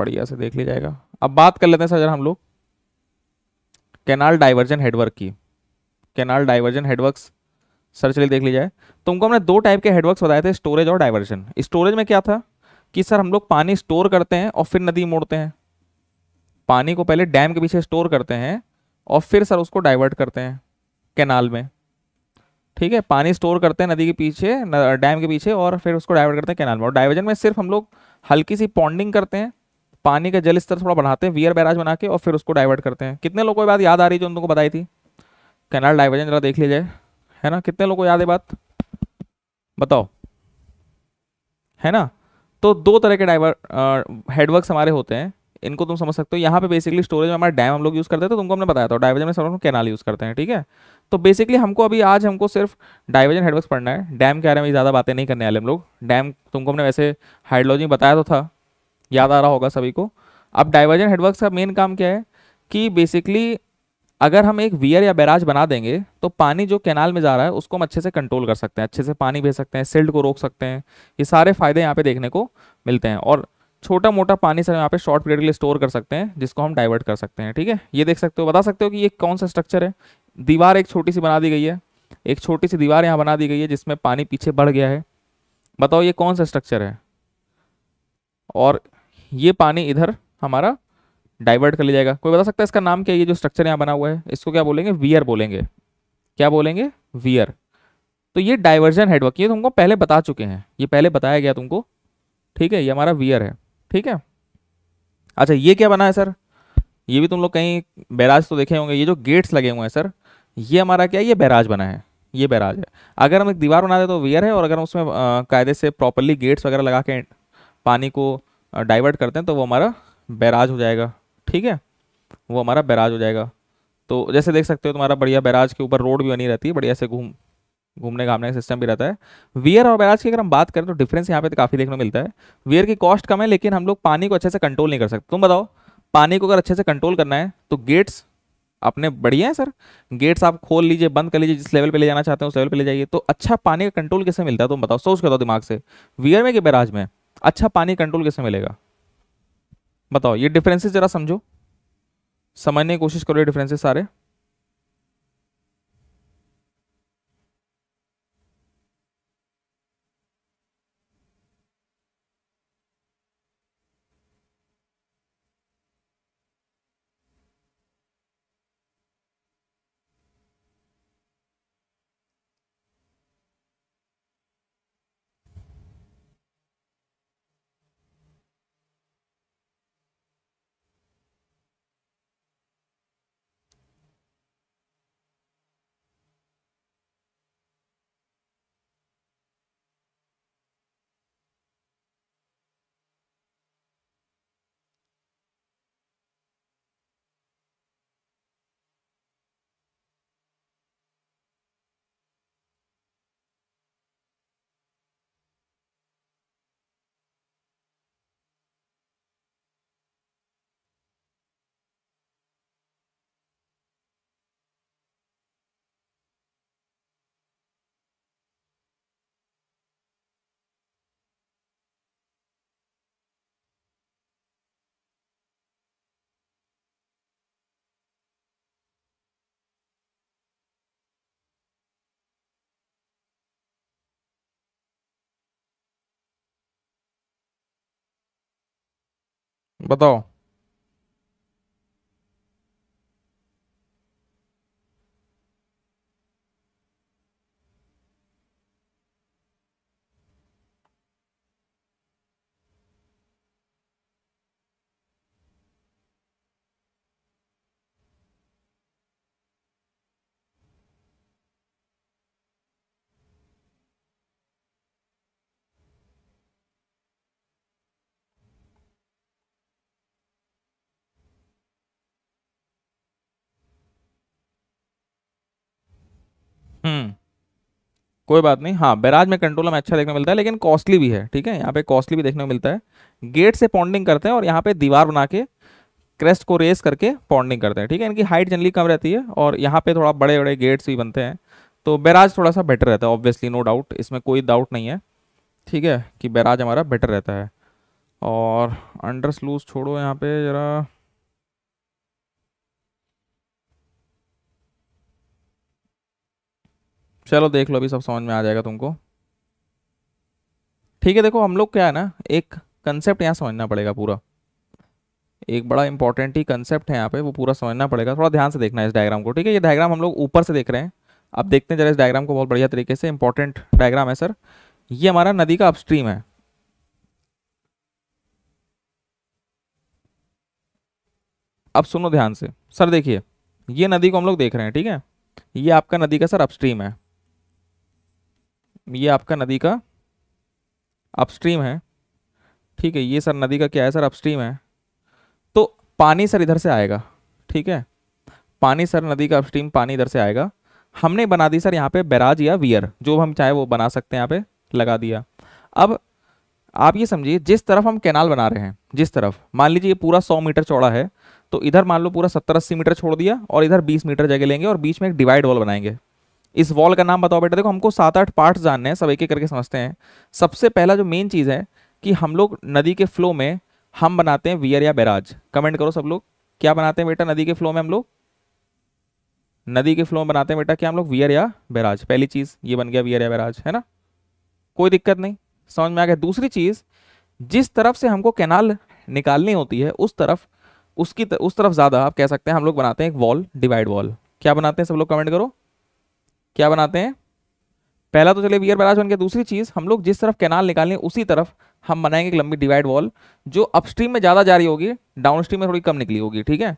बढ़िया से देख लिया जाएगा अब बात कर लेते हैं सर जरा हम लोग कैनाल डाइवर्जन हेडवर्क की कैनाल डाइवर्जन हेडवर्क्स सर चलिए देख लीजिए तुमको तो हमने दो टाइप के हेडवर्क्स बताए थे स्टोरेज और डाइवर्जन स्टोरेज में क्या था कि सर हम लोग पानी स्टोर करते हैं और फिर नदी मोड़ते हैं पानी को पहले डैम के पीछे स्टोर करते हैं और फिर सर उसको डाइवर्ट करते हैं कैनाल में ठीक है पानी स्टोर करते हैं नदी के पीछे डैम के पीछे और फिर उसको डाइवर्ट करते हैं कैनाल में और डाइवर्जन में सिर्फ हम लोग हल्की सी पॉन्डिंग करते हैं पानी का जल स्तर थोड़ा बढ़ाते हैं वियर बैराज बना के और फिर उसको डाइवर्ट करते हैं कितने लोगों को बात याद आ रही जो उन लोगों को बताई थी कैनाल डाइवर्जन जरा देख लीजिए है ना कितने लोगों को याद है बात बताओ है ना तो दो तरह के डाइवर हेडवर्क हमारे होते हैं इनको तुम समझ सकते हो यहाँ पे बेसिकली स्टोरेज में हमारा डैम हम लोग यूज़ करते हैं तो तुमको हमने बताया था डाइवर्जन में सब लोग कैनाल यूज़ करते हैं ठीक है तो बेसिकली हमको अभी आज हमको सिर्फ डाइवर्जन हेडवर्क पढ़ना है डैम के बारे में ज़्यादा बातें नहीं करने वाले हम लोग डैम तुमको हमने वैसे हाइड्रोलॉजी बताया तो था याद आ रहा होगा सभी को अब डाइवर्जन हेडवर्क का मेन काम क्या है कि बेसिकली अगर हम एक वियर या बैराज बना देंगे तो पानी जो कैनाल में जा रहा है उसको हम अच्छे से कंट्रोल कर सकते हैं अच्छे से पानी भेज सकते हैं सिल्ड को रोक सकते हैं ये सारे फायदे यहाँ पे देखने को मिलते हैं और छोटा मोटा पानी सर यहाँ पे शॉर्ट पीरियड के लिए स्टोर कर सकते हैं जिसको हम डाइवर्ट कर सकते हैं ठीक है ये देख सकते हो बता सकते हो कि ये कौन सा स्ट्रक्चर है दीवार एक छोटी सी बना दी गई है एक छोटी सी दीवार यहाँ बना दी गई है जिसमें पानी पीछे बढ़ गया है बताओ ये कौन सा स्ट्रक्चर है और ये पानी इधर हमारा डाइवर्ट कर लिया जाएगा कोई बता सकता है इसका नाम क्या है ये जो स्ट्रक्चर यहाँ बना हुआ है इसको क्या बोलेंगे वियर बोलेंगे क्या बोलेंगे वियर तो ये डाइवर्जन हेडवर्क ये तुमको तो पहले बता चुके हैं ये पहले बताया गया तुमको ठीक है ये हमारा वियर है ठीक है अच्छा ये क्या बना है सर ये भी तुम लोग कहीं बैराज तो देखे होंगे ये जो गेट्स लगे हुए हैं सर ये हमारा क्या ये बैराज बना है ये बैराज है अगर हम एक दीवार बना दे तो वेयर है और अगर हम उसमें कायदे से प्रॉपरली गेट्स वगैरह लगा के पानी को डाइवर्ट करते हैं तो वो हमारा बैराज हो जाएगा ठीक है वो हमारा बैराज हो जाएगा तो जैसे देख सकते हो तुम्हारा बढ़िया बैराज के ऊपर रोड भी बनी रहती है बढ़िया से घूम घूमने घामने का सिस्टम भी रहता है वियर और बैराज की अगर हम बात करें तो डिफरेंस यहाँ पे तो काफ़ी देखने को मिलता है वियर की कॉस्ट कम है लेकिन हम लोग पानी को अच्छे से कंट्रोल नहीं कर सकते तुम बताओ पानी को अगर अच्छे से कंट्रोल करना है तो गेट्स अपने बढ़िया हैं सर गेट्स आप खोल लीजिए बंद कर लीजिए जिस लेवल पर ले जाना चाहते हैं उस लेवल पर ले जाइए तो अच्छा पानी का कंट्रोल कैसे मिलता है तुम बताओ सोच कर दो दिमाग से वियर में कि बैराज में अच्छा पानी कंट्रोल कैसे मिलेगा बताओ ये डिफरेंसेस जरा समझो समझने की कोशिश करो ये डिफरेंसेस सारे बताओ कोई बात नहीं हाँ बैराज में कंट्रोल हमें अच्छा देखने मिलता है लेकिन कॉस्टली भी है ठीक है यहाँ पे कॉस्टली भी देखने को मिलता है गेट से पॉन्डिंग करते हैं और यहाँ पे दीवार बना के क्रेस्ट को रेस करके पॉन्डिंग करते हैं ठीक है इनकी हाइट जनरली कम रहती है और यहाँ पे थोड़ा बड़े बड़े गेट्स भी बनते हैं तो बैराज थोड़ा सा बेटर रहता है ऑब्वियसली नो डाउट इसमें कोई डाउट नहीं है ठीक है कि बैराज हमारा बेटर रहता है और अंडर स्लूज छोड़ो यहाँ पे ज़रा चलो देख लो अभी सब समझ में आ जाएगा तुमको ठीक है देखो हम लोग क्या है ना एक कंसेप्ट यहाँ समझना पड़ेगा पूरा एक बड़ा इंपॉर्टेंट ही कंसेप्ट है यहाँ पे वो पूरा समझना पड़ेगा थोड़ा ध्यान से देखना इस डायग्राम को ठीक है ये डायग्राम हम लोग ऊपर से देख रहे हैं अब देखते हैं जरा इस डायग्राम को बहुत बढ़िया तरीके से इंपॉर्टेंट डायग्राम है सर ये हमारा नदी का अपस्ट्रीम है अब सुनो ध्यान से सर देखिए ये नदी को हम लोग देख रहे हैं ठीक है ये आपका नदी का सर अपस्ट्रीम है ये आपका नदी का अपस्ट्रीम है ठीक है ये सर नदी का क्या है सर अपस्ट्रीम है तो पानी सर इधर से आएगा ठीक है पानी सर नदी का अपस्ट्रीम पानी इधर से आएगा हमने बना दी सर यहाँ पे बैराज या वियर जो हम चाहे वो बना सकते हैं यहाँ पे लगा दिया अब आप ये समझिए जिस तरफ हम कैनाल बना रहे हैं जिस तरफ मान लीजिए ये पूरा सौ मीटर चौड़ा है तो इधर मान लो पूरा सत्तर अस्सी मीटर छोड़ दिया और इधर बीस मीटर जगह लेंगे और बीच में एक डिवाइड वॉल बनाएंगे इस वॉल का नाम बताओ बेटा देखो हमको सात आठ पार्ट जानने हैं सब एक एक करके समझते हैं सबसे पहला जो मेन चीज़ है कि हम लोग नदी के फ्लो में हम बनाते हैं वियर या बैराज कमेंट करो सब लोग क्या बनाते हैं बेटा नदी के फ्लो में हम लोग नदी के फ्लो में बनाते हैं बेटा क्या हम लोग वियर या बैराज पहली चीज़ ये बन गया वियर या बैराज है ना कोई दिक्कत नहीं समझ में आ गया दूसरी चीज़ जिस तरफ से हमको कैनाल निकालनी होती है उस तरफ उसकी तर, उस तरफ ज़्यादा आप कह सकते हैं हम लोग बनाते हैं एक वॉल डिवाइड वॉल क्या बनाते हैं सब लोग कमेंट करो क्या बनाते हैं पहला तो चले वियर बैराज बन गया दूसरी चीज़ हम लोग जिस तरफ कैनाल निकालें उसी तरफ हम बनाएंगे एक लंबी डिवाइड वॉल जो अपस्ट्रीम में ज़्यादा जारी होगी डाउनस्ट्रीम में थोड़ी कम निकली होगी ठीक है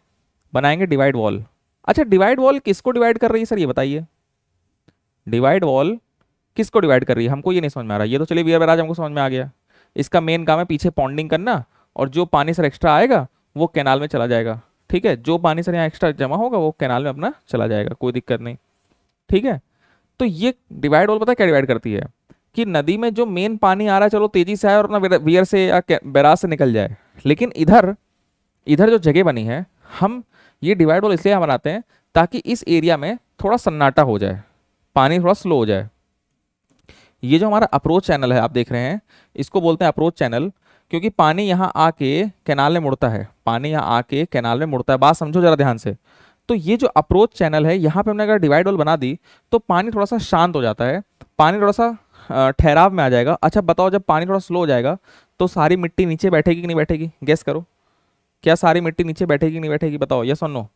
बनाएंगे डिवाइड वॉल अच्छा डिवाइड वॉल किसको डिवाइड कर रही है सर ये बताइए डिवाइड वॉल किसको डिवाइड कर रही है हमको ये नहीं समझ में आ रहा ये तो चलिए वियर बैराज हमको समझ में आ गया इसका मेन काम है पीछे पॉन्डिंग करना और जो पानी सर एक्स्ट्रा आएगा वो कैनाल में चला जाएगा ठीक है जो पानी सर यहाँ एक्स्ट्रा जमा होगा वो कैनाल में अपना चला जाएगा कोई दिक्कत नहीं ठीक है तो ये डिवाइड वॉल पता है क्या डिवाइड करती है कि नदी में जो मेन पानी आ रहा है चलो तेजी से आए और अपना वियर से या बैराज से निकल जाए लेकिन इधर इधर जो जगह बनी है हम ये डिवाइड वॉल इसलिए यहाँ बनाते हैं ताकि इस एरिया में थोड़ा सन्नाटा हो जाए पानी थोड़ा स्लो हो जाए ये जो हमारा अप्रोच चैनल है आप देख रहे हैं इसको बोलते हैं अप्रोच चैनल क्योंकि पानी यहाँ आके कैनाल में मुड़ता है पानी यहाँ आके कैनाल में मुड़ता है बात समझो जरा ध्यान से तो ये जो अप्रोच चैनल है यहाँ पे हमने अगर डिवाइड वॉल बना दी तो पानी थोड़ा सा शांत हो जाता है पानी थोड़ा सा ठहराव में आ जाएगा अच्छा बताओ जब पानी थोड़ा स्लो हो जाएगा तो सारी मिट्टी नीचे बैठेगी कि नहीं बैठेगी गैस करो क्या सारी मिट्टी नीचे बैठेगी कि नहीं बैठेगी बताओ यस और नो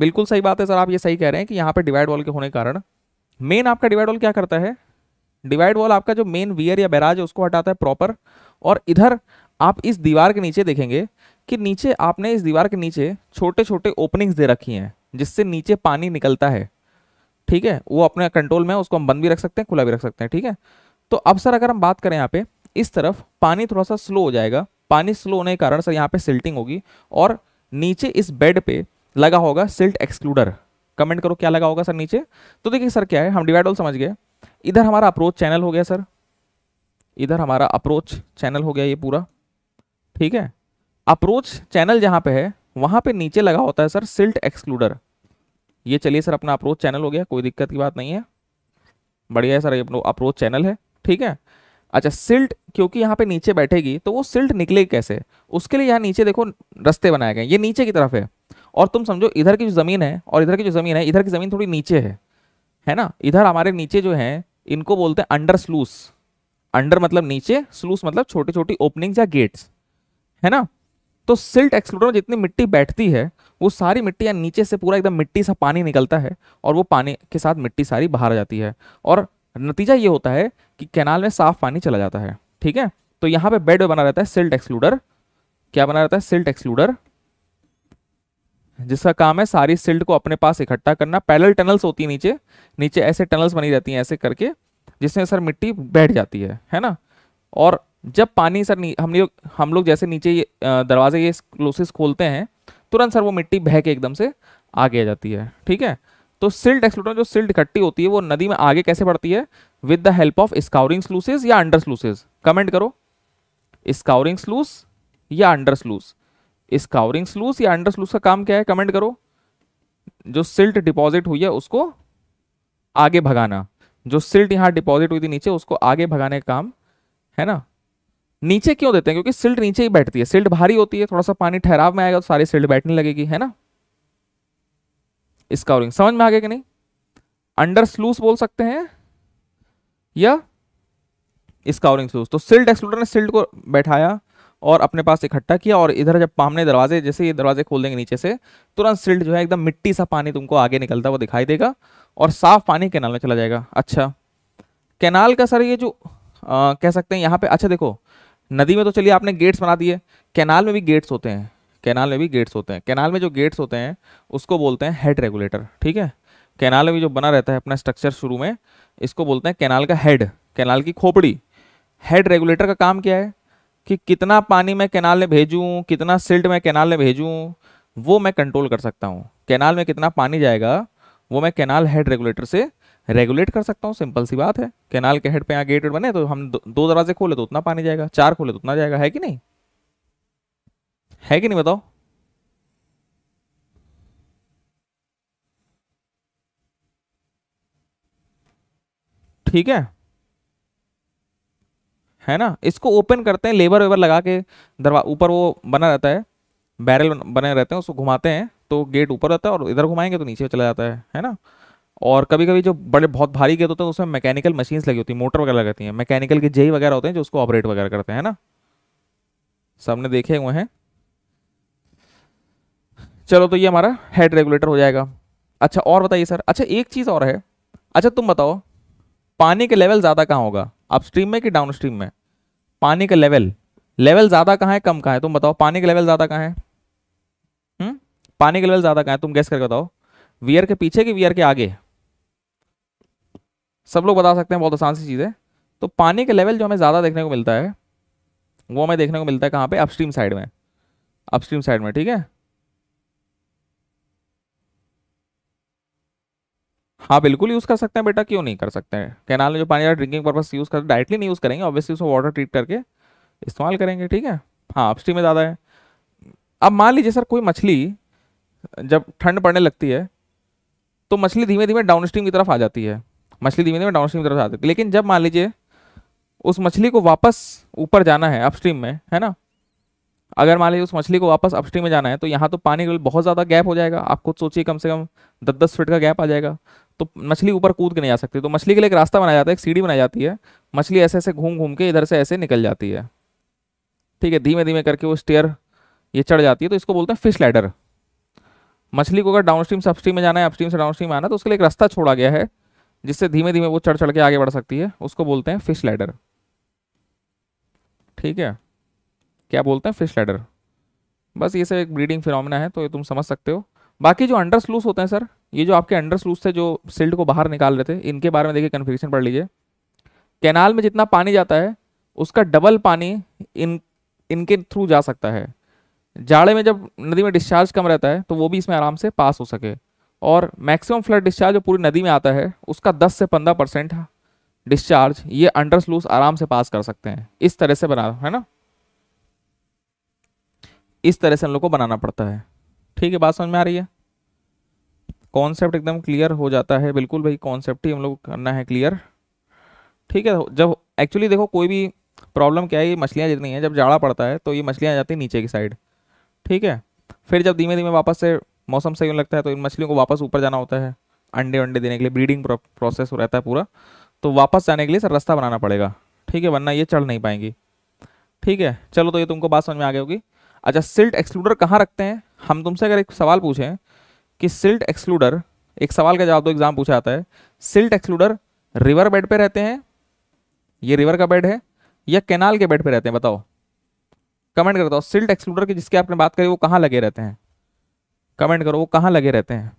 बिल्कुल सही बात है सर आप ये सही कह रहे हैं कि यहाँ पर डिवाइड वॉल के होने के कारण मेन आपका डिवाइड वॉल क्या करता है डिवाइड वॉल आपका जो मेन वियर या बैराज है उसको हटाता है प्रॉपर और इधर आप इस दीवार के नीचे देखेंगे कि नीचे आपने इस दीवार के नीचे छोटे छोटे ओपनिंग्स दे रखी हैं जिससे नीचे पानी निकलता है ठीक है वो अपने कंट्रोल में उसको हम बंद भी रख सकते हैं खुला भी रख सकते हैं ठीक है तो अब सर अगर हम बात करें यहाँ पे इस तरफ पानी थोड़ा सा स्लो हो जाएगा पानी स्लो होने के कारण सर यहाँ पे सिल्टिंग होगी और नीचे इस बेड पे लगा होगा सिल्ट एक्सक्लूडर कमेंट करो क्या लगा होगा सर नीचे तो देखिए सर क्या है हम डिवाइड ऑल समझ गए इधर हमारा अप्रोच चैनल हो गया सर इधर हमारा अप्रोच चैनल हो गया ये पूरा ठीक है अप्रोच चैनल जहाँ पे है वहाँ पे नीचे लगा होता है सर सिल्ट एक्सक्लूडर ये चलिए सर अपना अप्रोच चैनल हो गया कोई दिक्कत की बात नहीं है बढ़िया है सर ये अपना अप्रोच चैनल है ठीक है अच्छा सिल्ट क्योंकि यहाँ पे नीचे बैठेगी तो वो सिल्ट निकलेगी कैसे उसके लिए यहाँ नीचे देखो रस्ते बनाए गए ये नीचे की तरफ है और तुम समझो इधर की जो ज़मीन है और इधर की जो ज़मीन है इधर की ज़मीन थोड़ी नीचे है है ना इधर हमारे नीचे जो है इनको बोलते हैं अंडर स्लूस अंडर मतलब नीचे स्लूस मतलब छोटी छोटी ओपनिंग्स या गेट्स है ना तो सिल्ट एक्सक्लूडर में जितनी मिट्टी बैठती है वो सारी मिट्टी या नीचे से पूरा एकदम मिट्टी सा पानी निकलता है और वो पानी के साथ मिट्टी सारी बाहर आ जाती है और नतीजा ये होता है कि कैनाल में साफ पानी चला जाता है ठीक है तो यहाँ पे बेड बना रहता है सिल्ट एक्सक्लूडर क्या बना रहता है सिल्ट एक्सक्लूडर जिसका काम है सारी सिल्ट को अपने पास इकट्ठा करना पैरल टनल्स होती है नीचे नीचे ऐसे टनल्स बनी रहती हैं ऐसे करके जिसमें सर मिट्टी बैठ जाती है है ना और जब पानी सर हम लोग हम लोग जैसे नीचे दरवाजे ये क्लोसेस खोलते हैं तुरंत सर वो मिट्टी बह के एकदम से आगे आ जाती है ठीक है तो सिल्ट एक्सप्लोटर जो सिल्ट इकट्ठी होती है वो नदी में आगे कैसे बढ़ती है with the help of scouring sluices या अंडर स्लूसेज कमेंट करो स्काउरिंग स्लूस या अंडर स्लूस स्काउरिंग स्लूस या अंडर स्लूस का काम क्या है कमेंट करो जो सिल्ट डिपॉजिट हुई है उसको आगे भगाना जो सिल्ट यहाँ डिपॉजिट हुई थी नीचे उसको आगे भगाने का काम है ना नीचे क्यों देते हैं क्योंकि सिल्ट नीचे ही बैठती है सिल्ट भारी होती है थोड़ा सा पानी ठहराव में आएगा तो सारी सिल्ट बैठने लगेगी है ना स्काउरिंग समझ में आ गया कि नहीं अंडर स्लूस बोल सकते हैं या स्काउरिंग स्लूस तो सिल्ट एक्सप्लोडर ने सिल्ट को बैठाया और अपने पास इकट्ठा किया और इधर जब पामने दरवाजे जैसे ये दरवाजे खोल देंगे नीचे से तुरंत सिल्ट जो है एकदम मिट्टी सा पानी तुमको आगे निकलता वो दिखाई देगा और साफ पानी केनाल में चला जाएगा अच्छा कैनाल का सर ये जो आ, कह सकते हैं यहाँ पे अच्छा देखो नदी में तो चलिए आपने गेट्स बना दिए कैनाल में भी गेट्स होते हैं कैनाल में भी गेट्स होते हैं कैनाल में जो गेट्स होते हैं उसको बोलते हैं हेड रेगुलेटर ठीक है कैनाल में जो बना रहता है अपना स्ट्रक्चर शुरू में इसको बोलते हैं कैनाल का हेड कैनाल की खोपड़ी हेड रेगुलेटर का काम क्या है कि कितना पानी मैं कैनाल में भेजूँ कितना सिल्ट मैं कैनाल में भेजूँ वो मैं कंट्रोल कर सकता हूँ कैनाल में कितना पानी जाएगा वो मैं कैनाल हेड रेगुलेटर से रेगुलेट कर सकता हूँ सिंपल सी बात है कैनाल के हेड पे यहाँ गेट वेट बने तो हम दो, दरवाजे खोले तो उतना पानी जाएगा चार खोले तो उतना जाएगा है कि नहीं है कि नहीं बताओ ठीक है है ना इसको ओपन करते हैं लेबर वेबर लगा के दरवा ऊपर वो बना रहता है बैरल बने रहते हैं उसको घुमाते हैं तो गेट ऊपर रहता है और इधर घुमाएंगे तो नीचे चला जाता है है ना और कभी कभी जो बड़े बहुत भारी गेट होते हैं उसमें मैकेनिकल मशीन्स लगी होती है मोटर वगैरह लगती हैं मैकेनिकल के जेई वगैरह होते हैं जो उसको ऑपरेट वगैरह करते हैं ना सबने देखे हुए हैं चलो तो ये हमारा हेड रेगुलेटर हो जाएगा अच्छा और बताइए सर अच्छा एक चीज़ और है अच्छा तुम बताओ पानी का लेवल ज़्यादा कहाँ होगा अपस्ट्रीम में कि डाउन स्ट्रीम में पानी का लेवल लेवल ज़्यादा कहाँ है कम कहाँ है तुम बताओ पानी का लेवल ज़्यादा कहाँ है हुँ? हम्म? पानी का लेवल ज़्यादा कहाँ है तुम गैस करके बताओ वियर के पीछे कि वियर के आगे सब लोग बता सकते हैं बहुत आसान सी चीज़ है तो पानी का लेवल जो हमें ज़्यादा देखने को मिलता है वो हमें देखने को मिलता है कहाँ पे अपस्ट्रीम साइड में अपस्ट्रीम साइड में ठीक है हाँ बिल्कुल यूज़ कर सकते हैं बेटा क्यों नहीं कर सकते हैं कैनाल में जो पानी ड्रिंकिंग पर्पज यूज़ कर डायरेक्टली नहीं यूज़ करेंगे ऑब्वियसली उसको वाटर ट्रीट करके इस्तेमाल करेंगे ठीक है हाँ अपस्ट्रीम में ज़्यादा है अब मान लीजिए सर कोई मछली जब ठंड पड़ने लगती है तो मछली धीमे धीमे डाउन स्ट्रीम की तरफ आ जाती है मछली धीमे धीमे डाउनस्ट्रीम तरफ आती थी लेकिन जब मान लीजिए उस मछली को वापस ऊपर जाना है अपस्ट्रीम में है ना अगर मान लीजिए उस मछली को वापस अपस्ट्रीम में जाना है तो यहाँ तो पानी का बहुत ज़्यादा गैप हो जाएगा आप खुद सोचिए कम से कम दस दस फीट का गैप आ जाएगा तो मछली ऊपर कूद के नहीं आ सकती तो मछली के लिए एक रास्ता बनाया जाता है एक सीढ़ी बनाई जाती है मछली ऐसे ऐसे घूम घूम के इधर से ऐसे निकल जाती है ठीक है धीमे धीमे करके वो स्टेयर ये चढ़ जाती है तो इसको बोलते हैं फिश लैडर मछली को अगर डाउनस्ट्रीम से अपस्ट्रीम में जाना है अपस्ट्रीम से डाउनस्ट्रीम में आना तो उसके लिए एक रास्ता छोड़ा गया है जिससे धीमे धीमे वो चढ़ चढ़ के आगे बढ़ सकती है उसको बोलते हैं फिश लैडर ठीक है क्या बोलते हैं फिश लैडर बस ये सब एक ब्रीडिंग फिनोमिना है तो ये तुम समझ सकते हो बाकी जो अंडर स्लूस होते हैं सर ये जो आपके अंडर स्लूस थे जो सिल्ट को बाहर निकाल रहे थे इनके बारे में देखिए कन्फ्यूजन पढ़ लीजिए कैनाल में जितना पानी जाता है उसका डबल पानी इन इनके थ्रू जा सकता है जाड़े में जब नदी में डिस्चार्ज कम रहता है तो वो भी इसमें आराम से पास हो सके और मैक्सिमम फ्लड डिस्चार्ज जो पूरी नदी में आता है उसका 10 से 15 परसेंट डिस्चार्ज ये अंडर स्लूस आराम से पास कर सकते हैं इस तरह से बना है ना इस तरह से हम लोग को बनाना पड़ता है ठीक है बात समझ में आ रही है कॉन्सेप्ट एकदम क्लियर हो जाता है बिल्कुल भाई कॉन्सेप्ट ही हम लोग करना है क्लियर ठीक है जब एक्चुअली देखो कोई भी प्रॉब्लम क्या है ये मछलियाँ जितनी हैं जब जाड़ा पड़ता है तो ये मछलियाँ आ जाती हैं नीचे की साइड ठीक है फिर जब धीमे धीमे वापस से मौसम सही लगता है तो इन मछलियों को वापस ऊपर जाना होता है अंडे वंडे देने के लिए ब्रीडिंग प्रोसेस रहता है पूरा तो वापस जाने के लिए सर रास्ता बनाना पड़ेगा ठीक है वरना ये चढ़ नहीं पाएंगी ठीक है चलो तो ये तुमको बात समझ में आ गई होगी अच्छा सिल्ट एक्सक्लूडर कहाँ रखते हैं हम तुमसे अगर एक सवाल पूछें कि सिल्ट एक्सक्लूडर एक सवाल का जवाब दो एग्जाम पूछा जाता है सिल्ट एक्सक्लूडर रिवर बेड पे रहते हैं ये रिवर का बेड है या कैनाल के बेड पे रहते हैं बताओ कमेंट कर हूँ सिल्ट एक्सक्लूडर की जिसकी आपने बात करी वो कहाँ लगे रहते हैं कमेंट करो वो कहाँ लगे रहते हैं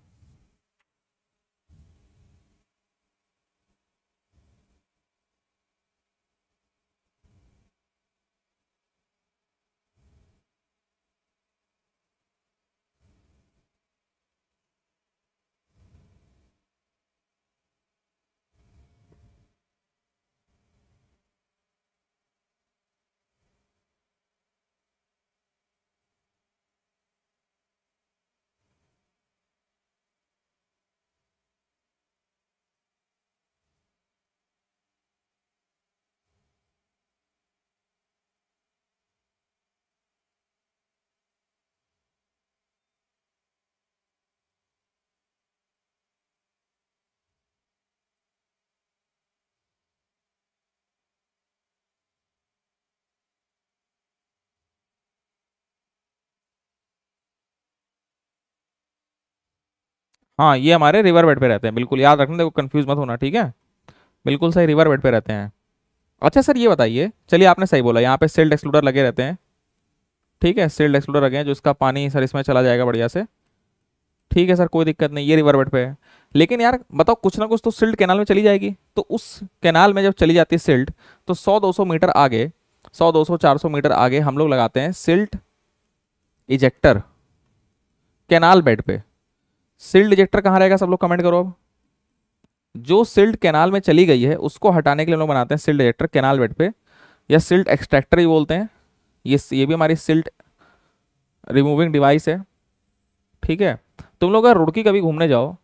हाँ ये हमारे रिवर बेड पे रहते हैं बिल्कुल याद रखना देखो कन्फ्यूज मत होना ठीक है बिल्कुल सही रिवर बेड पे रहते हैं अच्छा सर ये बताइए चलिए आपने सही बोला यहाँ पे सेल्ड एक्सप्लोडर लगे रहते हैं ठीक है सेल्ड एक्सप्लोडर लगे हैं जो इसका पानी सर इसमें चला जाएगा बढ़िया से ठीक है सर कोई दिक्कत नहीं ये रिवर बेड पे है लेकिन यार बताओ कुछ ना कुछ तो सिल्ट कैनाल में चली जाएगी तो उस कैनाल में जब चली जाती है सिल्ट तो दो सौ मीटर आगे सौ चार सौ मीटर आगे हम लोग लगाते हैं सिल्ट इजेक्टर कैनाल बेड पे सिल्ड इजेक्टर कहाँ रहेगा सब लोग कमेंट करो अब जो सिल्ड कैनाल में चली गई है उसको हटाने के लिए हम लोग बनाते हैं सिल्ड इजेक्टर कैनाल बेड पे या सिल्ट एक्सट्रैक्टर ही बोलते हैं ये ये भी हमारी सिल्ट रिमूविंग डिवाइस है ठीक है तुम लोग अगर रुड़की कभी घूमने जाओ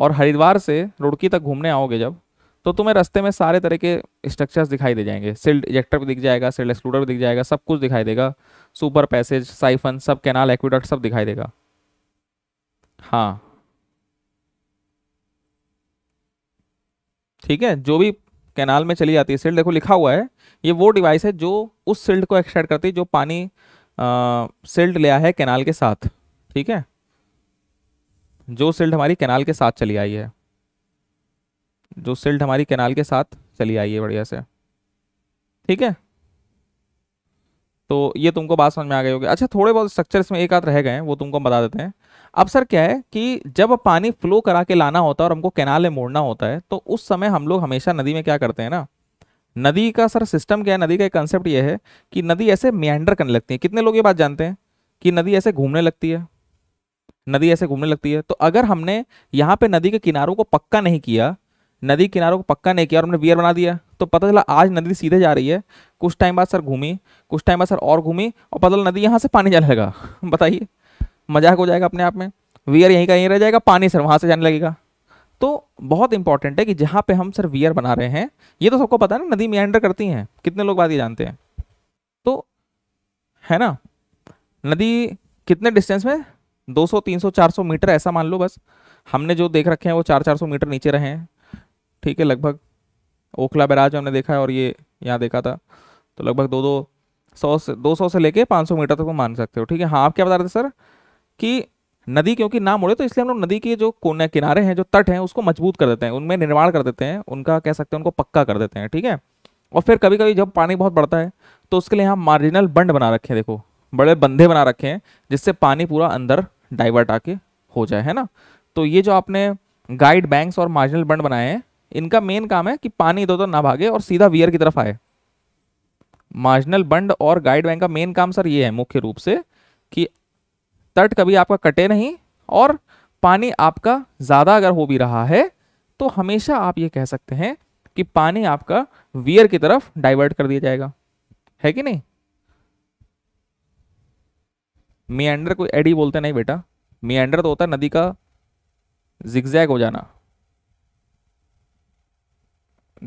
और हरिद्वार से रुड़की तक घूमने आओगे जब तो तुम्हें रास्ते में सारे तरह के स्ट्रक्चर्स दिखाई दे जाएंगे सिल्ड इजेक्टर भी दिख जाएगा सिल्ड एक्सक्लूडर भी दिख जाएगा सब कुछ दिखाई देगा सुपर पैसेज साइफन सब कैनाल एक्विडक्ट सब दिखाई देगा हाँ ठीक है जो भी कैनाल में चली जाती है सिल्ड देखो लिखा हुआ है ये वो डिवाइस है जो उस सिल्ड को एक्सट्रैक्ट करती है जो पानी सिल्ड लिया है कैनाल के साथ ठीक है जो सिल्ड हमारी कैनाल के साथ चली आई है जो सिल्ड हमारी कैनाल के साथ चली आई है बढ़िया से ठीक है तो ये तुमको बात समझ में आ गई होगी अच्छा थोड़े बहुत स्ट्रक्चर इसमें एक आध रह गए हैं वो तुमको बता देते हैं अब सर क्या है कि जब पानी फ्लो करा के लाना होता है और हमको कैनाल में मोड़ना होता है तो उस समय हम लोग हमेशा नदी में क्या करते हैं ना नदी का सर सिस्टम क्या है नदी का एक कंसेप्ट यह है कि नदी ऐसे मैंडर करने लगती है कितने लोग ये बात जानते हैं कि नदी ऐसे घूमने लगती है नदी ऐसे घूमने लगती है तो अगर हमने यहाँ पे नदी के किनारों को पक्का नहीं किया नदी किनारों को पक्का नहीं किया और हमने वियर बना दिया तो पता चला आज नदी सीधे जा रही है कुछ टाइम बाद सर घूमी कुछ टाइम बाद सर और घूमी और पता चला नदी यहाँ से पानी जाने लगा बताइए मजाक हो जाएगा अपने आप में वियर यहीं का यहीं रह जाएगा पानी सर वहाँ से जाने लगेगा तो बहुत इंपॉर्टेंट है कि जहाँ पर हम सर वियर बना रहे हैं ये तो सबको पता है ना नदी एंडर करती हैं कितने लोग बात ये जानते हैं तो है ना नदी कितने डिस्टेंस में 200, 300, 400 मीटर ऐसा मान लो बस हमने जो देख रखे हैं वो चार चार सौ मीटर नीचे रहे हैं ठीक है लगभग ओखला बैराज हमने देखा है और ये यहाँ देखा था तो लगभग दो दो सौ से दो सौ से लेके पाँच सौ मीटर तक को मान सकते हो ठीक है हाँ आप क्या बता रहे थे सर कि नदी क्योंकि ना मुड़े तो इसलिए हम लोग नदी के जो कोने किनारे हैं जो तट हैं उसको मजबूत कर देते हैं उनमें निर्माण कर देते हैं उनका कह सकते हैं उनको पक्का कर देते हैं ठीक है और फिर कभी कभी जब पानी बहुत बढ़ता है तो उसके लिए हम मार्जिनल बंड बना रखे हैं देखो बड़े बंधे बना रखे हैं जिससे पानी पूरा अंदर डाइवर्ट आके हो जाए है ना तो ये जो आपने गाइड बैंक्स और मार्जिनल बंड बनाए हैं इनका मेन काम है कि पानी इधर उधर ना भागे और सीधा वियर की तरफ आए मार्जिनल बंड और गाइड बैंक का मेन काम सर ये है मुख्य रूप से कि तट कभी आपका कटे नहीं और पानी आपका ज़्यादा अगर हो भी रहा है तो हमेशा आप ये कह सकते हैं कि पानी आपका वियर की तरफ डाइवर्ट कर दिया जाएगा है कि नहीं मे अंडर कोई एडी बोलते नहीं बेटा मे तो होता है नदी का जिगजैग हो जाना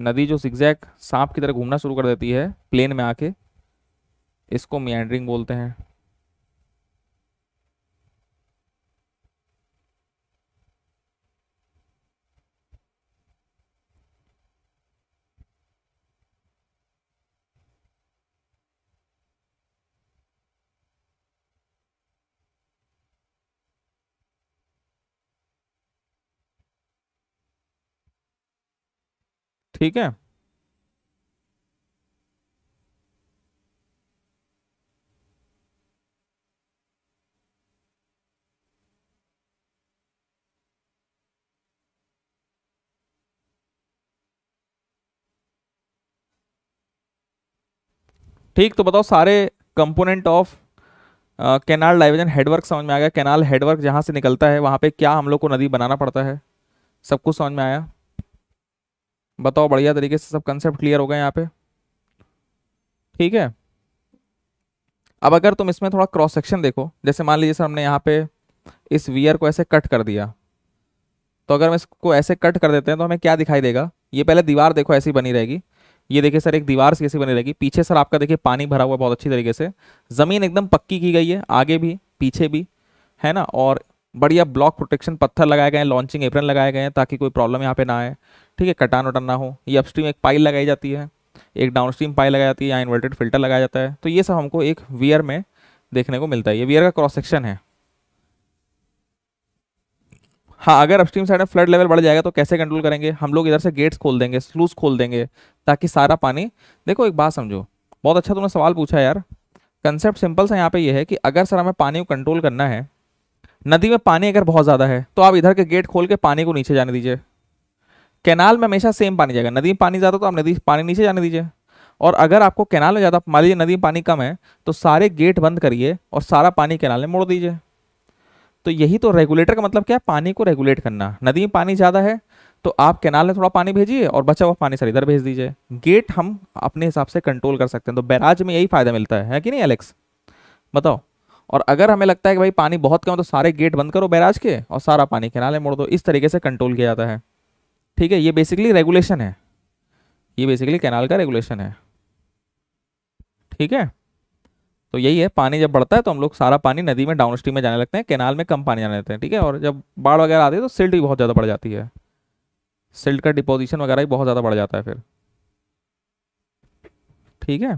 नदी जो सिक्जैक सांप की तरह घूमना शुरू कर देती है प्लेन में आके इसको मियाड्रिंग बोलते हैं ठीक है ठीक तो बताओ सारे component of canal diversion headwork समझ में आ गया कैनाल हेडवर्क जहाँ से निकलता है वहाँ पे क्या हम लोग को नदी बनाना पड़ता है सब कुछ समझ में आया बताओ बढ़िया तरीके से सब कंसेप्ट क्लियर हो गए यहाँ पे ठीक है अब अगर तुम इसमें थोड़ा क्रॉस सेक्शन देखो जैसे मान लीजिए सर हमने यहाँ पे इस वियर को ऐसे कट कर दिया तो अगर हम इसको ऐसे कट कर देते हैं तो हमें क्या दिखाई देगा ये पहले दीवार देखो ऐसी बनी रहेगी ये देखिए सर एक दीवार से ऐसी बनी रहेगी पीछे सर आपका देखिए पानी भरा हुआ बहुत अच्छी तरीके से ज़मीन एकदम पक्की की गई है आगे भी पीछे भी है ना और बढ़िया ब्लॉक प्रोटेक्शन पत्थर लगाए गए हैं लॉन्चिंग एप्रन लगाए गए हैं ताकि कोई प्रॉब्लम यहाँ पे ना आए ठीक है कटान वटान ना हो ये अपस्ट्रीम एक पाइल लगाई जाती है एक डाउनस्ट्रीम पाइल लगाई जाती है या इन्वर्टेड फिल्टर लगाया जाता है तो ये सब हमको एक वियर में देखने को मिलता है ये वियर का क्रॉस सेक्शन है हाँ अगर अपस्ट्रीम साइड में फ्लड लेवल बढ़ जाएगा तो कैसे कंट्रोल करेंगे हम लोग इधर से गेट्स खोल देंगे स्लूस खोल देंगे ताकि सारा पानी देखो एक बात समझो बहुत अच्छा तुमने सवाल पूछा यार कंसेप्ट सिंपल सा यहाँ पे ये है कि अगर सर हमें पानी को कंट्रोल करना है नदी में पानी अगर बहुत ज़्यादा है तो आप इधर के गेट खोल के पानी को नीचे जाने दीजिए कैनाल में हमेशा सेम पानी जाएगा नदी में पानी ज़्यादा तो आप नदी पानी नीचे जाने दीजिए और अगर आपको कैनाल में ज़्यादा मान लीजिए नदी में पानी कम है तो सारे गेट बंद करिए और सारा पानी कैनाल में मोड़ दीजिए तो यही तो रेगुलेटर का मतलब क्या है पानी को रेगुलेट करना नदी में पानी ज़्यादा है तो आप कैनाल में थोड़ा पानी भेजिए और बचा हुआ पानी सर इधर भेज दीजिए गेट हम अपने हिसाब से कंट्रोल कर सकते हैं तो बैराज में यही फ़ायदा मिलता है, है कि नहीं एलेक्स बताओ और अगर हमें लगता है कि भाई पानी बहुत कम है तो सारे गेट बंद करो बैराज के और सारा पानी कैनाल में मोड़ दो इस तरीके से कंट्रोल किया जाता है ठीक है ये बेसिकली रेगुलेशन है ये बेसिकली कैनाल का रेगुलेशन है ठीक है तो यही है पानी जब बढ़ता है तो हम लोग सारा पानी नदी में डाउन स्ट्रीम में जाने लगते हैं कैनाल में कम पानी जाने लगते हैं ठीक है और जब बाढ़ वगैरह आती है तो सिल्ट भी बहुत ज़्यादा बढ़ जाती है सिल्ट का डिपोजिशन वगैरह भी बहुत ज़्यादा बढ़ जाता है फिर ठीक है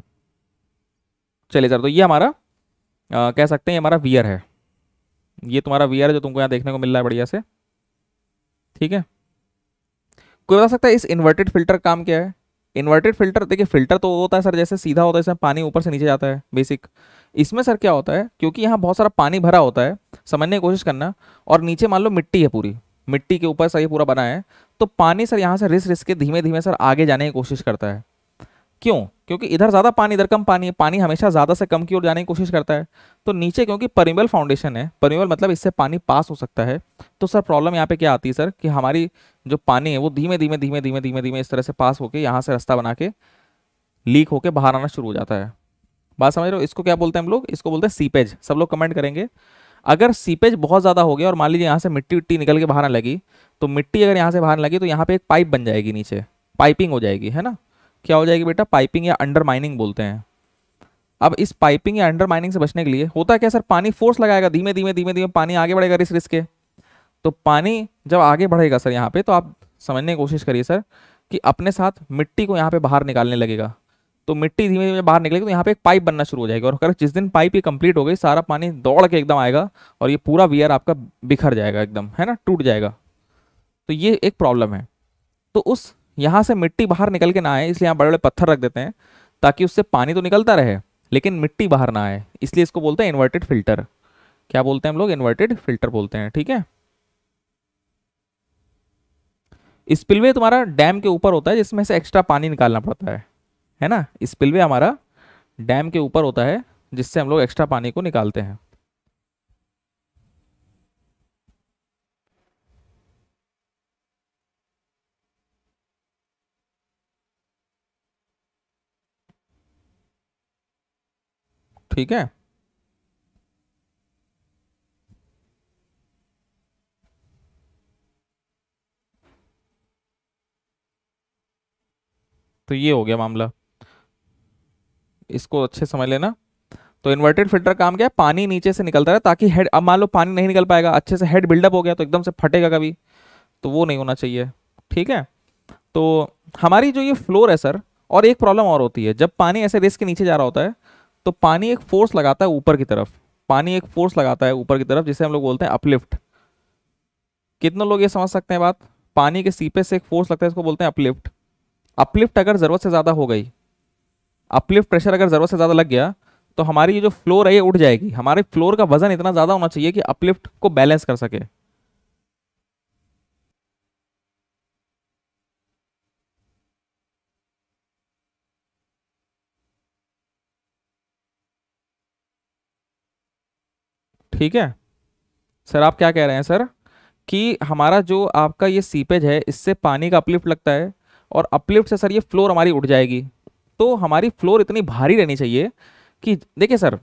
चलिए सर तो ये हमारा आ, कह सकते हैं हमारा वियर है ये तुम्हारा वियर है जो तुमको यहाँ देखने को मिल रहा है बढ़िया से ठीक है कोई बता सकता है इस इन्वर्टेड फिल्टर काम क्या है इन्वर्टेड फिल्टर देखिए फिल्टर तो होता है सर जैसे सीधा होता है इसमें पानी ऊपर से नीचे जाता है बेसिक इसमें सर क्या होता है क्योंकि यहाँ बहुत सारा पानी भरा होता है समझने की कोशिश करना और नीचे मान लो मिट्टी है पूरी मिट्टी के ऊपर सर ये पूरा बना है तो पानी सर यहाँ से रिस रिस के धीमे धीमे सर आगे जाने की कोशिश करता है क्यों क्योंकि इधर ज़्यादा पानी इधर कम पानी है पानी हमेशा ज़्यादा से कम की ओर जाने की कोशिश करता है तो नीचे क्योंकि परिमल फाउंडेशन है परिमल मतलब इससे पानी पास हो सकता है तो सर प्रॉब्लम यहाँ पे क्या आती है सर कि हमारी जो पानी है वो धीमे धीमे धीमे धीमे धीमे धीमे इस तरह से पास होके यहाँ से रास्ता बना के लीक होके बाहर आना शुरू हो जाता है बात समझ रहे हो इसको क्या बोलते हैं हम लोग इसको बोलते हैं सीपेज सब लोग कमेंट करेंगे अगर सीपेज बहुत ज़्यादा हो गया और मान लीजिए यहाँ से मिट्टी उट्टी निकल के बाहर आने लगी तो मिट्टी अगर यहाँ से बाहर लगी तो यहाँ पर एक पाइप बन जाएगी नीचे पाइपिंग हो जाएगी है ना क्या हो जाएगी बेटा पाइपिंग या अंडर माइनिंग बोलते हैं अब इस पाइपिंग या अंडर माइनिंग से बचने के लिए होता है क्या सर पानी फोर्स लगाएगा धीमे धीमे धीमे धीमे पानी आगे बढ़ेगा रिस रिस्क के तो पानी जब आगे बढ़ेगा सर यहाँ पे तो आप समझने की कोशिश करिए सर कि अपने साथ मिट्टी को यहाँ पे बाहर निकालने लगेगा तो मिट्टी धीमे धीमे बाहर निकलेगी तो यहाँ पे एक पाइप बनना शुरू हो जाएगी और अगर जिस दिन पाइप ये कंप्लीट हो गई सारा पानी दौड़ के एकदम आएगा और ये पूरा वियर आपका बिखर जाएगा एकदम है ना टूट जाएगा तो ये एक प्रॉब्लम है तो उस यहाँ से मिट्टी बाहर निकल के ना आए इसलिए यहाँ बड़े बड़े पत्थर रख देते हैं ताकि उससे पानी तो निकलता रहे लेकिन मिट्टी बाहर ना आए इसलिए इसको बोलते हैं इन्वर्टेड फिल्टर क्या बोलते हैं हम लोग इन्वर्टेड फिल्टर बोलते हैं ठीक है स्पिलवे तुम्हारा डैम के ऊपर होता है जिसमें से एक्स्ट्रा पानी निकालना पड़ता है है ना स्पिलवे हमारा डैम के ऊपर होता है जिससे हम लोग एक्स्ट्रा पानी को निकालते हैं ठीक है तो ये हो गया मामला इसको अच्छे समझ लेना तो इन्वर्टेड फिल्टर काम क्या है पानी नीचे से निकलता रहा ताकि हेड अब मान लो पानी नहीं निकल पाएगा अच्छे से हेड बिल्डअप हो गया तो एकदम से फटेगा कभी तो वो नहीं होना चाहिए ठीक है तो हमारी जो ये फ्लोर है सर और एक प्रॉब्लम और होती है जब पानी ऐसे रेस के नीचे जा रहा होता है तो पानी एक फोर्स लगाता है ऊपर की तरफ पानी एक फोर्स लगाता है ऊपर की तरफ जिसे हम लोग बोलते हैं अपलिफ्ट कितने लोग ये समझ सकते हैं बात पानी के सीपे से एक फोर्स लगता है इसको बोलते हैं अपलिफ्ट अपलिफ्ट अगर ज़रूरत से ज़्यादा हो गई अपलिफ्ट प्रेशर अगर ज़रूरत से ज़्यादा लग गया तो हमारी ये जो फ्लोर है ये उठ जाएगी हमारे फ्लोर का वजन इतना ज़्यादा होना चाहिए कि अपलिफ्ट को बैलेंस कर सके ठीक है सर आप क्या कह रहे हैं सर कि हमारा जो आपका ये सीपेज है इससे पानी का अपलिफ्ट लगता है और अपलिफ्ट से सर ये फ्लोर हमारी उठ जाएगी तो हमारी फ्लोर इतनी भारी रहनी चाहिए कि देखिए सर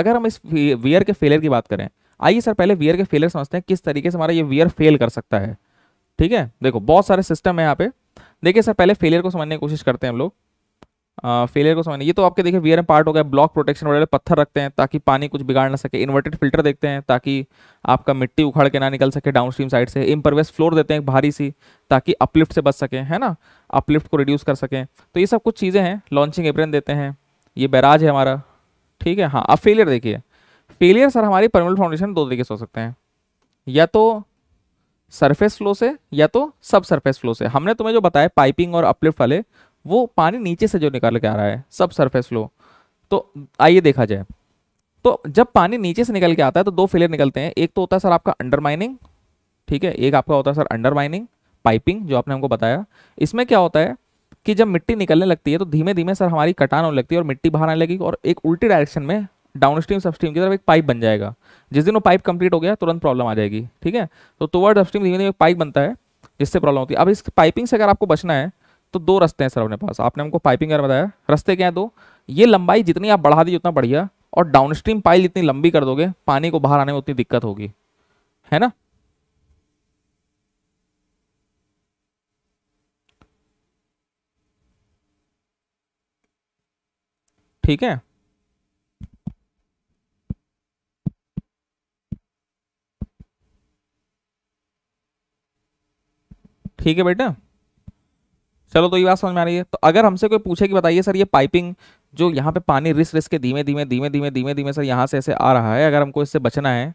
अगर हम इस वियर के फेलियर की बात करें आइए सर पहले वियर के फेलियर समझते हैं किस तरीके से हमारा ये वियर फेल कर सकता है ठीक है देखो बहुत सारे सिस्टम है यहाँ पे देखिए सर पहले फेलियर को समझने की कोशिश करते हैं हम लोग फेलियर को समझना ये तो आपके देखिए वीआर में पार्ट हो गया ब्लॉक प्रोटेक्शन वगैरह पत्थर रखते हैं ताकि पानी कुछ बिगाड़ ना सके इन्वर्टेड फिल्टर देखते हैं ताकि आपका मिट्टी उखाड़ के ना निकल सके डाउनस्ट्रीम साइड से इम्परवेस फ्लोर देते हैं भारी सी ताकि अपलिफ्ट से बच सकें है ना अपलिफ्ट को रिड्यूस कर सकें तो ये सब कुछ चीज़ें हैं लॉन्चिंग एप्रेन देते हैं ये बैराज है हमारा ठीक है हाँ अब फेलियर देखिए फेलियर सर हमारी परमल फाउंडेशन दो तरीके से हो सकते हैं या तो सरफेस फ्लो से या तो सब सरफेस फ्लो से हमने तुम्हें जो बताया पाइपिंग और अपलिफ्ट वाले वो पानी नीचे से जो निकल के आ रहा है सब सरफेस फ्लो तो आइए देखा जाए तो जब पानी नीचे से निकल के आता है तो दो फेलियर निकलते हैं एक तो होता है सर आपका माइनिंग ठीक है एक आपका होता है सर माइनिंग पाइपिंग जो आपने हमको बताया इसमें क्या होता है कि जब मिट्टी निकलने लगती है तो धीमे धीमे सर हमारी कटान होने लगती है और मिट्टी बाहर आने लगेगी और एक उल्टी डायरेक्शन में डाउन स्ट्रीम सबस्ट्रीम की तरफ एक पाइप बन जाएगा जिस दिन वो पाइप कंप्लीट हो गया तुरंत प्रॉब्लम आ जाएगी ठीक है तो टूवर्ड अपस्ट्रीम धीमे धीमे पाइप बनता है जिससे प्रॉब्लम होती है अब इस पाइपिंग से अगर आपको बचना है तो दो रस्ते हैं सर अपने पास आपने हमको पाइपिंग कर बताया रस्ते क्या है दो ये लंबाई जितनी आप बढ़ा दीजिए उतना बढ़िया और डाउनस्ट्रीम पाइल जितनी लंबी कर दोगे पानी को बाहर आने में उतनी दिक्कत होगी है ना ठीक है ठीक है बेटा चलो तो ये बात समझ में आ रही है तो अगर हमसे कोई पूछे कि बताइए सर ये पाइपिंग जो यहाँ पे पानी रिस रिस के धीमे धीमे धीमे धीमे धीमे धीमे सर यहाँ से ऐसे आ रहा है अगर हमको इससे बचना है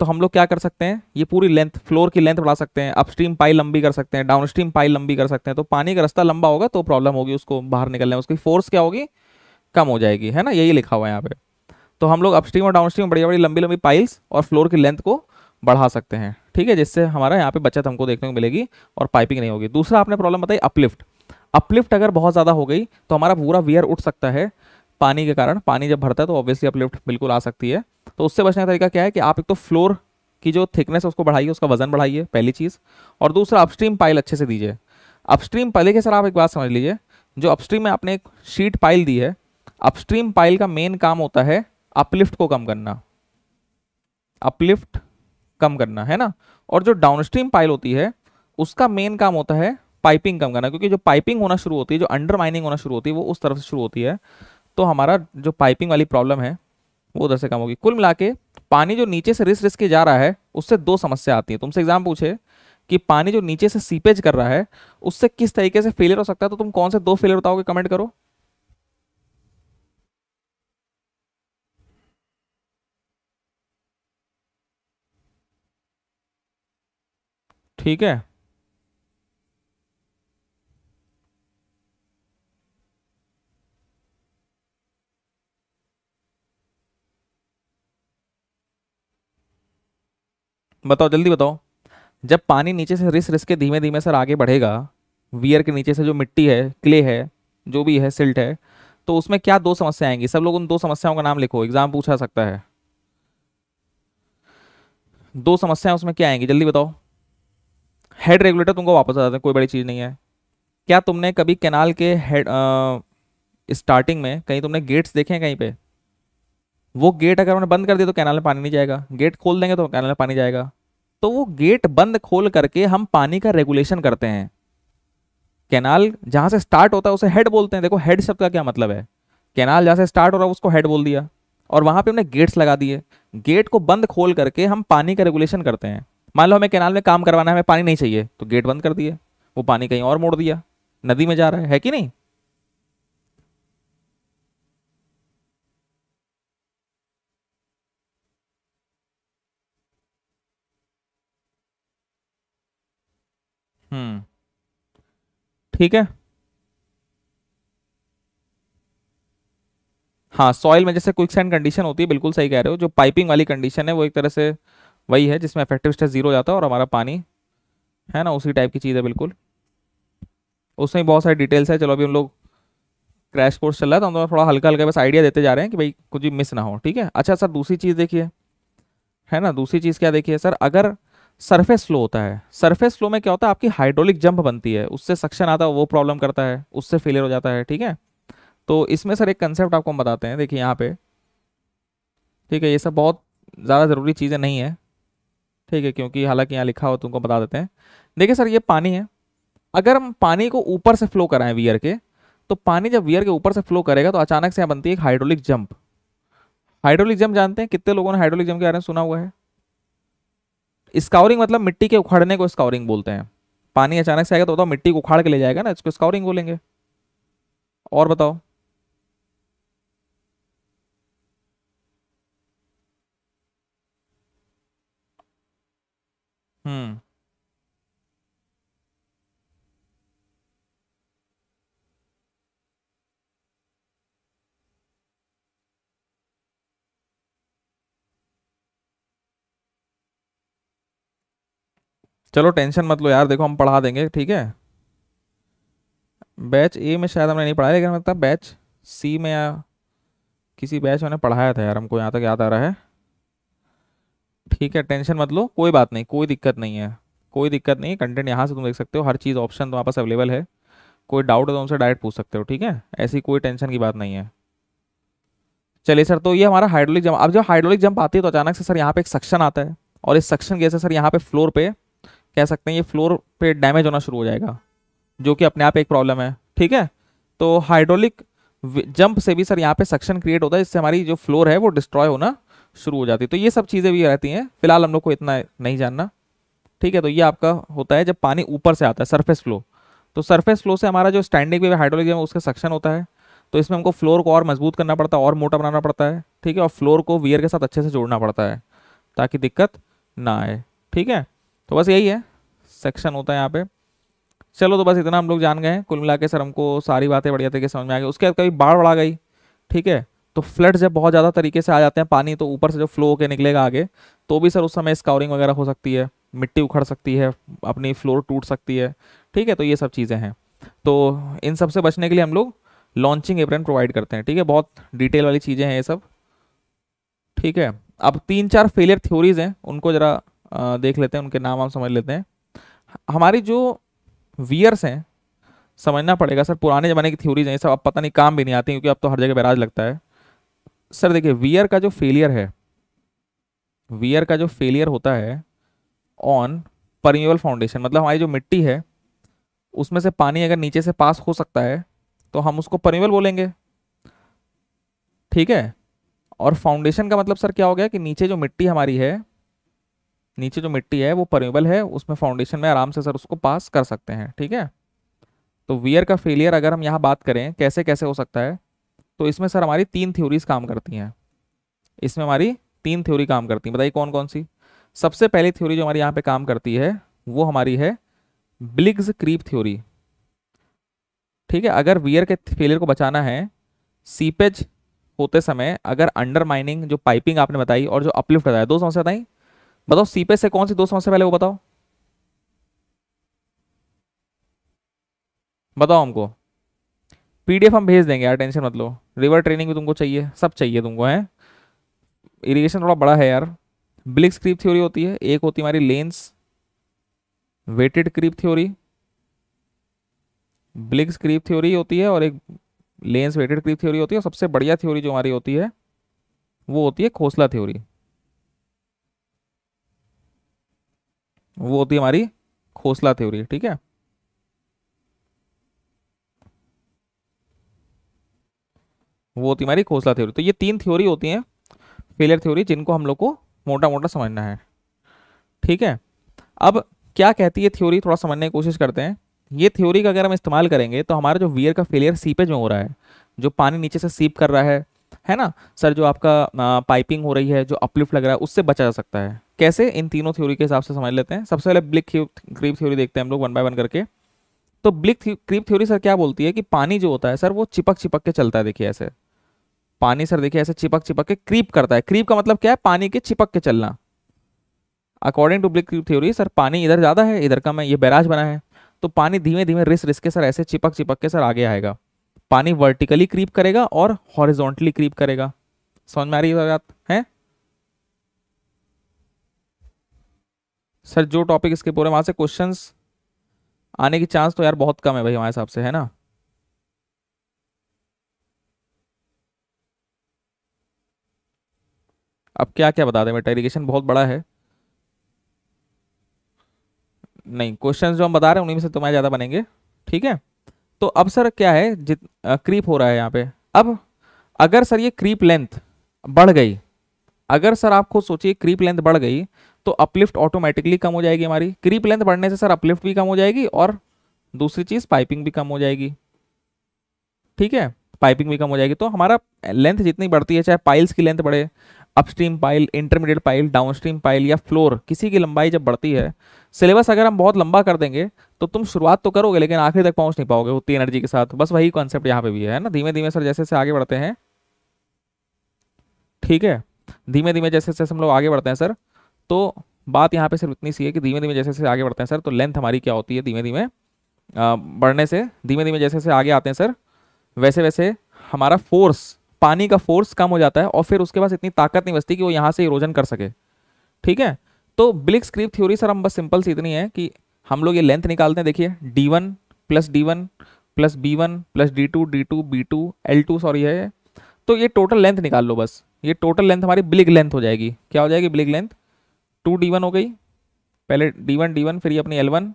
तो हम लोग क्या कर सकते हैं ये पूरी लेंथ फ्लोर की लेंथ बढ़ा सकते हैं अपस्ट्रीम पाई लंबी कर सकते हैं डाउनस्ट्रीम पाई लंबी कर सकते हैं तो पानी का रास्ता लंबा होगा तो प्रॉब्लम होगी उसको बाहर निकलने में उसकी फोर्स क्या होगी कम हो जाएगी है ना यही लिखा हुआ है यहाँ पे तो हम लोग अपस्ट्रीम और डाउनस्ट्रीम बड़ी बड़ी लंबी लंबी पाइल्स और फ्लोर की लेंथ को बढ़ा सकते हैं ठीक है जिससे हमारा यहाँ पे बचत हमको देखने को मिलेगी और पाइपिंग नहीं होगी दूसरा आपने प्रॉब्लम बताई अपलिफ्ट अपलिफ्ट अगर बहुत ज़्यादा हो गई तो हमारा पूरा वियर उठ सकता है पानी के कारण पानी जब भरता है तो ऑब्वियसली अपलिफ्ट बिल्कुल आ सकती है तो उससे बचने का तरीका क्या है कि आप एक तो फ्लोर की जो थिकनेस है उसको बढ़ाइए उसका वजन बढ़ाइए पहली चीज़ और दूसरा अपस्ट्रीम पाइल अच्छे से दीजिए अपस्ट्रीम पहले के सर आप एक बात समझ लीजिए जो अपस्ट्रीम में आपने एक शीट पाइल दी है अपस्ट्रीम पाइल का मेन काम होता है अपलिफ्ट को कम करना अपलिफ्ट कम करना है ना और जो डाउनस्ट्रीम पाइल होती है उसका मेन काम होता है पाइपिंग कम करना क्योंकि जो पाइपिंग होना शुरू होती है जो अंडर माइनिंग होना शुरू होती है वो उस तरफ से शुरू होती है तो हमारा जो पाइपिंग वाली प्रॉब्लम है वो उधर से कम होगी कुल मिला के पानी जो नीचे से रिस रिस के जा रहा है उससे दो समस्या आती है तुमसे एग्जाम पूछे कि पानी जो नीचे से सीपेज कर रहा है उससे किस तरीके से फेलियर हो सकता है तो तुम कौन से दो फेलियर बताओगे कमेंट करो ठीक है बताओ जल्दी बताओ जब पानी नीचे से रिस रिस के धीमे धीमे सर आगे बढ़ेगा वियर के नीचे से जो मिट्टी है क्ले है जो भी है सिल्ट है तो उसमें क्या दो समस्या आएंगी सब लोग उन दो समस्याओं का नाम लिखो एग्जाम पूछा सकता है दो समस्याएं उसमें क्या आएंगी जल्दी बताओ हेड रेगुलेटर तुमको वापस आ जाते हैं कोई बड़ी चीज़ नहीं है क्या तुमने कभी कैनाल के हेड स्टार्टिंग में कहीं तुमने गेट्स देखे हैं कहीं पे वो गेट अगर उन्हें बंद कर दिया तो कैनाल में पानी नहीं जाएगा गेट खोल देंगे तो कैनाल में पानी जाएगा तो वो गेट बंद खोल करके हम पानी का रेगुलेशन करते हैं कैनाल जहाँ से स्टार्ट होता है उसे हेड बोलते हैं देखो हेड शब्द का क्या मतलब है कैनाल जहाँ से स्टार्ट हो रहा है उसको हेड बोल दिया और वहाँ पे हमने गेट्स लगा दिए गेट को बंद खोल करके हम पानी का रेगुलेशन करते हैं मान लो हमें कैनाल में काम करवाना है हमें पानी नहीं चाहिए तो गेट बंद कर दिया वो पानी कहीं और मोड़ दिया नदी में जा रहा है, है कि नहीं हम्म ठीक है हाँ सॉइल में जैसे क्विक सैंड कंडीशन होती है बिल्कुल सही कह रहे हो जो पाइपिंग वाली कंडीशन है वो एक तरह से वही है जिसमें इफेक्टिव स्ट्रेस जीरो जाता है और हमारा पानी है ना उसी टाइप की चीज़ है बिल्कुल उसमें बहुत सारी डिटेल्स है चलो अभी हम लोग क्रैश कोर्स चल रहा था तो हम लोग थोड़ा हल्का हल्का बस आइडिया देते जा रहे हैं कि भाई कुछ भी मिस ना हो ठीक है अच्छा सर दूसरी चीज़ देखिए है ना दूसरी चीज़ क्या देखिए सर अगर सरफेस फ्लो होता है सरफेस फ्लो में क्या होता है आपकी हाइड्रोलिक जंप बनती है उससे सक्शन आता है वो प्रॉब्लम करता है उससे फेलियर हो जाता है ठीक है तो इसमें सर एक कंसेप्ट आपको हम बताते हैं देखिए यहाँ पे ठीक है ये सब बहुत ज़्यादा ज़रूरी चीज़ें नहीं है ठीक है क्योंकि हालांकि यहाँ लिखा हो तुमको बता देते हैं देखिए सर ये पानी है अगर हम पानी को ऊपर से फ्लो कराएं वियर के तो पानी जब वियर के ऊपर से फ्लो करेगा तो अचानक से यहाँ बनती है एक हाइड्रोलिक जंप हाइड्रोलिक जंप जानते हैं कितने लोगों ने हाइड्रोलिक जंप के बारे में सुना हुआ है स्काउरिंग मतलब मिट्टी के उखाड़ने को स्काउरिंग बोलते हैं पानी अचानक से आएगा तो बताओ मिट्टी को उखाड़ के ले जाएगा ना इसको स्काउरिंग बोलेंगे और बताओ हम्म चलो टेंशन मत लो यार देखो हम पढ़ा देंगे ठीक है बैच ए में शायद हमने नहीं पढ़ाया लेकिन मतलब बैच सी में या किसी बैच में पढ़ाया था यार हमको यहाँ तक याद आ रहा है ठीक है टेंशन मत लो कोई बात नहीं कोई दिक्कत नहीं है कोई दिक्कत नहीं है कंटेंट यहाँ से तुम देख सकते हो हर चीज़ ऑप्शन तुम्हारे पास अवेलेबल है कोई डाउट है तो उनसे डायरेक्ट पूछ सकते हो ठीक है ऐसी कोई टेंशन की बात नहीं है चलिए सर तो ये हमारा हाइड्रोलिक जंप अब जब हाइड्रोलिक जंप आती है तो अचानक से सर यहाँ पे एक सक्शन आता है और इस सक्शन से सर यहाँ पे फ्लोर पे कह सकते हैं ये फ्लोर पे डैमेज होना शुरू हो जाएगा जो कि अपने आप एक प्रॉब्लम है ठीक है तो हाइड्रोलिक जंप से भी सर यहाँ पे सक्शन क्रिएट होता है जिससे हमारी जो फ्लोर है वो डिस्ट्रॉय होना शुरू हो जाती तो ये सब चीज़ें भी रहती हैं फिलहाल हम लोग को इतना नहीं जानना ठीक है तो ये आपका होता है जब पानी ऊपर से आता है सर्फेस फ्लो तो सर्फेस फ्लो से हमारा जो स्टैंडिंग वेव हाइड्रोलिक है उसका सक्शन होता है तो इसमें हमको फ्लोर को और मजबूत करना पड़ता है और मोटा बनाना पड़ता है ठीक है और फ्लोर को वियर के साथ अच्छे से जोड़ना पड़ता है ताकि दिक्कत ना आए ठीक है तो बस यही है सेक्शन होता है यहाँ पे चलो तो बस इतना हम लोग जान गए कुल मिला के सर हमको सारी बातें बढ़िया तरीके समझ में आ गई उसके बाद कभी बाढ़ बढ़ा गई ठीक है तो फ्लड जब बहुत ज़्यादा तरीके से आ जाते हैं पानी तो ऊपर से जो फ्लो होकर निकलेगा आगे तो भी सर उस समय स्काउरिंग वगैरह हो सकती है मिट्टी उखड़ सकती है अपनी फ्लोर टूट सकती है ठीक है तो ये सब चीज़ें हैं तो इन सब से बचने के लिए हम लोग लॉन्चिंग एप्रन प्रोवाइड करते हैं ठीक है बहुत डिटेल वाली चीज़ें हैं ये सब ठीक है अब तीन चार फेलियर थ्योरीज हैं उनको ज़रा देख लेते हैं उनके नाम हम समझ लेते हैं हमारी जो वियर्स हैं समझना पड़ेगा सर पुराने ज़माने की थ्योरीज हैं ये सब अब पता नहीं काम भी नहीं आती क्योंकि अब तो हर जगह बैराज लगता है सर देखिए वीयर का जो फेलियर है वीयर का जो फेलियर होता है ऑन परमिबल फाउंडेशन मतलब हमारी जो मिट्टी है उसमें से पानी अगर नीचे से पास हो सकता है तो हम उसको परमिबल बोलेंगे ठीक है और फाउंडेशन का मतलब सर क्या हो गया कि नीचे जो मिट्टी हमारी है नीचे जो मिट्टी है वो परमेबल है उसमें फाउंडेशन में आराम से सर उसको पास कर सकते हैं ठीक है तो वियर का फेलियर अगर हम यहाँ बात करें कैसे कैसे हो सकता है तो इसमें सर हमारी तीन थ्योरीज काम करती हैं इसमें हमारी तीन थ्योरी काम करती हैं बताइए कौन कौन सी सबसे पहली थ्योरी जो हमारी यहाँ पे काम करती है वो हमारी है ब्लिग्स क्रीप थ्योरी ठीक है अगर वियर के फेलियर को बचाना है सीपेज होते समय अगर अंडर माइनिंग जो पाइपिंग आपने बताई और जो अपलिफ्ट बताया दो समस्या बताई बताओ सीपेज से कौन सी दो समस्या पहले वो बताओ बताओ हमको पीडीएफ हम भेज देंगे यार टेंशन मत लो रिवर ट्रेनिंग भी तुमको चाहिए सब चाहिए तुमको है इरिगेशन थोड़ा बड़ा है यार ब्लिक्स क्रीप थ्योरी होती है एक होती हमारी Lane's weighted creep theory Bligh's creep theory होती है और एक लेंस वेटेड क्रीप थ्योरी होती है और सबसे बढ़िया थ्योरी जो हमारी होती है वो होती है खोसला थ्योरी वो होती है हमारी खोसला थ्योरी ठीक है वो होती हमारी खोसला थ्योरी तो ये तीन थ्योरी होती हैं फेलियर थ्योरी जिनको हम लोग को मोटा मोटा समझना है ठीक है अब क्या कहती है थ्योरी थोड़ा समझने की कोशिश करते हैं ये थ्योरी का अगर हम इस्तेमाल करेंगे तो हमारा जो वियर का फेलियर सीपेज में हो रहा है जो पानी नीचे से सीप कर रहा है है ना सर जो आपका आ, पाइपिंग हो रही है जो अपलिफ्ट लग रहा है उससे बचा जा सकता है कैसे इन तीनों थ्योरी के हिसाब से समझ लेते हैं सबसे पहले ब्लिक क्रीप थ्योरी देखते हैं हम लोग वन बाय वन करके तो ब्लिक क्रीप थ्योरी सर क्या बोलती है कि पानी जो होता है सर वो चिपक चिपक के चलता है देखिए ऐसे पानी सर देखिए ऐसे चिपक चिपक के क्रीप करता है क्रीप का मतलब क्या है पानी के चिपक के चलना according to Bligh theory sir पानी इधर ज़्यादा है इधर कम है ये बैराज बना है तो पानी धीमे धीमे रिस रिस के सर ऐसे चिपक चिपक के सर आगे आएगा पानी वर्टिकली क्रीप करेगा और हॉरिजोंटली क्रीप करेगा समझ में आ रही है बात है सर जो टॉपिक इसके पूरे वहां से क्वेश्चंस आने की चांस तो यार बहुत कम है भाई हमारे हिसाब से है ना अब क्या क्या बता दें बेटा इरीगेशन बहुत बड़ा है नहीं क्वेश्चन जो हम बता रहे हैं उन्हीं में से तुम्हारे ज़्यादा बनेंगे ठीक है तो अब सर क्या है जित क्रीप हो रहा है यहाँ पे अब अगर सर ये क्रीप लेंथ बढ़ गई अगर सर आप खुद सोचिए क्रीप लेंथ बढ़ गई तो अपलिफ्ट ऑटोमेटिकली कम हो जाएगी हमारी क्रीप लेंथ बढ़ने से सर अपलिफ्ट भी कम हो जाएगी और दूसरी चीज़ पाइपिंग भी कम हो जाएगी ठीक है पाइपिंग भी कम हो जाएगी तो हमारा लेंथ जितनी बढ़ती है चाहे पाइल्स की लेंथ बढ़े upstream pile intermediate pile downstream pile या फ्लोर किसी की लंबाई जब बढ़ती है सिलेबस अगर हम बहुत लंबा कर देंगे तो तुम शुरुआत तो करोगे लेकिन आखिर तक पहुंच नहीं पाओगे उतनी एनर्जी के साथ बस वही कॉन्सेप्ट यहाँ पे भी है ना धीमे धीमे सर जैसे जैसे आगे बढ़ते हैं ठीक है धीमे धीमे जैसे जैसे हम लोग आगे बढ़ते हैं सर तो बात यहाँ पे सिर्फ इतनी सी है कि धीमे धीमे जैसे जैसे आगे बढ़ते हैं सर तो लेंथ हमारी क्या होती है धीमे धीमे बढ़ने से धीमे धीमे जैसे जैसे आगे आते हैं सर वैसे वैसे हमारा फोर्स पानी का फोर्स कम हो जाता है और फिर उसके पास इतनी ताकत नहीं बचती कि वो यहाँ से इरोजन कर सके ठीक है तो ब्लिक स्क्रीप थ्योरी सर हम बस सिंपल सी इतनी है कि हम लोग ये लेंथ निकालते हैं देखिए D one plus D one plus B one plus D two D two B two L two sorry है तो ये टोटल लेंथ निकाल लो बस ये टोटल लेंथ हमारी ब्लिक लेंथ हो जाएगी क्या हो जाएगी Bligh length two D one हो गई पहले डी वन डी वन फिर ये अपनी एल वन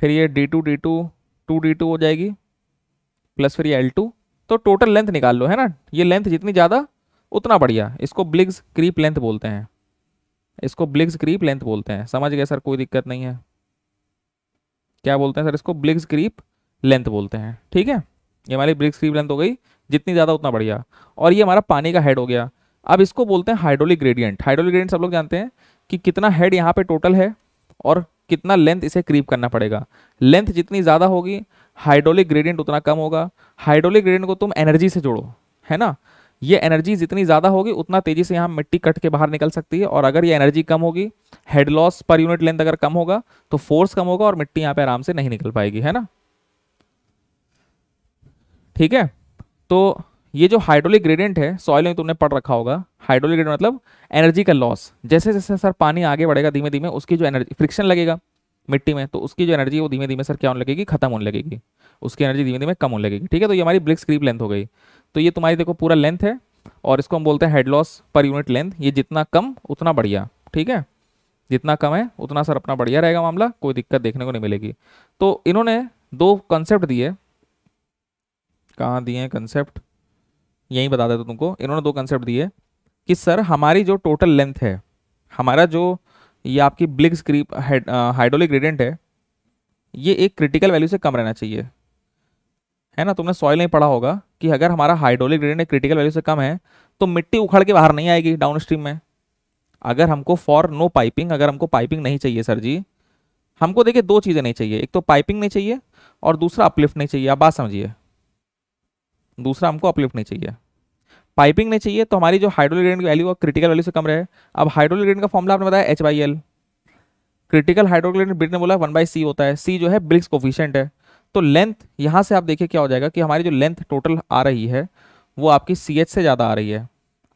फिर ये D two D two two D two हो जाएगी प्लस फिर ये एल टू तो टोटल लेंथ निकाल लो है ना ये लेंथ जितनी ज़्यादा उतना बढ़िया इसको ब्लिग्स क्रीप लेंथ बोलते हैं इसको ब्लिग्स क्रीप लेंथ बोलते हैं समझ गए सर कोई दिक्कत नहीं है क्या बोलते हैं सर इसको ब्लिग्स क्रीप लेंथ बोलते हैं ठीक है ये हमारी ब्लिग्स क्रीप लेंथ हो गई जितनी ज़्यादा उतना बढ़िया और ये हमारा पानी का हेड हो गया अब इसको बोलते हैं हाइड्रोलिक ग्रेडियंट हाइड्रोलिक ग्रेडियंट सब लोग जानते हैं कि कितना हेड यहाँ पे टोटल है और कितना लेंथ इसे क्रीप करना पड़ेगा लेंथ जितनी ज़्यादा होगी हाइड्रोलिक ग्रेडियंट उतना कम होगा हाइड्रोलिक ग्रेडियंट को तुम एनर्जी से जोड़ो है ना ये एनर्जी जितनी ज़्यादा होगी उतना तेज़ी से यहाँ मिट्टी कट के बाहर निकल सकती है और अगर ये एनर्जी कम होगी head loss per unit length अगर कम होगा तो फोर्स कम होगा और मिट्टी यहाँ पे आराम से नहीं निकल पाएगी है ना ठीक है तो ये जो हाइड्रोलिक ग्रेडियंट है सॉइल में तुमने पढ़ रखा होगा हाइड्रोलिक ग्रेडियंट मतलब एनर्जी का लॉस जैसे जैसे सर पानी आगे बढ़ेगा धीमे धीमे उसकी जो एनर्जी फ्रिक्शन लगेगा मिट्टी में तो उसकी जो एनर्जी है वो धीमे धीमे सर क्या होने लगेगी खत्म होने लगेगी उसकी एनर्जी धीमे धीमे कम होने लगेगी ठीक है तो ये हमारी ब्लिक क्रीप लेंथ हो गई तो ये तुम्हारी देखो पूरा लेंथ है और इसको हम बोलते हैं head loss per unit length ये जितना कम उतना बढ़िया ठीक है जितना कम है उतना सर अपना बढ़िया रहेगा मामला कोई दिक्कत देखने को नहीं मिलेगी तो इन्होंने दो कंसेप्ट दिए कहाँ दिए कंसेप्ट यही बता देता तुमको इन्होंने दो कंसेप्ट दिए कि सर हमारी जो टोटल लेंथ है हमारा जो ये आपकी ब्लिक स्क्रीप हाइड्रोलिक ग्रेडियंट है ये एक क्रिटिकल वैल्यू से कम रहना चाहिए है ना तुमने सॉइल नहीं पढ़ा होगा कि अगर हमारा हाइड्रोलिक ग्रेडियंट क्रिटिकल वैल्यू से कम है तो मिट्टी उखड़ के बाहर नहीं आएगी डाउन स्ट्रीम में अगर हमको फॉर नो पाइपिंग अगर हमको पाइपिंग नहीं चाहिए सर जी हमको देखिए दो चीज़ें नहीं चाहिए एक तो पाइपिंग नहीं चाहिए और दूसरा अपलिफ्ट नहीं चाहिए आप बात समझिए दूसरा हमको अपलिफ्ट नहीं चाहिए पाइपिंग नहीं चाहिए तो हमारी जो हाइड्रोलिग्रेन की वैल्यू है क्रिटिकल वैल्यू से कम रहे अब हाइड्रोलिग्रेन का फॉर्मला आपने बताया H by L critical hydraulic gradient ब्रिट बिट ने बोला वन बाई सी होता है सी जो है ब्रिक्स कोफिशेंट है तो लेंथ यहाँ से आप देखिए क्या हो जाएगा कि हमारी जो लेंथ टोटल आ रही है वो आपकी सी एच से ज़्यादा आ रही है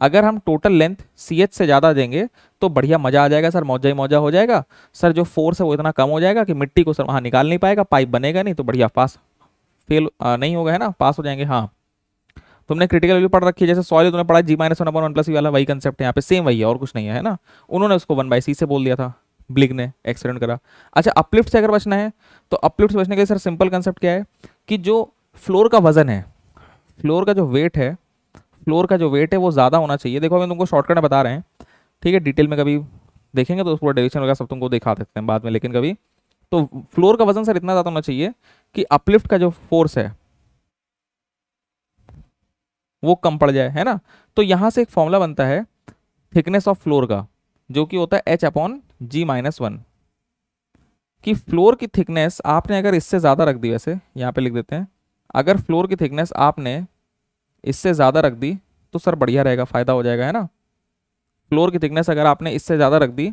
अगर हम टोटल लेंथ सी एच से ज़्यादा देंगे तो बढ़िया मज़ा आ जाएगा सर मौजा ही मौजा हो जाएगा सर जो फोर्स है वो इतना कम हो जाएगा कि मिट्टी को सर वहाँ निकाल नहीं पाएगा पाइप बनेगा नहीं तो बढ़िया पास फेल नहीं होगा है ना पास हो जाएंगे हाँ तुमने क्रिटिकल वैल्यू पढ़ रखी है जैसे सॉइल तुमने पढ़ा G minus one upon one plus वाला वही कंसेप्ट है यहाँ पे सेम वही है और कुछ नहीं है ना उन्होंने उसको वन बाई सी से बोल दिया था ब्लिक ने एक्सीडेंट करा अच्छा अपलिफ्ट से अगर बचना है तो अपलिफ्ट से बचने के लिए सर सिंपल कंसेप्ट क्या है कि जो फ्लोर का वजन है फ्लोर का जो वेट है फ्लोर का जो वेट है वो ज़्यादा होना चाहिए देखो अभी तुमको शॉर्टकट बता रहे हैं ठीक है डिटेल में कभी देखेंगे तो पूरा डिविशन वगैरह सब तुमको दिखा देते हैं बाद में लेकिन कभी तो फ्लोर का वजन सर इतना ज़्यादा होना चाहिए कि अपलिफ्ट का जो फोर्स है वो कम पड़ जाए है ना तो यहाँ से एक फॉर्मूला बनता है थिकनेस ऑफ फ्लोर का जो कि होता है H upon G minus one कि फ्लोर की थिकनेस आपने अगर इससे ज़्यादा रख दी वैसे यहाँ पे लिख देते हैं अगर फ्लोर की थिकनेस आपने इससे ज़्यादा रख दी तो सर बढ़िया रहेगा फ़ायदा हो जाएगा है ना फ्लोर की थिकनेस अगर आपने इससे ज़्यादा रख दी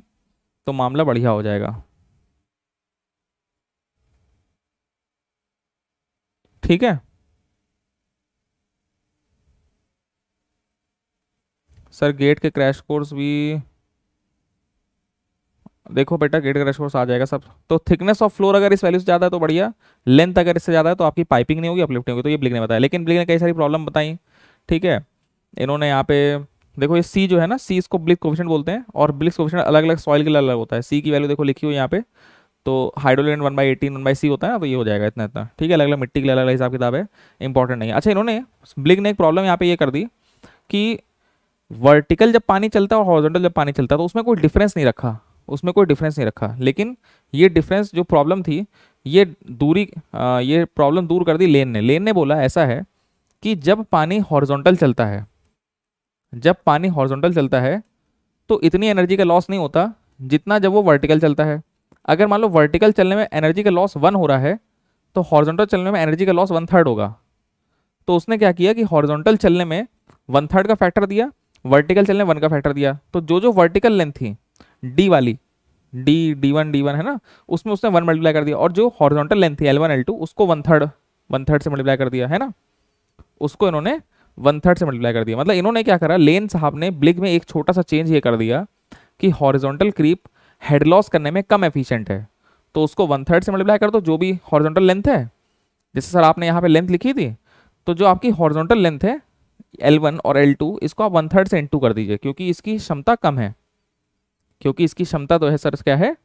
तो मामला बढ़िया हो जाएगा ठीक है सर गेट के क्रैश कोर्स भी देखो बेटा गेट क्रैश कोर्स आ जाएगा सब तो थिकनेस ऑफ फ्लोर अगर इस वैल्यू से ज़्यादा है तो बढ़िया लेंथ अगर इससे ज़्यादा है तो आपकी पाइपिंग नहीं होगी अपलिफ्टिंग होगी तो ये ब्लिक ने बताया लेकिन ब्लिक ने कई सारी प्रॉब्लम बताई ठीक है इन्होंने यहाँ पे देखो ये सी जो है ना सी इसको ब्लिक कोविशन बोलते हैं और ब्लिक कोविशन अलग अलग सॉइल के लिए अलग होता है सी की वैल्यू देखो लिखी हुई यहाँ पे तो हाइड्रोलिन one by eighteen one by C होता है ना तो ये हो जाएगा इतना इतना ठीक है अलग अलग मिट्टी के लिए अलग अलग हिसाब किताब है इंपॉर्टेंट नहीं है अच्छा इन्होंने ब्लिक ने एक प्रॉब्लम यहाँ पे ये कर दी कि वर्टिकल जब पानी चलता है और हॉर्जोंटल जब पानी चलता है तो उसमें कोई डिफरेंस नहीं रखा उसमें कोई डिफरेंस नहीं रखा लेकिन ये डिफरेंस जो प्रॉब्लम थी ये दूरी ये प्रॉब्लम दूर कर दी लेन ने लेन ने बोला ऐसा है कि जब पानी हॉर्जोंटल चलता है जब पानी हॉर्जोंटल चलता है तो इतनी एनर्जी का लॉस नहीं होता जितना जब वो वर्टिकल चलता है अगर मान लो वर्टिकल चलने में एनर्जी का लॉस वन हो रहा है तो हॉर्जोंटल चलने में एनर्जी का लॉस वन थर्ड होगा तो उसने क्या किया कि हॉर्जोंटल चलने में वन थर्ड का फैक्टर दिया वर्टिकल चलने वन का फैक्टर दिया तो जो जो वर्टिकल लेंथ थी डी वाली D D one D one है ना उसमें उसने वन मल्टीप्लाई कर दिया और जो हॉरिजॉन्टल लेंथ थी एल वन एल टू उसको वन थर्ड वन थर्ड से मल्टीप्लाई कर दिया है ना उसको इन्होंने वन थर्ड से मल्टीप्लाई कर दिया मतलब इन्होंने क्या करा लेन साहब ने ब्लिक में एक छोटा सा चेंज ये कर दिया कि हॉरिजॉन्टल क्रीप हेड लॉस करने में कम एफिशियंट है तो उसको वन थर्ड से मल्टीप्लाई कर दो जो भी हॉरिजॉन्टल लेंथ है जैसे सर आपने यहाँ पे लेंथ लिखी थी तो जो आपकी हॉरिजॉन्टल लेंथ है L1 और L2 इसको आप वन थर्ड से इंटू कर दीजिए क्योंकि इसकी क्षमता कम है क्योंकि इसकी क्षमता तो है सर क्या है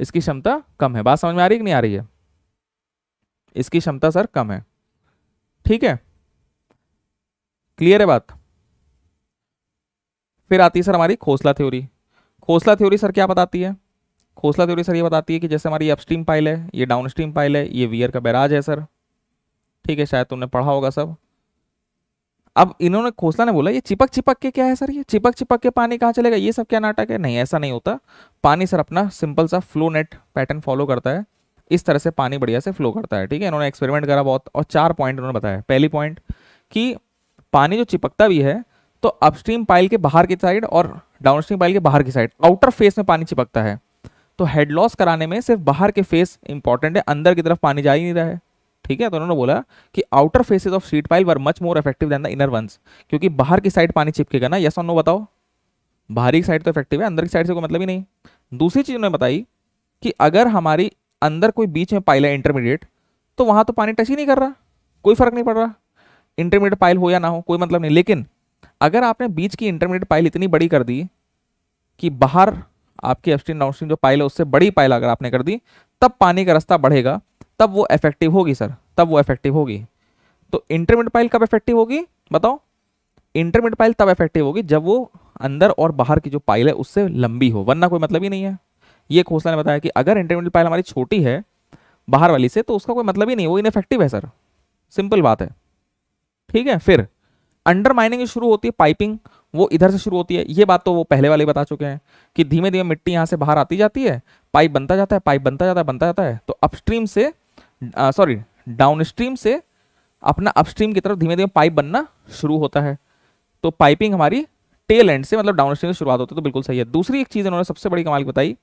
इसकी क्षमता कम है बात समझ में आ रही कि नहीं आ रही है इसकी क्षमता सर कम है ठीक है क्लियर है बात फिर आती है सर हमारी Khosla theory Khosla theory sir क्या बताती है खोसला थ्योरी सर ये बताती है कि जैसे हमारी अपस्ट्रीम पाइल है ये डाउनस्ट्रीम पाइल है ये वियर का बैराज है सर ठीक है शायद तुमने पढ़ा होगा सब अब इन्होंने खोसला ने बोला ये चिपक चिपक के क्या है सर ये चिपक चिपक के पानी कहाँ चलेगा ये सब क्या नाटक है नहीं ऐसा नहीं होता पानी सर अपना सिंपल सा फ्लो नेट पैटर्न फॉलो करता है इस तरह से पानी बढ़िया से फ्लो करता है ठीक है इन्होंने एक्सपेरिमेंट करा बहुत और चार पॉइंट उन्होंने बताया पहली पॉइंट कि पानी जो चिपकता भी है तो अपस्ट्रीम पाइल के बाहर की साइड और डाउनस्ट्रीम पाइल के बाहर की साइड आउटर फेस में पानी चिपकता है तो हेड लॉस कराने में सिर्फ बाहर के फेस इंपॉर्टेंट है अंदर की तरफ पानी जा ही नहीं रहा है ठीक है तो उन्होंने बोला कि outer faces of sheet pile were much more effective than the inner ones क्योंकि बाहर की साइड पानी चिपकेगा ना यस और नो बताओ बाहरी की साइड तो इफेक्टिव है अंदर की साइड से कोई मतलब ही नहीं दूसरी चीज़ उन्होंने बताई कि अगर हमारी अंदर कोई बीच में पाइल है इंटरमीडिएट तो वहाँ तो पानी टच ही नहीं कर रहा कोई फर्क नहीं पड़ रहा इंटरमीडिएट पाइल हो या ना हो कोई मतलब नहीं लेकिन अगर आपने बीच की इंटरमीडिएट पाइल इतनी बड़ी कर दी कि बाहर आपकी अपस्ट्रीम डाउनस्ट्रीम जो पाइल है उससे बड़ी पाइल अगर आपने कर दी तब पानी का रास्ता बढ़ेगा तब वो इफेक्टिव होगी सर तब वो इफेक्टिव होगी तो इंटरमीड पाइल कब इफेक्टिव होगी बताओ इंटरमीडिएट पाइल तब इफेक्टिव होगी जब वो अंदर और बाहर की जो पाइल है उससे लंबी हो वरना कोई मतलब ही नहीं है ये खोसला ने बताया कि अगर इंटरमीडिएट पाइल हमारी छोटी है बाहर वाली से तो उसका कोई मतलब ही नहीं वो इनफेक्टिव है सर सिंपल बात है ठीक है फिर अंडर माइनिंग शुरू होती है पाइपिंग वो इधर से शुरू होती है ये बात तो वो पहले वाले बता चुके हैं कि धीमे धीमे मिट्टी यहाँ से बाहर आती जाती है पाइप बनता जाता है पाइप बनता जाता है बनता जाता है तो अपस्ट्रीम से सॉरी डाउनस्ट्रीम से अपना अपस्ट्रीम की तरफ धीमे धीमे पाइप बनना शुरू होता है तो पाइपिंग हमारी टेल एंड से मतलब डाउनस्ट्रीम से शुरुआत होती है तो बिल्कुल सही है दूसरी एक चीज़ इन्होंने सबसे बड़ी कमाल बताई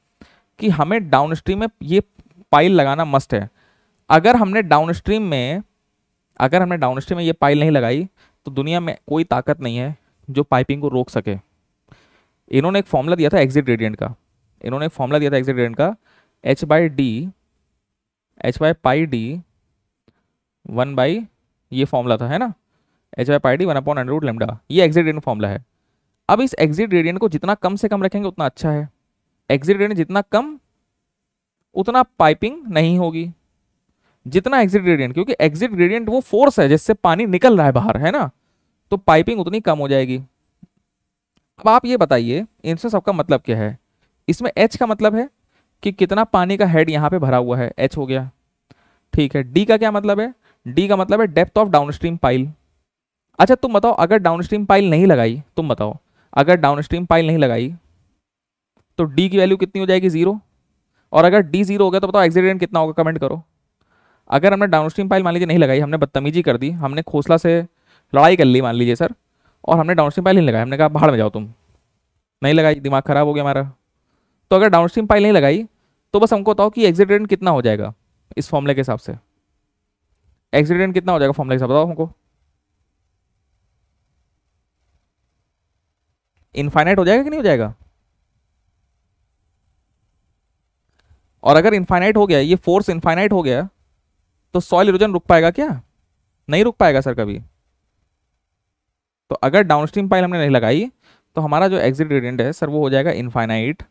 कि हमें डाउनस्ट्रीम में ये पाइल लगाना मस्ट है अगर हमने डाउनस्ट्रीम में अगर हमने डाउनस्ट्रीम में ये पाइल नहीं लगाई तो दुनिया में कोई ताकत नहीं है जो पाइपिंग को रोक सके इन्होंने एक फॉर्मूला दिया था एग्जिट रेडियंट का इन्होंने एक फॉर्मूला दिया था एग्जिट रेडियंट का H by D H Y pi D one by ये फॉर्मूला था है ना H Y pi D one upon under root lambda ये एग्जिट रेडियन फॉर्मूला है अब इस एग्जिट रेडियन को जितना कम से कम रखेंगे उतना अच्छा है एग्जिट रेडियन जितना कम उतना पाइपिंग नहीं होगी जितना एग्जिट ग्रेडियंट क्योंकि एग्जिट ग्रेडियंट वो फोर्स है जिससे पानी निकल रहा है बाहर है ना तो पाइपिंग उतनी कम हो जाएगी अब आप ये बताइए इनसे सबका मतलब क्या है इसमें एच का मतलब है कि कितना पानी का हेड यहाँ पे भरा हुआ है एच हो गया ठीक है डी का क्या मतलब है डी का मतलब है डेप्थ ऑफ डाउनस्ट्रीम पाइल अच्छा तुम बताओ अगर डाउनस्ट्रीम पाइल नहीं लगाई तुम बताओ अगर डाउनस्ट्रीम पाइल नहीं लगाई तो डी की वैल्यू कितनी हो जाएगी जीरो और अगर डी जीरो हो गया तो बताओ एक्सीडेंट कितना होगा कमेंट करो अगर हमने डाउनस्ट्रीम पाइल मान लीजिए नहीं लगाई हमने बदतमीजी कर दी हमने खोसला से लड़ाई कर ली मान लीजिए सर और हमने डाउनस्ट्रीम पाइल नहीं लगाई हमने कहा बाहर में जाओ तुम नहीं लगाई दिमाग खराब हो गया हमारा तो अगर डाउनस्ट्रीम पाइल नहीं लगाई तो बस हमको बताओ कि एक्सीडेंट कितना हो जाएगा इस फॉर्मूले के हिसाब से एक्सीडेंट कितना हो जाएगा फॉर्मूले के हिसाब बताओ हमको इनफाइनाइट हो जाएगा कि नहीं हो जाएगा और अगर इनफाइनाइट हो गया ये फोर्स इनफाइनाइट हो गया तो सॉइल इरोजन रुक पाएगा क्या नहीं रुक पाएगा सर कभी तो अगर डाउनस्ट्रीम पाइल हमने नहीं लगाई तो हमारा जो एग्जिट ग्रेडियंट है सर वो हो जाएगा इनफाइनाइट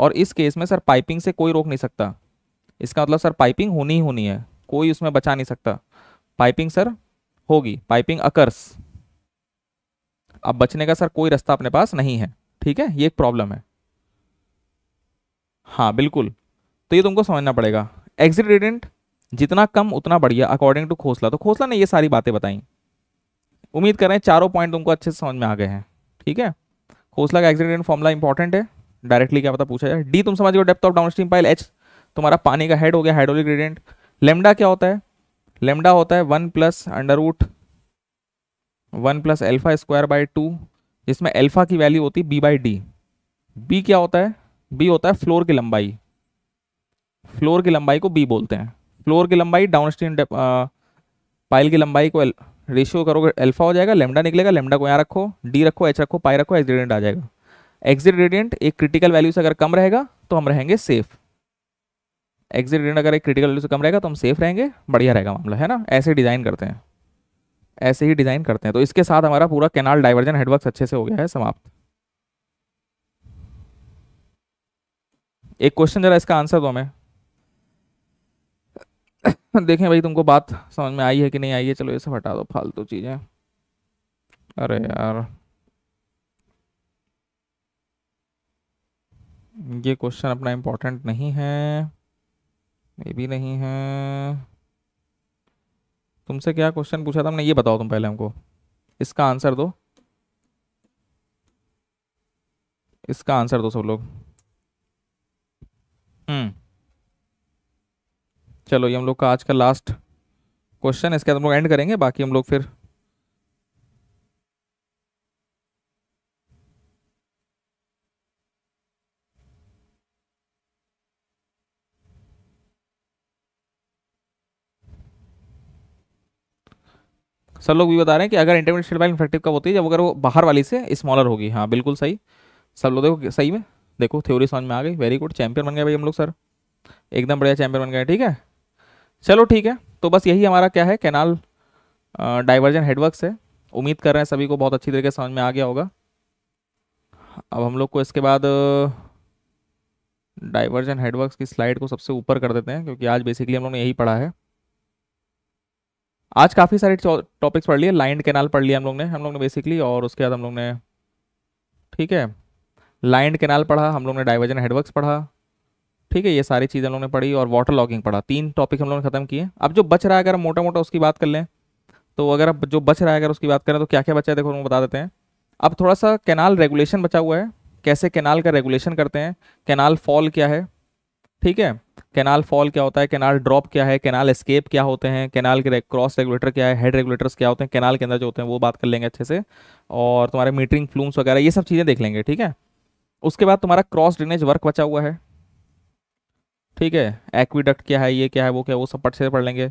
और इस केस में सर पाइपिंग से कोई रोक नहीं सकता इसका मतलब सर पाइपिंग होनी ही होनी है कोई उसमें बचा नहीं सकता पाइपिंग सर होगी पाइपिंग अकर्स अब बचने का सर कोई रास्ता अपने पास नहीं है ठीक है ये एक प्रॉब्लम है हाँ बिल्कुल तो ये तुमको समझना पड़ेगा एग्जिट रेडेंट जितना कम उतना बढ़िया अकॉर्डिंग टू खोसला तो खोसला ने ये सारी बातें बताई उम्मीद कर रहे हैं चारों पॉइंट तुमको अच्छे से समझ में आ गए हैं ठीक है खोसला का एग्जिट रेडेंट इंपॉर्टेंट है डायरेक्टली क्या पता पूछा जाए डी तुम समझ गए depth of stream pile H तुम्हारा पानी का हेड हो गया हाइड्रोलिक ग्रेडियंट लेमडा क्या होता है लेमडा होता है one plus under root one plus alpha square by two जिसमें एल्फा की वैल्यू होती है बी बाई डी बी क्या होता है बी होता है फ्लोर की लंबाई फ्लोर की लंबाई को बी बोलते हैं फ्लोर की लंबाई डाउन स्ट्रीम पाइल की लंबाई को रेशियो करोगे एल्फा हो जाएगा लेमडा निकलेगा लेमडा को यहाँ रखो डी रखो एच रखो पाई रखो एच आ जाएगा एग्जिट रेडियंट एक क्रिटिकल वैल्यू से अगर कम रहेगा तो हम रहेंगे सेफ एग्जिट रेडियंट अगर एक क्रिटिकल वैल्यू से कम रहेगा तो हम सेफ रहेंगे बढ़िया रहेगा मामला है ना ऐसे डिजाइन करते हैं ऐसे ही डिजाइन करते हैं तो इसके साथ हमारा पूरा कैनाल डाइवर्जन हेडवर्क अच्छे से हो गया है समाप्त एक क्वेश्चन जरा इसका आंसर दो हमें देखें भाई तुमको बात समझ में आई है कि नहीं आई है चलो ये सब हटा दो फालतू चीज़ें अरे यार ये क्वेश्चन अपना इम्पोर्टेंट नहीं है ये भी नहीं है तुमसे क्या क्वेश्चन पूछा था हमने ये बताओ तुम पहले हमको इसका आंसर दो इसका आंसर दो सब लोग हम्म चलो ये हम लोग का आज का लास्ट क्वेश्चन इसके बाद हम लोग एंड करेंगे बाकी हम लोग फिर सर लोग भी बता रहे हैं कि अगर इंटरमीडिएट स्टेट वाली इफेक्टिव कब होती है जब अगर वो बाहर वाली से स्मॉलर होगी हाँ बिल्कुल सही सब लोग देखो सही में देखो थ्योरी समझ में आ गई वेरी गुड चैंपियन बन गए भाई हम लोग सर एकदम बढ़िया चैंपियन बन गए ठीक है चलो ठीक है तो बस यही हमारा क्या है कैनाल डाइवर्जन हेडवर्क है उम्मीद कर रहे हैं सभी को बहुत अच्छी तरीके से समझ में आ गया होगा अब हम लोग को इसके बाद डाइवर्जन हेडवर्क की स्लाइड को सबसे ऊपर कर देते हैं क्योंकि आज बेसिकली हम लोग ने यही पढ़ा है आज काफ़ी सारे टॉपिक्स पढ़ लिए लाइंड कैनाल पढ़ लिया हम लोग ने हम लोग ने बेसिकली और उसके बाद हम लोग ने ठीक है लाइंड कैनाल पढ़ा हम लोग ने डाइवर्जन हेडवर्क्स पढ़ा ठीक है ये सारी चीज़ें हम लोग ने पढ़ी और वाटर लॉगिंग पढ़ा तीन टॉपिक हम लोग ने खत्म किए अब जो बच रहा है अगर मोटा मोटा उसकी बात कर लें तो अगर अब जो बच रहा है अगर उसकी बात करें तो क्या क्या बचा है देखो हम बता देते हैं अब थोड़ा सा कैनाल रेगुलेशन बचा हुआ है कैसे कैनाल का रेगुलेशन करते हैं कैनाल फॉल क्या है ठीक है कैनाल फॉल क्या होता है कैनाल ड्रॉप क्या है कैनाल स्केप क्या होते हैं कैनाल के क्रॉस रेगुलेटर क्या है हेड रेगुलेटर्स क्या होते हैं कैनाल के अंदर जो होते हैं वो बात कर लेंगे अच्छे से और तुम्हारे मीटरिंग फ्लूम्स वगैरह ये सब चीज़ें देख लेंगे ठीक है उसके बाद तुम्हारा क्रॉस ड्रेनेज वर्क बचा हुआ है ठीक है एक्विडक्ट क्या है ये क्या है वो क्या है वो सब पट से पढ़ लेंगे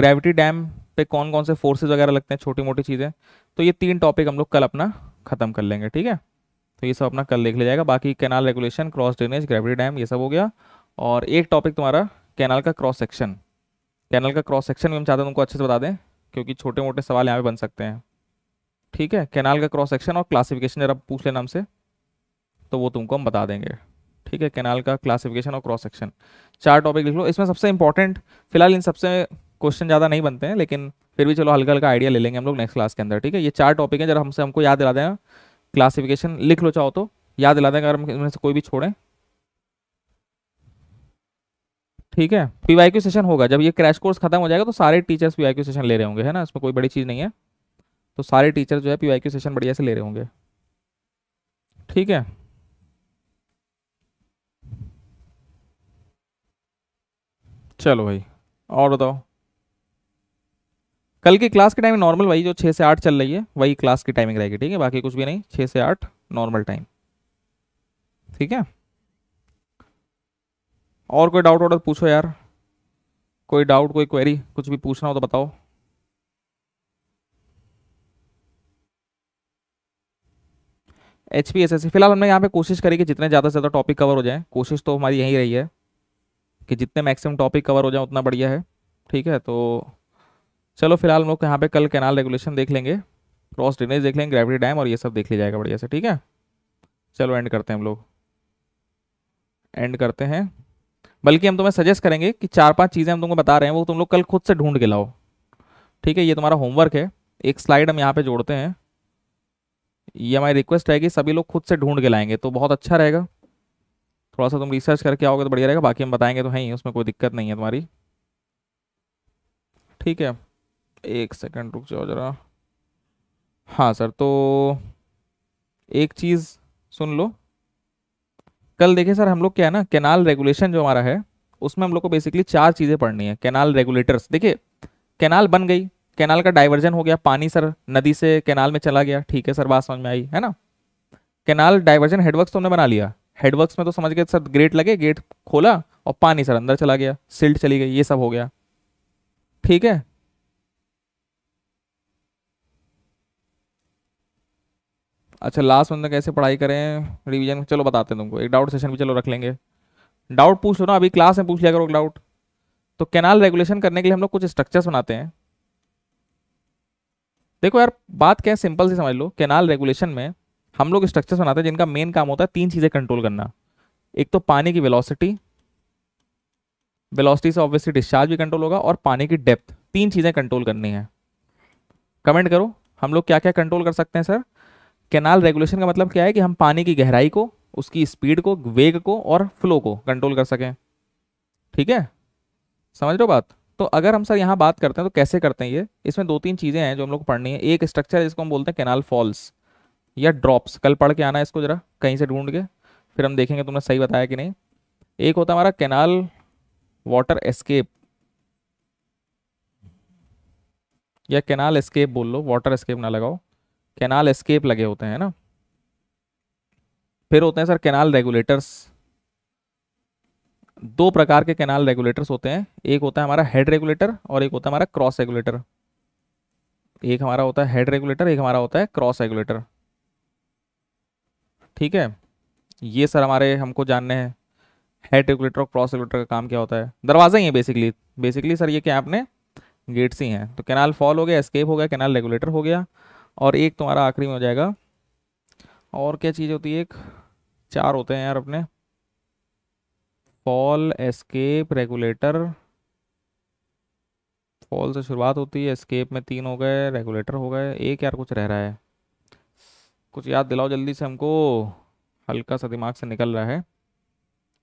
ग्रेविटी डैम पे कौन कौन से फोर्सेज वगैरह लगते हैं छोटी मोटी चीज़ें तो ये तीन टॉपिक हम लोग कल अपना ख़त्म कर लेंगे ठीक है तो ये सब अपना कल देख लिया जाएगा बाकी canal regulation cross drainage gravity dam ये सब हो गया और एक टॉपिक तुम्हारा कैनल का क्रॉस सेक्शन कैनल का क्रॉस सेक्शन भी हम चाहते हैं तुमको अच्छे से बता दें क्योंकि छोटे मोटे सवाल यहाँ पे बन सकते हैं ठीक है कैनाल का क्रॉस सेक्शन और क्लासिफिकेशन जरा पूछ लेना हमसे तो वो तुमको हम बता देंगे ठीक है कैनाल का क्लासिफिकेशन और क्रॉस सेक्शन चार टॉपिक लिख लो इसमें सबसे इंपॉर्टेंट फिलहाल इन सबसे क्वेश्चन ज़्यादा नहीं बनते हैं लेकिन फिर भी चलो हल्का हल्का आइडिया ले लेंगे हम लोग नेक्स्ट क्लास के अंदर ठीक है ये चार टॉपिक हैं जरा हमसे हमको याद दिला देना क्लासिफिकेशन लिख लो चाहो तो याद दिला देंगे अगर हम इनमें से कोई भी छोड़ें ठीक है क्यू सेशन होगा जब ये क्रैश कोर्स खत्म हो जाएगा तो सारे टीचर्स क्यू सेशन ले रहे होंगे है ना इसमें कोई बड़ी चीज़ नहीं है तो सारे टीचर जो है क्यू सेशन बढ़िया से ले रहे होंगे ठीक है चलो भाई और बताओ कल की क्लास की टाइमिंग नॉर्मल वही जो छः से आठ चल रही है वही क्लास की टाइमिंग रहेगी ठीक है बाकी कुछ भी नहीं छः से आठ नॉर्मल टाइम ठीक है और कोई डाउट ऑर्डर पूछो यार कोई डाउट कोई क्वेरी कुछ भी पूछना हो तो बताओ एच पी एस एस फिलहाल हमने यहाँ पे कोशिश करी कि जितने ज़्यादा से ज़्यादा टॉपिक कवर हो जाए कोशिश तो हमारी यही रही है कि जितने मैक्सिमम टॉपिक कवर हो जाए उतना बढ़िया है ठीक है तो चलो फिलहाल हम लोग यहाँ पे कल कैनाल रेगुलेशन देख लेंगे क्रॉस ड्रेनेज देख लेंगे ग्रेविटी डैम और ये सब देख लिया जाएगा बढ़िया से ठीक है चलो एंड करते हैं हम लोग एंड करते हैं बल्कि हम तुम्हें सजेस्ट करेंगे कि चार पांच चीज़ें हम तुमको बता रहे हैं वो तुम लोग कल खुद से ढूंढ के लाओ ठीक है ये तुम्हारा होमवर्क है एक स्लाइड हम यहाँ पे जोड़ते हैं ये हमारी रिक्वेस्ट है कि सभी लोग खुद से ढूंढ के लाएंगे तो बहुत अच्छा रहेगा थोड़ा सा तुम रिसर्च करके आओगे तो बढ़िया रहेगा बाकी हम बताएंगे तो है ही उसमें कोई दिक्कत नहीं है तुम्हारी ठीक है एक सेकेंड रुक जाओ ज़रा हाँ सर तो एक चीज़ सुन लो कल देखिए सर हम लोग क्या है ना कैनाल रेगुलेशन जो हमारा है उसमें हम लोग को बेसिकली चार चीज़ें पढ़नी है कैनाल रेगुलेटर्स देखिए कैनाल बन गई कैनाल का डाइवर्जन हो गया पानी सर नदी से कैनाल में चला गया ठीक है सर बात समझ में आई है ना कैनाल डाइवर्जन हेडवर्क्स तो हमने बना लिया हेडवर्क्स में तो समझ गए सर ग्रेट लगे गेट खोला और पानी सर अंदर चला गया सिल्ट चली गई ये सब हो गया ठीक है अच्छा लास्ट मंथ कैसे पढ़ाई करें रिवीजन चलो बताते हैं तुमको एक डाउट सेशन भी चलो रख लेंगे डाउट पूछ लो ना अभी क्लास में पूछ लिया करो डाउट तो कैनाल रेगुलेशन करने के लिए हम लोग कुछ स्ट्रक्चर्स बनाते हैं देखो यार बात क्या है सिंपल से समझ लो कैनाल रेगुलेशन में हम लोग स्ट्रक्चर्स बनाते हैं जिनका मेन काम होता है तीन चीज़ें कंट्रोल करना एक तो पानी की वेलोसिटी वेलोसिटी से ऑब्वियसली डिस्चार्ज भी कंट्रोल होगा और पानी की डेप्थ तीन चीज़ें कंट्रोल करनी है कमेंट करो हम लोग क्या क्या कंट्रोल कर सकते हैं सर कैनाल रेगुलेशन का मतलब क्या है कि हम पानी की गहराई को उसकी स्पीड को वेग को और फ्लो को कंट्रोल कर सकें ठीक है समझ रहे हो बात तो अगर हम सर यहाँ बात करते हैं तो कैसे करते हैं ये इसमें दो तीन चीज़ें हैं जो हम लोग पढ़नी है एक स्ट्रक्चर है जिसको हम बोलते हैं कैनाल फॉल्स या ड्रॉप्स कल पढ़ के आना है इसको ज़रा कहीं से ढूंढ के फिर हम देखेंगे तुमने सही बताया कि नहीं एक होता हमारा कैनाल वाटर एस्केप या कैनाल एस्केप बोल लो वाटर एस्केप ना लगाओ कैनाल एस्केप लगे होते हैं ना फिर होते हैं सर कैनाल रेगुलेटर्स दो प्रकार के कैनाल रेगुलेटर्स होते हैं एक होता है हमारा हेड रेगुलेटर और एक होता है हमारा क्रॉस रेगुलेटर एक हमारा होता है हेड रेगुलेटर एक हमारा होता है क्रॉस रेगुलेटर ठीक है ये सर हमारे हमको जानने हैं हेड रेगुलेटर और क्रॉस रेगुलेटर का काम क्या होता है दरवाजा ही है बेसिकली बेसिकली सर ये क्या आपने गेट्स ही हैं तो कैनाल फॉल हो गया एस्केप हो गया कैनाल रेगुलेटर हो गया और एक तुम्हारा आखिरी में हो जाएगा और क्या चीज़ होती है एक चार होते हैं यार अपने फॉल एस्केप रेगुलेटर फॉल से शुरुआत होती है एस्केप में तीन हो गए रेगुलेटर हो गए एक यार कुछ रह रहा है कुछ याद दिलाओ जल्दी से हमको हल्का सा दिमाग से निकल रहा है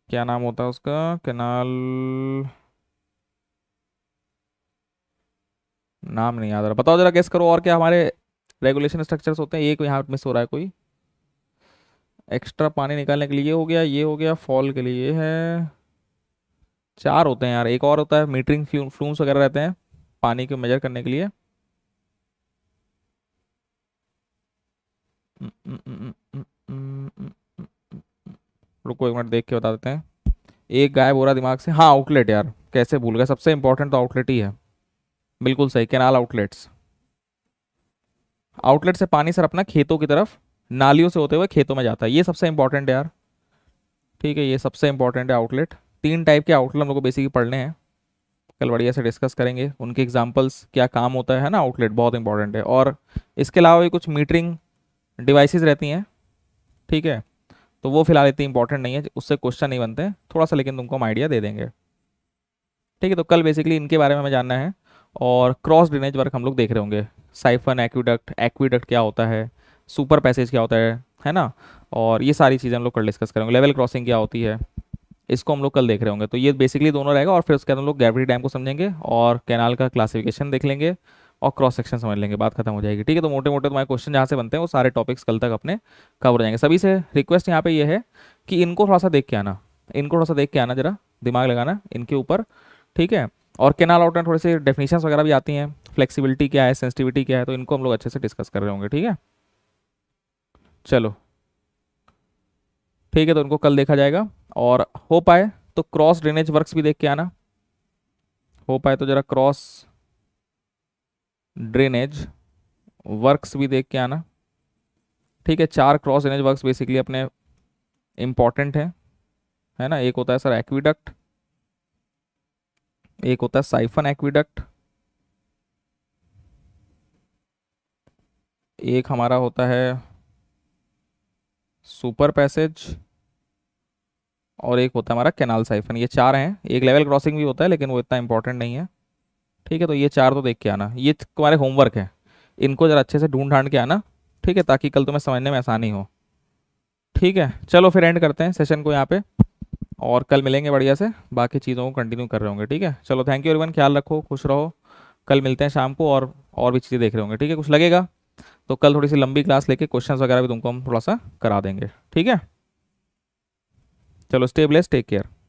क्या नाम होता है उसका कैनाल नाम नहीं याद रहा बताओ जरा कैस करो और क्या हमारे रेगुलेशन स्ट्रक्चर्स होते हैं ये कोई यहाँ मिस हो रहा है कोई एक्स्ट्रा पानी निकालने के लिए हो गया ये हो गया फॉल के लिए है चार होते हैं यार एक और होता है मीटरिंग फ्लूम्स वगैरह रहते हैं पानी को मेजर करने के लिए हम्म, हम्म, हम्म, रुको एक मिनट देख के बता देते हैं एक गायब हो रहा दिमाग से हाँ आउटलेट यार कैसे भूल गया सबसे इंपॉर्टेंट तो आउटलेट ही है बिल्कुल सही कैनाल आउटलेट्स आउटलेट से पानी सर अपना खेतों की तरफ नालियों से होते हुए खेतों में जाता है ये सबसे इंपॉर्टेंट है यार ठीक है ये सबसे इंपॉर्टेंट है आउटलेट तीन टाइप के आउटलेट हम लोग को बेसिकली पढ़ने हैं कल बढ़िया से डिस्कस करेंगे उनके एग्जाम्पल्स क्या काम होता है ना आउटलेट बहुत इंपॉर्टेंट है और इसके अलावा भी कुछ मीटरिंग डिवाइसेस रहती हैं ठीक है तो वो फिलहाल इतनी इंपॉर्टेंट नहीं है उससे क्वेश्चन नहीं बनते थोड़ा सा लेकिन तुमको हम आइडिया दे देंगे ठीक है तो कल बेसिकली इनके बारे में हमें जानना है और क्रॉस ड्रेनेज वर्क हम लोग देख रहे होंगे साइफन एक्विडक्ट एक्विडक्ट क्या होता है सुपर पैसेज क्या होता है है ना और ये सारी चीज़ें हम लोग कल डिस्कस करेंगे लेवल क्रॉसिंग क्या होती है इसको हम लोग कल देख रहे होंगे तो ये बेसिकली दोनों रहेगा और फिर उसके बाद हम लोग ग्रेविटी डैम को समझेंगे और कैनाल का क्लासिफिकेशन देख लेंगे और क्रॉस सेक्शन समझ लेंगे बात खत्म हो जाएगी ठीक है तो मोटे मोटे तुम्हारे तो क्वेश्चन जहाँ से बनते हैं वो सारे टॉपिक्स कल तक अपने कवर हो जाएंगे सभी से रिक्वेस्ट यहाँ पे ये है कि इनको थोड़ा सा देख के आना इनको थोड़ा सा देख के आना जरा दिमाग लगाना इनके ऊपर ठीक है और कैनाल आउट में थोड़े से डेफिनेशन वगैरह भी आती हैं फ्लेक्सिबिलिटी क्या है सेंसिटिविटी क्या है तो इनको हम लोग अच्छे से डिस्कस कर रहे होंगे ठीक है चलो ठीक है तो उनको कल देखा जाएगा और हो पाए तो क्रॉस ड्रेनेज वर्क्स भी देख के आना हो पाए तो जरा क्रॉस ड्रेनेज वर्क्स भी देख के आना ठीक है चार क्रॉस ड्रेनेज वर्क्स बेसिकली अपने इम्पॉर्टेंट हैं है ना एक होता है सर एक्विडक्ट एक होता है साइफन एक्विडक्ट एक हमारा होता है सुपर पैसेज और एक होता है हमारा कैनाल साइफन ये चार हैं एक लेवल क्रॉसिंग भी होता है लेकिन वो इतना इंपॉर्टेंट नहीं है ठीक है तो ये चार तो देख के आना ये तुम्हारे होमवर्क है इनको ज़रा अच्छे से ढूंढ ढांड के आना ठीक है ताकि कल तुम्हें समझने में आसानी हो ठीक है चलो फिर एंड करते हैं सेशन को यहाँ पे और कल मिलेंगे बढ़िया से बाकी चीज़ों को कंटिन्यू कर रहे होंगे ठीक है चलो थैंक यू एवरीवन ख्याल रखो खुश रहो कल मिलते हैं शाम को और और भी चीज़ें देख रहे होंगे ठीक है कुछ लगेगा तो कल थोड़ी सी लंबी क्लास लेके क्वेश्चन वगैरह भी तुमको हम थोड़ा सा करा देंगे ठीक है चलो स्टे ब्लेस टेक केयर